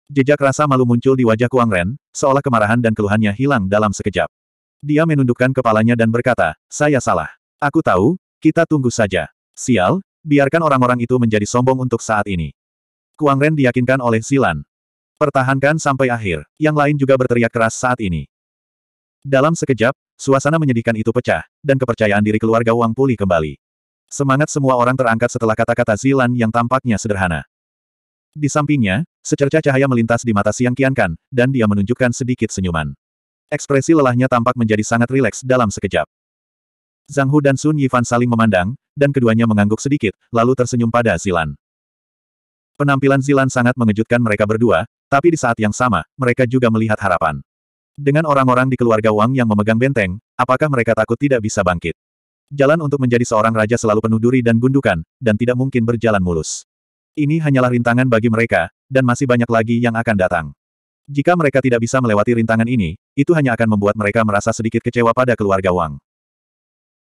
Jejak rasa malu muncul di wajah Kuang Ren, seolah kemarahan dan keluhannya hilang dalam sekejap. Dia menundukkan kepalanya dan berkata, saya salah. Aku tahu, kita tunggu saja. Sial, biarkan orang-orang itu menjadi sombong untuk saat ini. Kuang Ren diyakinkan oleh Silan. Pertahankan sampai akhir, yang lain juga berteriak keras saat ini. Dalam sekejap, suasana menyedihkan itu pecah, dan kepercayaan diri keluarga Wang pulih kembali. Semangat semua orang terangkat setelah kata-kata Zilan yang tampaknya sederhana. Di sampingnya, secerca cahaya melintas di mata Siang Kiankan, dan dia menunjukkan sedikit senyuman. Ekspresi lelahnya tampak menjadi sangat rileks dalam sekejap. Zhang Hu dan Sun Yifan saling memandang, dan keduanya mengangguk sedikit, lalu tersenyum pada Zilan. Penampilan Zilan sangat mengejutkan mereka berdua, tapi di saat yang sama, mereka juga melihat harapan. Dengan orang-orang di keluarga Wang yang memegang benteng, apakah mereka takut tidak bisa bangkit? Jalan untuk menjadi seorang raja selalu penuh duri dan gundukan, dan tidak mungkin berjalan mulus. Ini hanyalah rintangan bagi mereka, dan masih banyak lagi yang akan datang. Jika mereka tidak bisa melewati rintangan ini, itu hanya akan membuat mereka merasa sedikit kecewa pada keluarga Wang.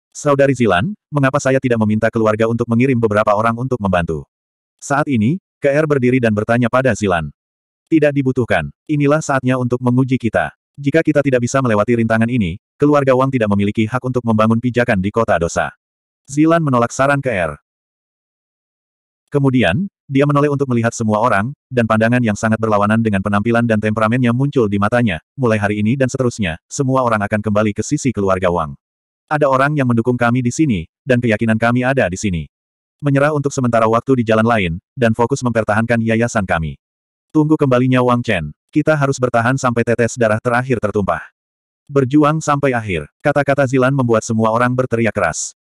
Saudari Zilan, mengapa saya tidak meminta keluarga untuk mengirim beberapa orang untuk membantu? Saat ini, KR berdiri dan bertanya pada Zilan. Tidak dibutuhkan. Inilah saatnya untuk menguji kita. Jika kita tidak bisa melewati rintangan ini, keluarga Wang tidak memiliki hak untuk membangun pijakan di kota dosa. Zilan menolak saran KR. Kemudian, dia menoleh untuk melihat semua orang, dan pandangan yang sangat berlawanan dengan penampilan dan temperamennya muncul di matanya. Mulai hari ini dan seterusnya, semua orang akan kembali ke sisi keluarga Wang. Ada orang yang mendukung kami di sini, dan keyakinan kami ada di sini. Menyerah untuk sementara waktu di jalan lain, dan fokus mempertahankan yayasan kami. Tunggu kembalinya Wang Chen. Kita harus bertahan sampai tetes darah terakhir tertumpah. Berjuang sampai akhir. Kata-kata Zilan membuat semua orang berteriak keras.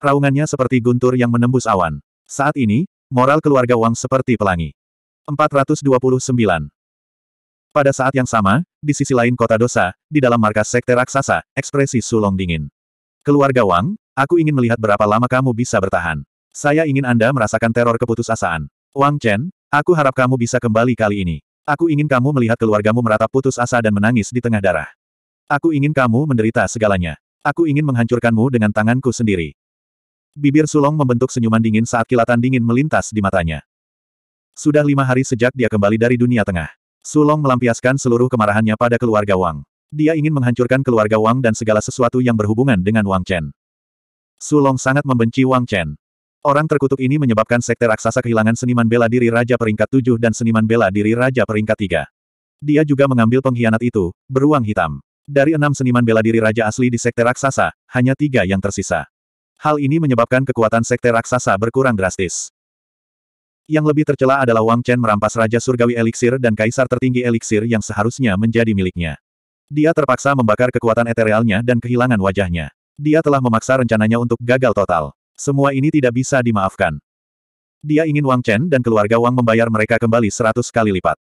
Raungannya seperti guntur yang menembus awan. Saat ini, Moral keluarga Wang seperti pelangi. 429. Pada saat yang sama, di sisi lain kota dosa, di dalam markas sekte raksasa, ekspresi Sulong dingin. Keluarga Wang, aku ingin melihat berapa lama kamu bisa bertahan. Saya ingin Anda merasakan teror keputusasaan. Wang Chen, aku harap kamu bisa kembali kali ini. Aku ingin kamu melihat keluargamu meratap putus asa dan menangis di tengah darah. Aku ingin kamu menderita segalanya. Aku ingin menghancurkanmu dengan tanganku sendiri. Bibir Sulong membentuk senyuman dingin saat kilatan dingin melintas di matanya. Sudah lima hari sejak dia kembali dari dunia tengah. Sulong melampiaskan seluruh kemarahannya pada keluarga Wang. Dia ingin menghancurkan keluarga Wang dan segala sesuatu yang berhubungan dengan Wang Chen. Sulong sangat membenci Wang Chen. Orang terkutuk ini menyebabkan sekte raksasa kehilangan seniman bela diri Raja Peringkat 7 dan seniman bela diri Raja Peringkat 3. Dia juga mengambil pengkhianat itu, beruang hitam. Dari enam seniman bela diri Raja asli di sekte raksasa, hanya tiga yang tersisa. Hal ini menyebabkan kekuatan sekte raksasa berkurang drastis. Yang lebih tercela adalah Wang Chen merampas Raja Surgawi Eliksir dan Kaisar Tertinggi Eliksir yang seharusnya menjadi miliknya. Dia terpaksa membakar kekuatan eterealnya dan kehilangan wajahnya. Dia telah memaksa rencananya untuk gagal total. Semua ini tidak bisa dimaafkan. Dia ingin Wang Chen dan keluarga Wang membayar mereka kembali seratus kali lipat.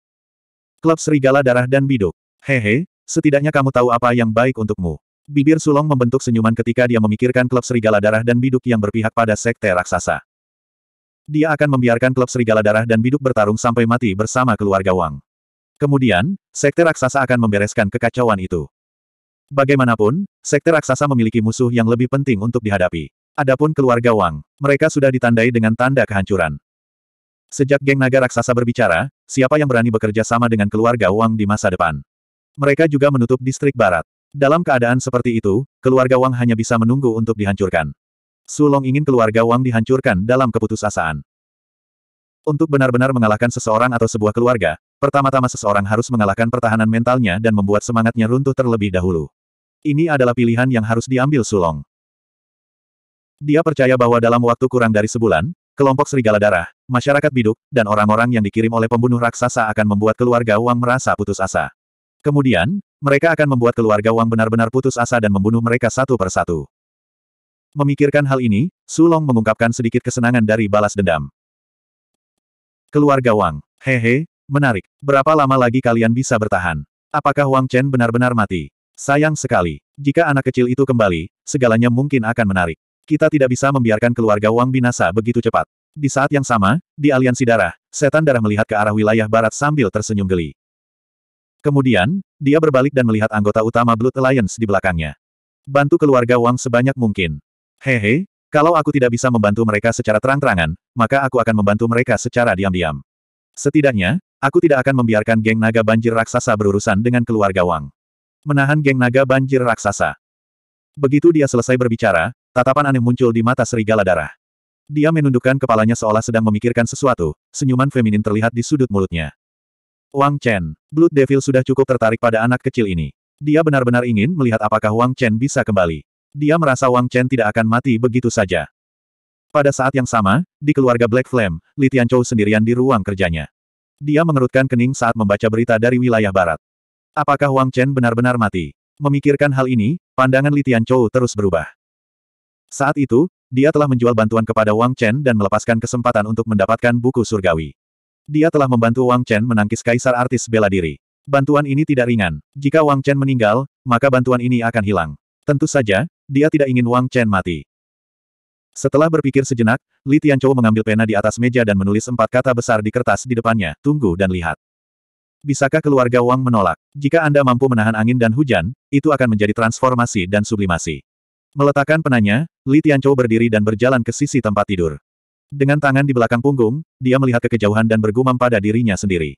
Klub Serigala Darah dan Biduk. Hehe, setidaknya kamu tahu apa yang baik untukmu. Bibir Sulong membentuk senyuman ketika dia memikirkan klub serigala darah dan biduk yang berpihak pada sekte raksasa. Dia akan membiarkan klub serigala darah dan biduk bertarung sampai mati bersama keluarga Wang. Kemudian, sekte raksasa akan membereskan kekacauan itu. Bagaimanapun, sekte raksasa memiliki musuh yang lebih penting untuk dihadapi. Adapun keluarga Wang, mereka sudah ditandai dengan tanda kehancuran. Sejak geng naga raksasa berbicara, siapa yang berani bekerja sama dengan keluarga Wang di masa depan? Mereka juga menutup distrik barat. Dalam keadaan seperti itu, keluarga Wang hanya bisa menunggu untuk dihancurkan. Sulong ingin keluarga Wang dihancurkan dalam keputusasaan. Untuk benar-benar mengalahkan seseorang atau sebuah keluarga, pertama-tama seseorang harus mengalahkan pertahanan mentalnya dan membuat semangatnya runtuh terlebih dahulu. Ini adalah pilihan yang harus diambil Sulong. Dia percaya bahwa dalam waktu kurang dari sebulan, kelompok serigala darah, masyarakat biduk, dan orang-orang yang dikirim oleh pembunuh raksasa akan membuat keluarga Wang merasa putus asa. Kemudian, mereka akan membuat keluarga Wang benar-benar putus asa dan membunuh mereka satu per satu. Memikirkan hal ini, Sulong mengungkapkan sedikit kesenangan dari balas dendam. Keluarga Wang. Hehe, menarik. Berapa lama lagi kalian bisa bertahan? Apakah Wang Chen benar-benar mati? Sayang sekali. Jika anak kecil itu kembali, segalanya mungkin akan menarik. Kita tidak bisa membiarkan keluarga Wang binasa begitu cepat. Di saat yang sama, di aliansi darah, setan darah melihat ke arah wilayah barat sambil tersenyum geli. Kemudian, dia berbalik dan melihat anggota utama Blood Alliance di belakangnya. Bantu keluarga Wang sebanyak mungkin. Hehe, kalau aku tidak bisa membantu mereka secara terang-terangan, maka aku akan membantu mereka secara diam-diam. Setidaknya, aku tidak akan membiarkan geng naga banjir raksasa berurusan dengan keluarga Wang. Menahan geng naga banjir raksasa. Begitu dia selesai berbicara, tatapan aneh muncul di mata serigala darah. Dia menundukkan kepalanya seolah sedang memikirkan sesuatu, senyuman feminin terlihat di sudut mulutnya. Wang Chen. Blood Devil sudah cukup tertarik pada anak kecil ini. Dia benar-benar ingin melihat apakah Wang Chen bisa kembali. Dia merasa Wang Chen tidak akan mati begitu saja. Pada saat yang sama, di keluarga Black Flame, Li Tianchou sendirian di ruang kerjanya. Dia mengerutkan kening saat membaca berita dari wilayah barat. Apakah Wang Chen benar-benar mati? Memikirkan hal ini, pandangan Li Tianchou terus berubah. Saat itu, dia telah menjual bantuan kepada Wang Chen dan melepaskan kesempatan untuk mendapatkan buku surgawi. Dia telah membantu Wang Chen menangkis kaisar artis bela diri. Bantuan ini tidak ringan. Jika Wang Chen meninggal, maka bantuan ini akan hilang. Tentu saja, dia tidak ingin Wang Chen mati. Setelah berpikir sejenak, Li Tianchou mengambil pena di atas meja dan menulis empat kata besar di kertas di depannya, tunggu dan lihat. Bisakah keluarga Wang menolak? Jika Anda mampu menahan angin dan hujan, itu akan menjadi transformasi dan sublimasi. Meletakkan penanya, Li Tianchou berdiri dan berjalan ke sisi tempat tidur. Dengan tangan di belakang punggung, dia melihat ke kejauhan dan bergumam pada dirinya sendiri.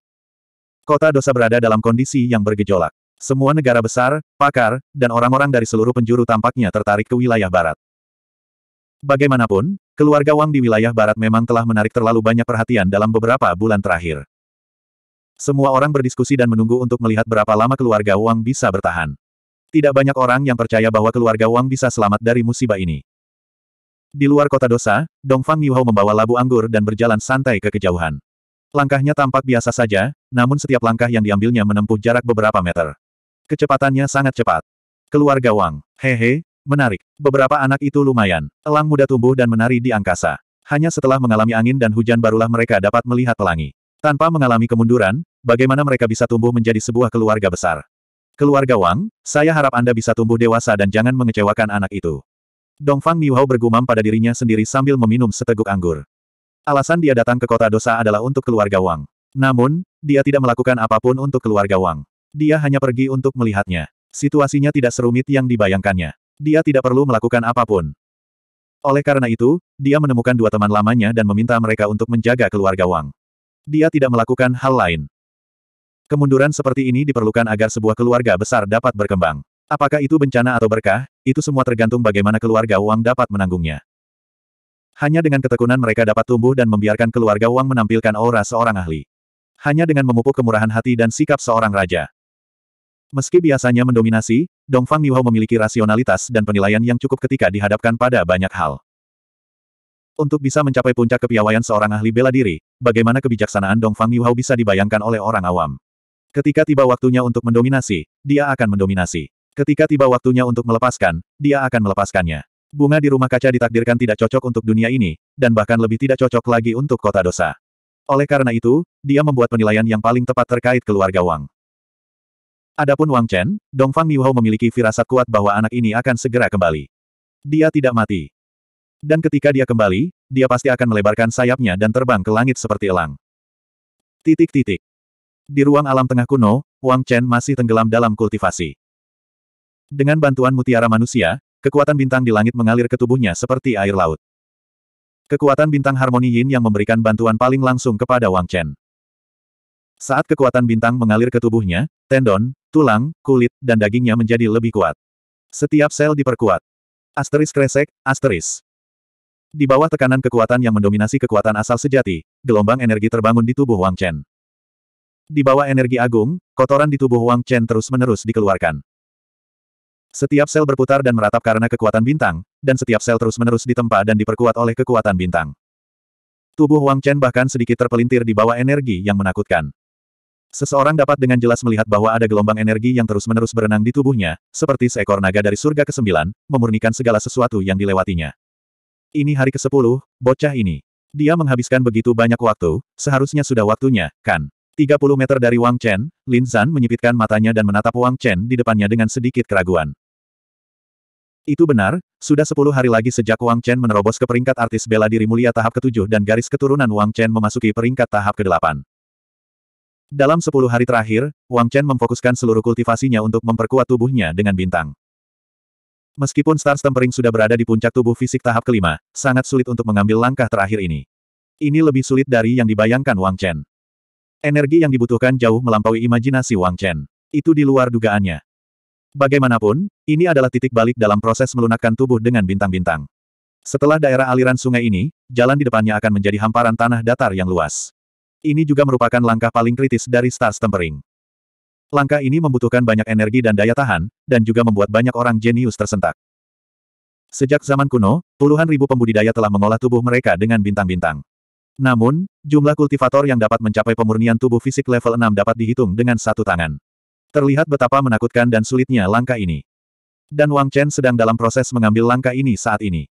Kota dosa berada dalam kondisi yang bergejolak. Semua negara besar, pakar, dan orang-orang dari seluruh penjuru tampaknya tertarik ke wilayah barat. Bagaimanapun, keluarga Wang di wilayah barat memang telah menarik terlalu banyak perhatian dalam beberapa bulan terakhir. Semua orang berdiskusi dan menunggu untuk melihat berapa lama keluarga Wang bisa bertahan. Tidak banyak orang yang percaya bahwa keluarga Wang bisa selamat dari musibah ini. Di luar kota dosa, Dongfang Niuhao membawa labu anggur dan berjalan santai ke kejauhan. Langkahnya tampak biasa saja, namun setiap langkah yang diambilnya menempuh jarak beberapa meter. Kecepatannya sangat cepat. Keluarga Wang. Hehe, menarik. Beberapa anak itu lumayan. Elang muda tumbuh dan menari di angkasa. Hanya setelah mengalami angin dan hujan barulah mereka dapat melihat pelangi. Tanpa mengalami kemunduran, bagaimana mereka bisa tumbuh menjadi sebuah keluarga besar. Keluarga Wang, saya harap Anda bisa tumbuh dewasa dan jangan mengecewakan anak itu. Dongfang Niuhao bergumam pada dirinya sendiri sambil meminum seteguk anggur. Alasan dia datang ke kota dosa adalah untuk keluarga Wang. Namun, dia tidak melakukan apapun untuk keluarga Wang. Dia hanya pergi untuk melihatnya. Situasinya tidak serumit yang dibayangkannya. Dia tidak perlu melakukan apapun. Oleh karena itu, dia menemukan dua teman lamanya dan meminta mereka untuk menjaga keluarga Wang. Dia tidak melakukan hal lain. Kemunduran seperti ini diperlukan agar sebuah keluarga besar dapat berkembang. Apakah itu bencana atau berkah, itu semua tergantung bagaimana keluarga Wang dapat menanggungnya. Hanya dengan ketekunan mereka dapat tumbuh dan membiarkan keluarga Wang menampilkan aura seorang ahli. Hanya dengan memupuk kemurahan hati dan sikap seorang raja. Meski biasanya mendominasi, Dongfang Niwao memiliki rasionalitas dan penilaian yang cukup ketika dihadapkan pada banyak hal. Untuk bisa mencapai puncak kepiawaian seorang ahli bela diri, bagaimana kebijaksanaan Dongfang Niwao bisa dibayangkan oleh orang awam. Ketika tiba waktunya untuk mendominasi, dia akan mendominasi. Ketika tiba waktunya untuk melepaskan, dia akan melepaskannya. Bunga di rumah kaca ditakdirkan tidak cocok untuk dunia ini, dan bahkan lebih tidak cocok lagi untuk kota dosa. Oleh karena itu, dia membuat penilaian yang paling tepat terkait keluarga Wang. Adapun Wang Chen, Dongfang Niuhao memiliki firasat kuat bahwa anak ini akan segera kembali. Dia tidak mati. Dan ketika dia kembali, dia pasti akan melebarkan sayapnya dan terbang ke langit seperti elang. Titik-titik. Di ruang alam tengah kuno, Wang Chen masih tenggelam dalam kultivasi. Dengan bantuan mutiara manusia, kekuatan bintang di langit mengalir ke tubuhnya seperti air laut. Kekuatan bintang harmoni yin yang memberikan bantuan paling langsung kepada Wang Chen. Saat kekuatan bintang mengalir ke tubuhnya, tendon, tulang, kulit, dan dagingnya menjadi lebih kuat. Setiap sel diperkuat. Asteris kresek, asteris. Di bawah tekanan kekuatan yang mendominasi kekuatan asal sejati, gelombang energi terbangun di tubuh Wang Chen. Di bawah energi agung, kotoran di tubuh Wang Chen terus-menerus dikeluarkan. Setiap sel berputar dan meratap karena kekuatan bintang, dan setiap sel terus-menerus ditempa dan diperkuat oleh kekuatan bintang. Tubuh Wang Chen bahkan sedikit terpelintir di bawah energi yang menakutkan. Seseorang dapat dengan jelas melihat bahwa ada gelombang energi yang terus-menerus berenang di tubuhnya, seperti seekor naga dari surga ke-9, memurnikan segala sesuatu yang dilewatinya. Ini hari ke-10, bocah ini. Dia menghabiskan begitu banyak waktu, seharusnya sudah waktunya, kan? 30 meter dari Wang Chen, Lin Zan menyipitkan matanya dan menatap Wang Chen di depannya dengan sedikit keraguan. Itu benar, sudah 10 hari lagi sejak Wang Chen menerobos ke peringkat artis bela diri mulia tahap ke-7 dan garis keturunan Wang Chen memasuki peringkat tahap ke-8. Dalam 10 hari terakhir, Wang Chen memfokuskan seluruh kultivasinya untuk memperkuat tubuhnya dengan bintang. Meskipun Star Stempering sudah berada di puncak tubuh fisik tahap kelima, sangat sulit untuk mengambil langkah terakhir ini. Ini lebih sulit dari yang dibayangkan Wang Chen. Energi yang dibutuhkan jauh melampaui imajinasi Wang Chen. Itu di luar dugaannya. Bagaimanapun, ini adalah titik balik dalam proses melunakkan tubuh dengan bintang-bintang. Setelah daerah aliran sungai ini, jalan di depannya akan menjadi hamparan tanah datar yang luas. Ini juga merupakan langkah paling kritis dari Stars Tempering. Langkah ini membutuhkan banyak energi dan daya tahan, dan juga membuat banyak orang jenius tersentak. Sejak zaman kuno, puluhan ribu pembudidaya telah mengolah tubuh mereka dengan bintang-bintang. Namun, jumlah kultivator yang dapat mencapai pemurnian tubuh fisik level 6 dapat dihitung dengan satu tangan. Terlihat betapa menakutkan dan sulitnya langkah ini. Dan Wang Chen sedang dalam proses mengambil langkah ini saat ini.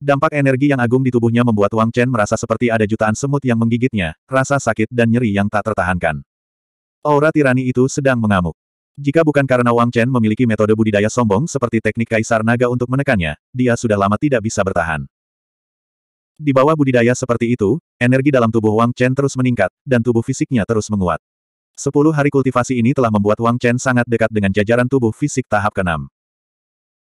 Dampak energi yang agung di tubuhnya membuat Wang Chen merasa seperti ada jutaan semut yang menggigitnya, rasa sakit dan nyeri yang tak tertahankan. Aura tirani itu sedang mengamuk. Jika bukan karena Wang Chen memiliki metode budidaya sombong seperti teknik kaisar naga untuk menekannya, dia sudah lama tidak bisa bertahan. Di bawah budidaya seperti itu, energi dalam tubuh Wang Chen terus meningkat, dan tubuh fisiknya terus menguat. Sepuluh hari kultivasi ini telah membuat Wang Chen sangat dekat dengan jajaran tubuh fisik tahap ke-6.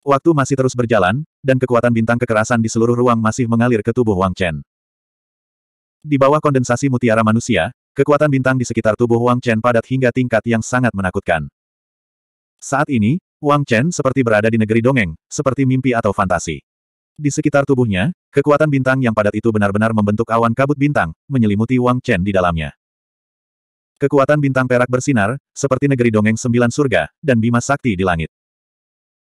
Waktu masih terus berjalan, dan kekuatan bintang kekerasan di seluruh ruang masih mengalir ke tubuh Wang Chen. Di bawah kondensasi mutiara manusia, kekuatan bintang di sekitar tubuh Wang Chen padat hingga tingkat yang sangat menakutkan. Saat ini, Wang Chen seperti berada di negeri dongeng, seperti mimpi atau fantasi. Di sekitar tubuhnya, kekuatan bintang yang padat itu benar-benar membentuk awan kabut bintang, menyelimuti Wang Chen di dalamnya. Kekuatan bintang perak bersinar, seperti negeri dongeng sembilan surga, dan bima sakti di langit.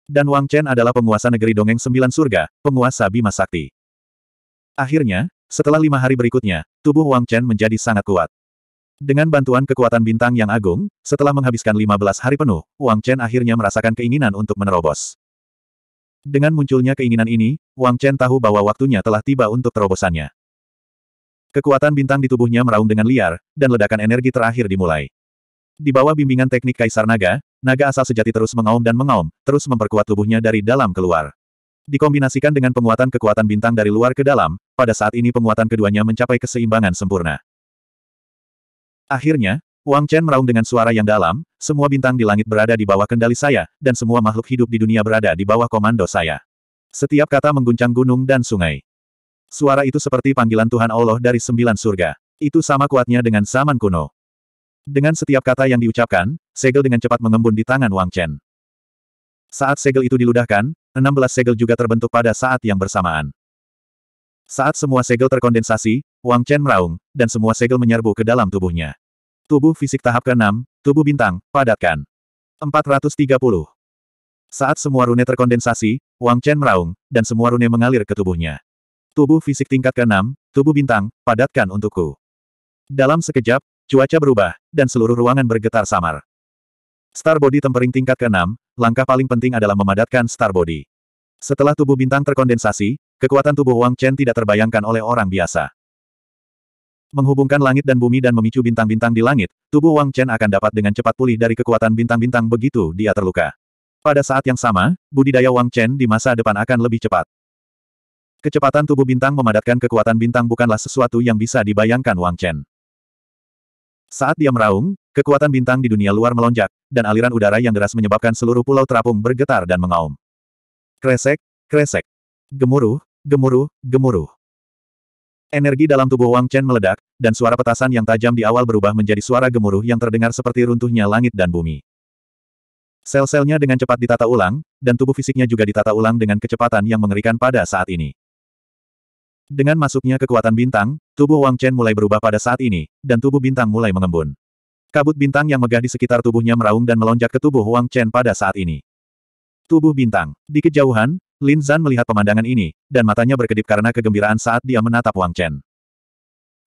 Dan Wang Chen adalah penguasa negeri dongeng sembilan surga, penguasa bima sakti. Akhirnya, setelah lima hari berikutnya, tubuh Wang Chen menjadi sangat kuat. Dengan bantuan kekuatan bintang yang agung, setelah menghabiskan 15 hari penuh, Wang Chen akhirnya merasakan keinginan untuk menerobos. Dengan munculnya keinginan ini, Wang Chen tahu bahwa waktunya telah tiba untuk terobosannya. Kekuatan bintang di tubuhnya meraung dengan liar, dan ledakan energi terakhir dimulai. Di bawah bimbingan teknik Kaisar Naga, naga asal sejati terus mengaum dan mengaum, terus memperkuat tubuhnya dari dalam keluar. Dikombinasikan dengan penguatan kekuatan bintang dari luar ke dalam, pada saat ini penguatan keduanya mencapai keseimbangan sempurna. Akhirnya, Wang Chen meraung dengan suara yang dalam, semua bintang di langit berada di bawah kendali saya, dan semua makhluk hidup di dunia berada di bawah komando saya. Setiap kata mengguncang gunung dan sungai. Suara itu seperti panggilan Tuhan Allah dari sembilan surga. Itu sama kuatnya dengan zaman kuno. Dengan setiap kata yang diucapkan, segel dengan cepat mengembun di tangan Wang Chen. Saat segel itu diludahkan, 16 segel juga terbentuk pada saat yang bersamaan. Saat semua segel terkondensasi, Wang Chen meraung, dan semua segel menyerbu ke dalam tubuhnya. Tubuh fisik tahap ke-6, tubuh bintang, padatkan. 430. Saat semua rune terkondensasi, Wang Chen meraung, dan semua rune mengalir ke tubuhnya. Tubuh fisik tingkat ke-6, tubuh bintang, padatkan untukku. Dalam sekejap, cuaca berubah, dan seluruh ruangan bergetar samar. Star Body tempering tingkat ke-6, langkah paling penting adalah memadatkan Star Body. Setelah tubuh bintang terkondensasi, kekuatan tubuh Wang Chen tidak terbayangkan oleh orang biasa menghubungkan langit dan bumi dan memicu bintang-bintang di langit, tubuh Wang Chen akan dapat dengan cepat pulih dari kekuatan bintang-bintang begitu dia terluka. Pada saat yang sama, budidaya Wang Chen di masa depan akan lebih cepat. Kecepatan tubuh bintang memadatkan kekuatan bintang bukanlah sesuatu yang bisa dibayangkan Wang Chen. Saat dia meraung, kekuatan bintang di dunia luar melonjak, dan aliran udara yang deras menyebabkan seluruh pulau terapung bergetar dan mengaum. Kresek, kresek. Gemuruh, gemuruh, gemuruh. Energi dalam tubuh Wang Chen meledak, dan suara petasan yang tajam di awal berubah menjadi suara gemuruh yang terdengar seperti runtuhnya langit dan bumi. Sel-selnya dengan cepat ditata ulang, dan tubuh fisiknya juga ditata ulang dengan kecepatan yang mengerikan pada saat ini. Dengan masuknya kekuatan bintang, tubuh Wang Chen mulai berubah pada saat ini, dan tubuh bintang mulai mengembun. Kabut bintang yang megah di sekitar tubuhnya meraung dan melonjak ke tubuh Wang Chen pada saat ini. Tubuh bintang. Di kejauhan, Lin Zan melihat pemandangan ini, dan matanya berkedip karena kegembiraan saat dia menatap Wang Chen.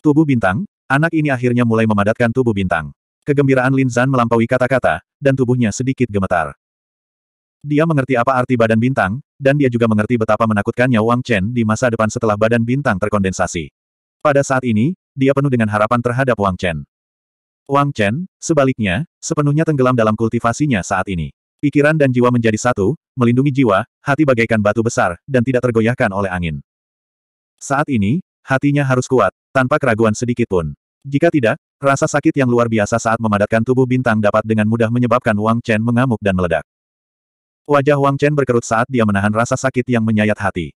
Tubuh bintang, anak ini akhirnya mulai memadatkan tubuh bintang. Kegembiraan Lin Zan melampaui kata-kata, dan tubuhnya sedikit gemetar. Dia mengerti apa arti badan bintang, dan dia juga mengerti betapa menakutkannya Wang Chen di masa depan setelah badan bintang terkondensasi. Pada saat ini, dia penuh dengan harapan terhadap Wang Chen. Wang Chen, sebaliknya, sepenuhnya tenggelam dalam kultivasinya saat ini. Pikiran dan jiwa menjadi satu, melindungi jiwa, hati bagaikan batu besar, dan tidak tergoyahkan oleh angin. Saat ini, hatinya harus kuat, tanpa keraguan sedikit pun. Jika tidak, rasa sakit yang luar biasa saat memadatkan tubuh bintang dapat dengan mudah menyebabkan Wang Chen mengamuk dan meledak. Wajah Wang Chen berkerut saat dia menahan rasa sakit yang menyayat hati.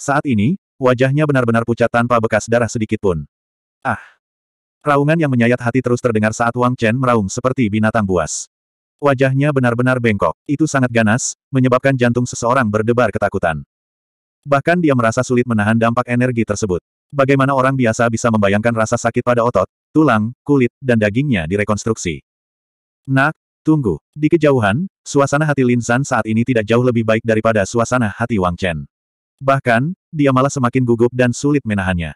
Saat ini, wajahnya benar-benar pucat tanpa bekas darah sedikit pun. Ah! Raungan yang menyayat hati terus terdengar saat Wang Chen meraung seperti binatang buas. Wajahnya benar-benar bengkok. Itu sangat ganas, menyebabkan jantung seseorang berdebar ketakutan. Bahkan dia merasa sulit menahan dampak energi tersebut. Bagaimana orang biasa bisa membayangkan rasa sakit pada otot, tulang, kulit, dan dagingnya direkonstruksi. Nak, tunggu. Di kejauhan, suasana hati Lin San saat ini tidak jauh lebih baik daripada suasana hati Wang Chen. Bahkan, dia malah semakin gugup dan sulit menahannya.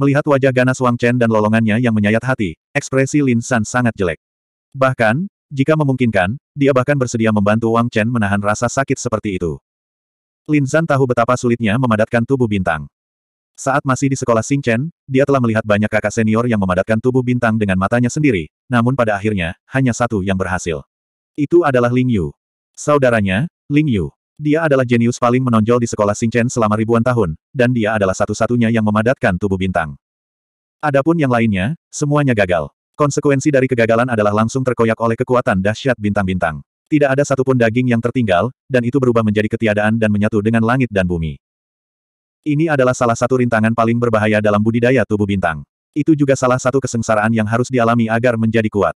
Melihat wajah ganas Wang Chen dan lolongannya yang menyayat hati, ekspresi Lin San sangat jelek. Bahkan, jika memungkinkan, dia bahkan bersedia membantu Wang Chen menahan rasa sakit seperti itu. Lin Zhan tahu betapa sulitnya memadatkan tubuh bintang. Saat masih di sekolah Xing Chen, dia telah melihat banyak kakak senior yang memadatkan tubuh bintang dengan matanya sendiri, namun pada akhirnya, hanya satu yang berhasil. Itu adalah Ling Yu. Saudaranya, Ling Yu. Dia adalah jenius paling menonjol di sekolah Xing Chen selama ribuan tahun, dan dia adalah satu-satunya yang memadatkan tubuh bintang. Adapun yang lainnya, semuanya gagal. Konsekuensi dari kegagalan adalah langsung terkoyak oleh kekuatan dahsyat bintang-bintang. Tidak ada satupun daging yang tertinggal, dan itu berubah menjadi ketiadaan dan menyatu dengan langit dan bumi. Ini adalah salah satu rintangan paling berbahaya dalam budidaya tubuh bintang. Itu juga salah satu kesengsaraan yang harus dialami agar menjadi kuat.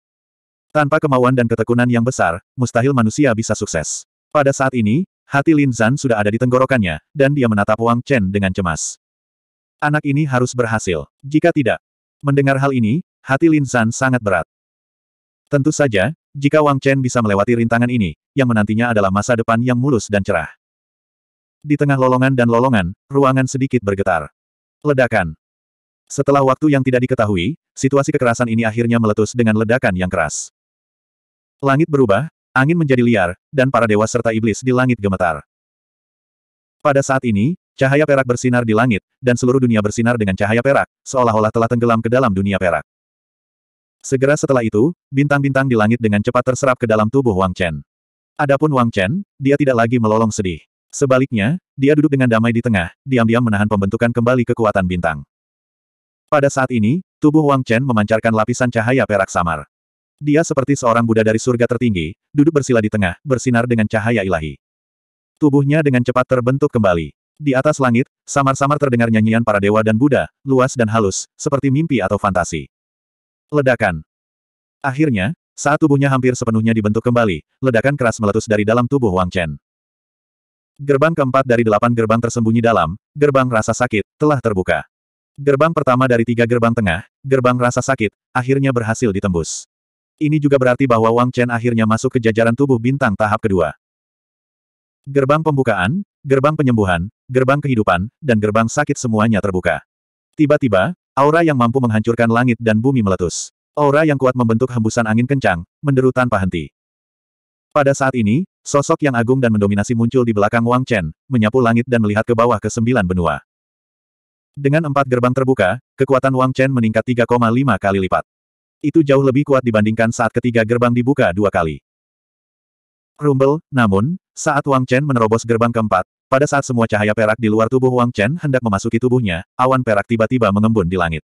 Tanpa kemauan dan ketekunan yang besar, mustahil manusia bisa sukses. Pada saat ini, hati Lin Zan sudah ada di tenggorokannya, dan dia menatap Wang Chen dengan cemas. Anak ini harus berhasil. Jika tidak, mendengar hal ini, Hati Lin San sangat berat. Tentu saja, jika Wang Chen bisa melewati rintangan ini, yang menantinya adalah masa depan yang mulus dan cerah. Di tengah lolongan dan lolongan, ruangan sedikit bergetar. Ledakan. Setelah waktu yang tidak diketahui, situasi kekerasan ini akhirnya meletus dengan ledakan yang keras. Langit berubah, angin menjadi liar, dan para dewa serta iblis di langit gemetar. Pada saat ini, cahaya perak bersinar di langit, dan seluruh dunia bersinar dengan cahaya perak, seolah-olah telah tenggelam ke dalam dunia perak. Segera setelah itu, bintang-bintang di langit dengan cepat terserap ke dalam tubuh Wang Chen. Adapun Wang Chen, dia tidak lagi melolong sedih. Sebaliknya, dia duduk dengan damai di tengah, diam-diam menahan pembentukan kembali kekuatan bintang. Pada saat ini, tubuh Wang Chen memancarkan lapisan cahaya perak samar. Dia seperti seorang Buddha dari surga tertinggi, duduk bersila di tengah, bersinar dengan cahaya ilahi. Tubuhnya dengan cepat terbentuk kembali. Di atas langit, samar-samar terdengar nyanyian para dewa dan Buddha, luas dan halus, seperti mimpi atau fantasi. Ledakan. Akhirnya, saat tubuhnya hampir sepenuhnya dibentuk kembali, ledakan keras meletus dari dalam tubuh Wang Chen. Gerbang keempat dari delapan gerbang tersembunyi dalam, gerbang rasa sakit, telah terbuka. Gerbang pertama dari tiga gerbang tengah, gerbang rasa sakit, akhirnya berhasil ditembus. Ini juga berarti bahwa Wang Chen akhirnya masuk ke jajaran tubuh bintang tahap kedua. Gerbang pembukaan, gerbang penyembuhan, gerbang kehidupan, dan gerbang sakit semuanya terbuka. Tiba-tiba, Aura yang mampu menghancurkan langit dan bumi meletus. Aura yang kuat membentuk hembusan angin kencang, menderu tanpa henti. Pada saat ini, sosok yang agung dan mendominasi muncul di belakang Wang Chen, menyapu langit dan melihat ke bawah ke sembilan benua. Dengan empat gerbang terbuka, kekuatan Wang Chen meningkat 3,5 kali lipat. Itu jauh lebih kuat dibandingkan saat ketiga gerbang dibuka dua kali. Rumble, namun, saat Wang Chen menerobos gerbang keempat, pada saat semua cahaya perak di luar tubuh Wang Chen hendak memasuki tubuhnya, awan perak tiba-tiba mengembun di langit.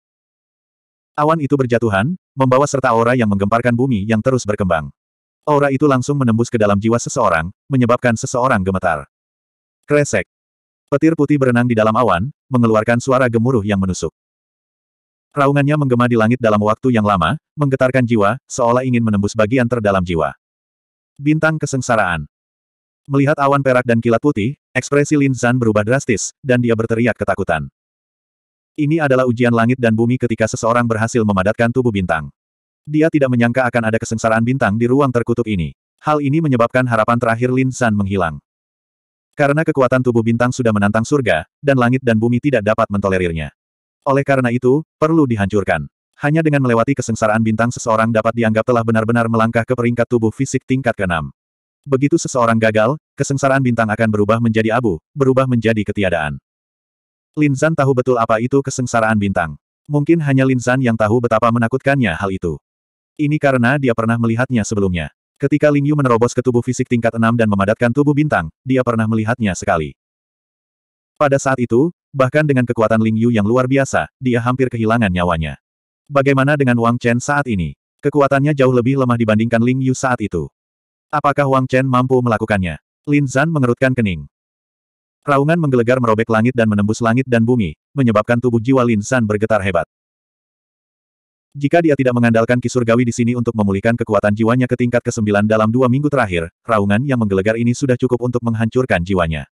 Awan itu berjatuhan, membawa serta aura yang menggemparkan bumi yang terus berkembang. Aura itu langsung menembus ke dalam jiwa seseorang, menyebabkan seseorang gemetar. Kresek. Petir putih berenang di dalam awan, mengeluarkan suara gemuruh yang menusuk. Raungannya menggema di langit dalam waktu yang lama, menggetarkan jiwa, seolah ingin menembus bagian terdalam jiwa. Bintang kesengsaraan. Melihat awan perak dan kilat putih, Ekspresi Lin Zan berubah drastis, dan dia berteriak ketakutan. Ini adalah ujian langit dan bumi ketika seseorang berhasil memadatkan tubuh bintang. Dia tidak menyangka akan ada kesengsaraan bintang di ruang terkutuk ini. Hal ini menyebabkan harapan terakhir Lin San menghilang. Karena kekuatan tubuh bintang sudah menantang surga, dan langit dan bumi tidak dapat mentolerirnya. Oleh karena itu, perlu dihancurkan. Hanya dengan melewati kesengsaraan bintang seseorang dapat dianggap telah benar-benar melangkah ke peringkat tubuh fisik tingkat keenam. Begitu seseorang gagal, kesengsaraan bintang akan berubah menjadi abu, berubah menjadi ketiadaan. lin Linzan tahu betul apa itu kesengsaraan bintang. Mungkin hanya lin Linzan yang tahu betapa menakutkannya hal itu. Ini karena dia pernah melihatnya sebelumnya. Ketika Ling Yu menerobos ke tubuh fisik tingkat 6 dan memadatkan tubuh bintang, dia pernah melihatnya sekali. Pada saat itu, bahkan dengan kekuatan Ling Yu yang luar biasa, dia hampir kehilangan nyawanya. Bagaimana dengan Wang Chen saat ini? Kekuatannya jauh lebih lemah dibandingkan Ling Yu saat itu. Apakah Wang Chen mampu melakukannya? Lin Zan mengerutkan kening. Raungan menggelegar merobek langit dan menembus langit dan bumi, menyebabkan tubuh jiwa Lin Zan bergetar hebat. Jika dia tidak mengandalkan kisurgawi di sini untuk memulihkan kekuatan jiwanya ke tingkat ke-9 dalam dua minggu terakhir, raungan yang menggelegar ini sudah cukup untuk menghancurkan jiwanya.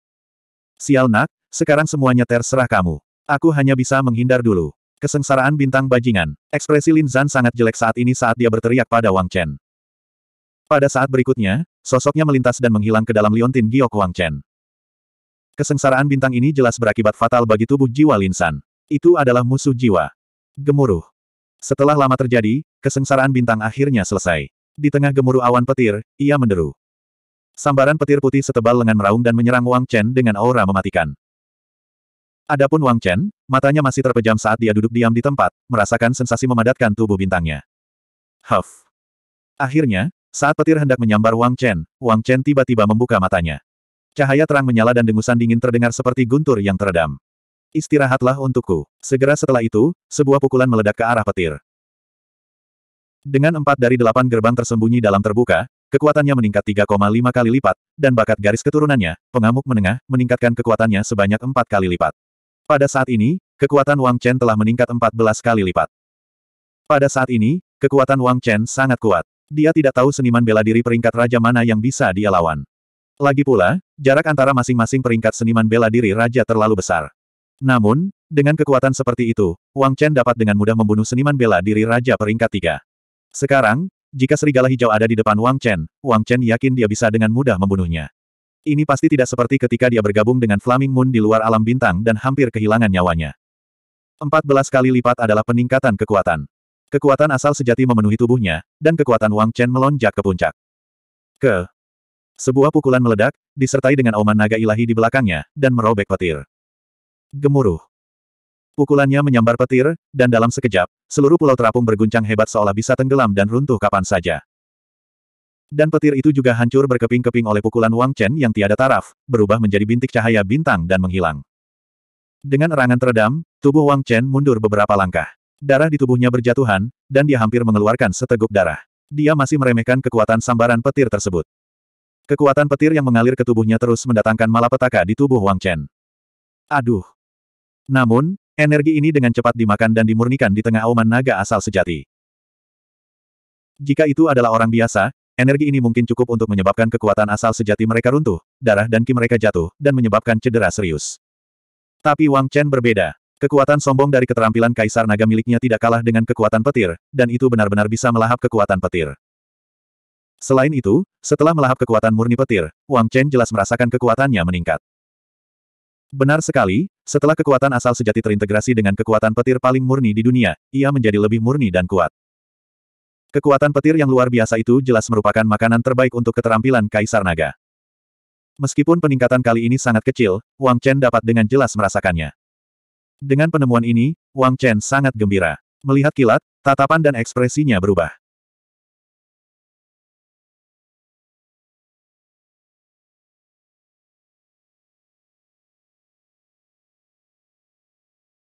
Sial nak, sekarang semuanya terserah kamu. Aku hanya bisa menghindar dulu. Kesengsaraan bintang bajingan. Ekspresi Lin Zan sangat jelek saat ini saat dia berteriak pada Wang Chen. Pada saat berikutnya, sosoknya melintas dan menghilang ke dalam liontin Giok Wang Chen. Kesengsaraan bintang ini jelas berakibat fatal bagi tubuh jiwa Linsan. Itu adalah musuh jiwa. Gemuruh. Setelah lama terjadi, kesengsaraan bintang akhirnya selesai. Di tengah gemuruh awan petir, ia menderu. Sambaran petir putih setebal lengan meraung dan menyerang Wang Chen dengan aura mematikan. Adapun Wang Chen, matanya masih terpejam saat dia duduk diam di tempat, merasakan sensasi memadatkan tubuh bintangnya. Huff. Akhirnya, saat petir hendak menyambar Wang Chen, Wang Chen tiba-tiba membuka matanya. Cahaya terang menyala dan dengusan dingin terdengar seperti guntur yang teredam. Istirahatlah untukku. Segera setelah itu, sebuah pukulan meledak ke arah petir. Dengan empat dari delapan gerbang tersembunyi dalam terbuka, kekuatannya meningkat 3,5 kali lipat, dan bakat garis keturunannya, pengamuk menengah, meningkatkan kekuatannya sebanyak empat kali lipat. Pada saat ini, kekuatan Wang Chen telah meningkat 14 kali lipat. Pada saat ini, kekuatan Wang Chen sangat kuat. Dia tidak tahu seniman bela diri peringkat raja mana yang bisa dia lawan. Lagi pula, jarak antara masing-masing peringkat seniman bela diri raja terlalu besar. Namun, dengan kekuatan seperti itu, Wang Chen dapat dengan mudah membunuh seniman bela diri raja peringkat tiga. Sekarang, jika serigala hijau ada di depan Wang Chen, Wang Chen yakin dia bisa dengan mudah membunuhnya. Ini pasti tidak seperti ketika dia bergabung dengan Flaming Moon di luar alam bintang dan hampir kehilangan nyawanya. 14 kali lipat adalah peningkatan kekuatan. Kekuatan asal sejati memenuhi tubuhnya, dan kekuatan Wang Chen melonjak ke puncak. Ke. Sebuah pukulan meledak, disertai dengan oman naga ilahi di belakangnya, dan merobek petir. Gemuruh. Pukulannya menyambar petir, dan dalam sekejap, seluruh pulau terapung berguncang hebat seolah bisa tenggelam dan runtuh kapan saja. Dan petir itu juga hancur berkeping-keping oleh pukulan Wang Chen yang tiada taraf, berubah menjadi bintik cahaya bintang dan menghilang. Dengan erangan teredam, tubuh Wang Chen mundur beberapa langkah. Darah di tubuhnya berjatuhan, dan dia hampir mengeluarkan seteguk darah. Dia masih meremehkan kekuatan sambaran petir tersebut. Kekuatan petir yang mengalir ke tubuhnya terus mendatangkan malapetaka di tubuh Wang Chen. Aduh. Namun, energi ini dengan cepat dimakan dan dimurnikan di tengah auman naga asal sejati. Jika itu adalah orang biasa, energi ini mungkin cukup untuk menyebabkan kekuatan asal sejati mereka runtuh, darah dan ki mereka jatuh, dan menyebabkan cedera serius. Tapi Wang Chen berbeda. Kekuatan sombong dari keterampilan kaisar naga miliknya tidak kalah dengan kekuatan petir, dan itu benar-benar bisa melahap kekuatan petir. Selain itu, setelah melahap kekuatan murni petir, Wang Chen jelas merasakan kekuatannya meningkat. Benar sekali, setelah kekuatan asal sejati terintegrasi dengan kekuatan petir paling murni di dunia, ia menjadi lebih murni dan kuat. Kekuatan petir yang luar biasa itu jelas merupakan makanan terbaik untuk keterampilan kaisar naga. Meskipun peningkatan kali ini sangat kecil, Wang Chen dapat dengan jelas merasakannya. Dengan penemuan ini, Wang Chen sangat gembira. Melihat kilat, tatapan dan ekspresinya berubah.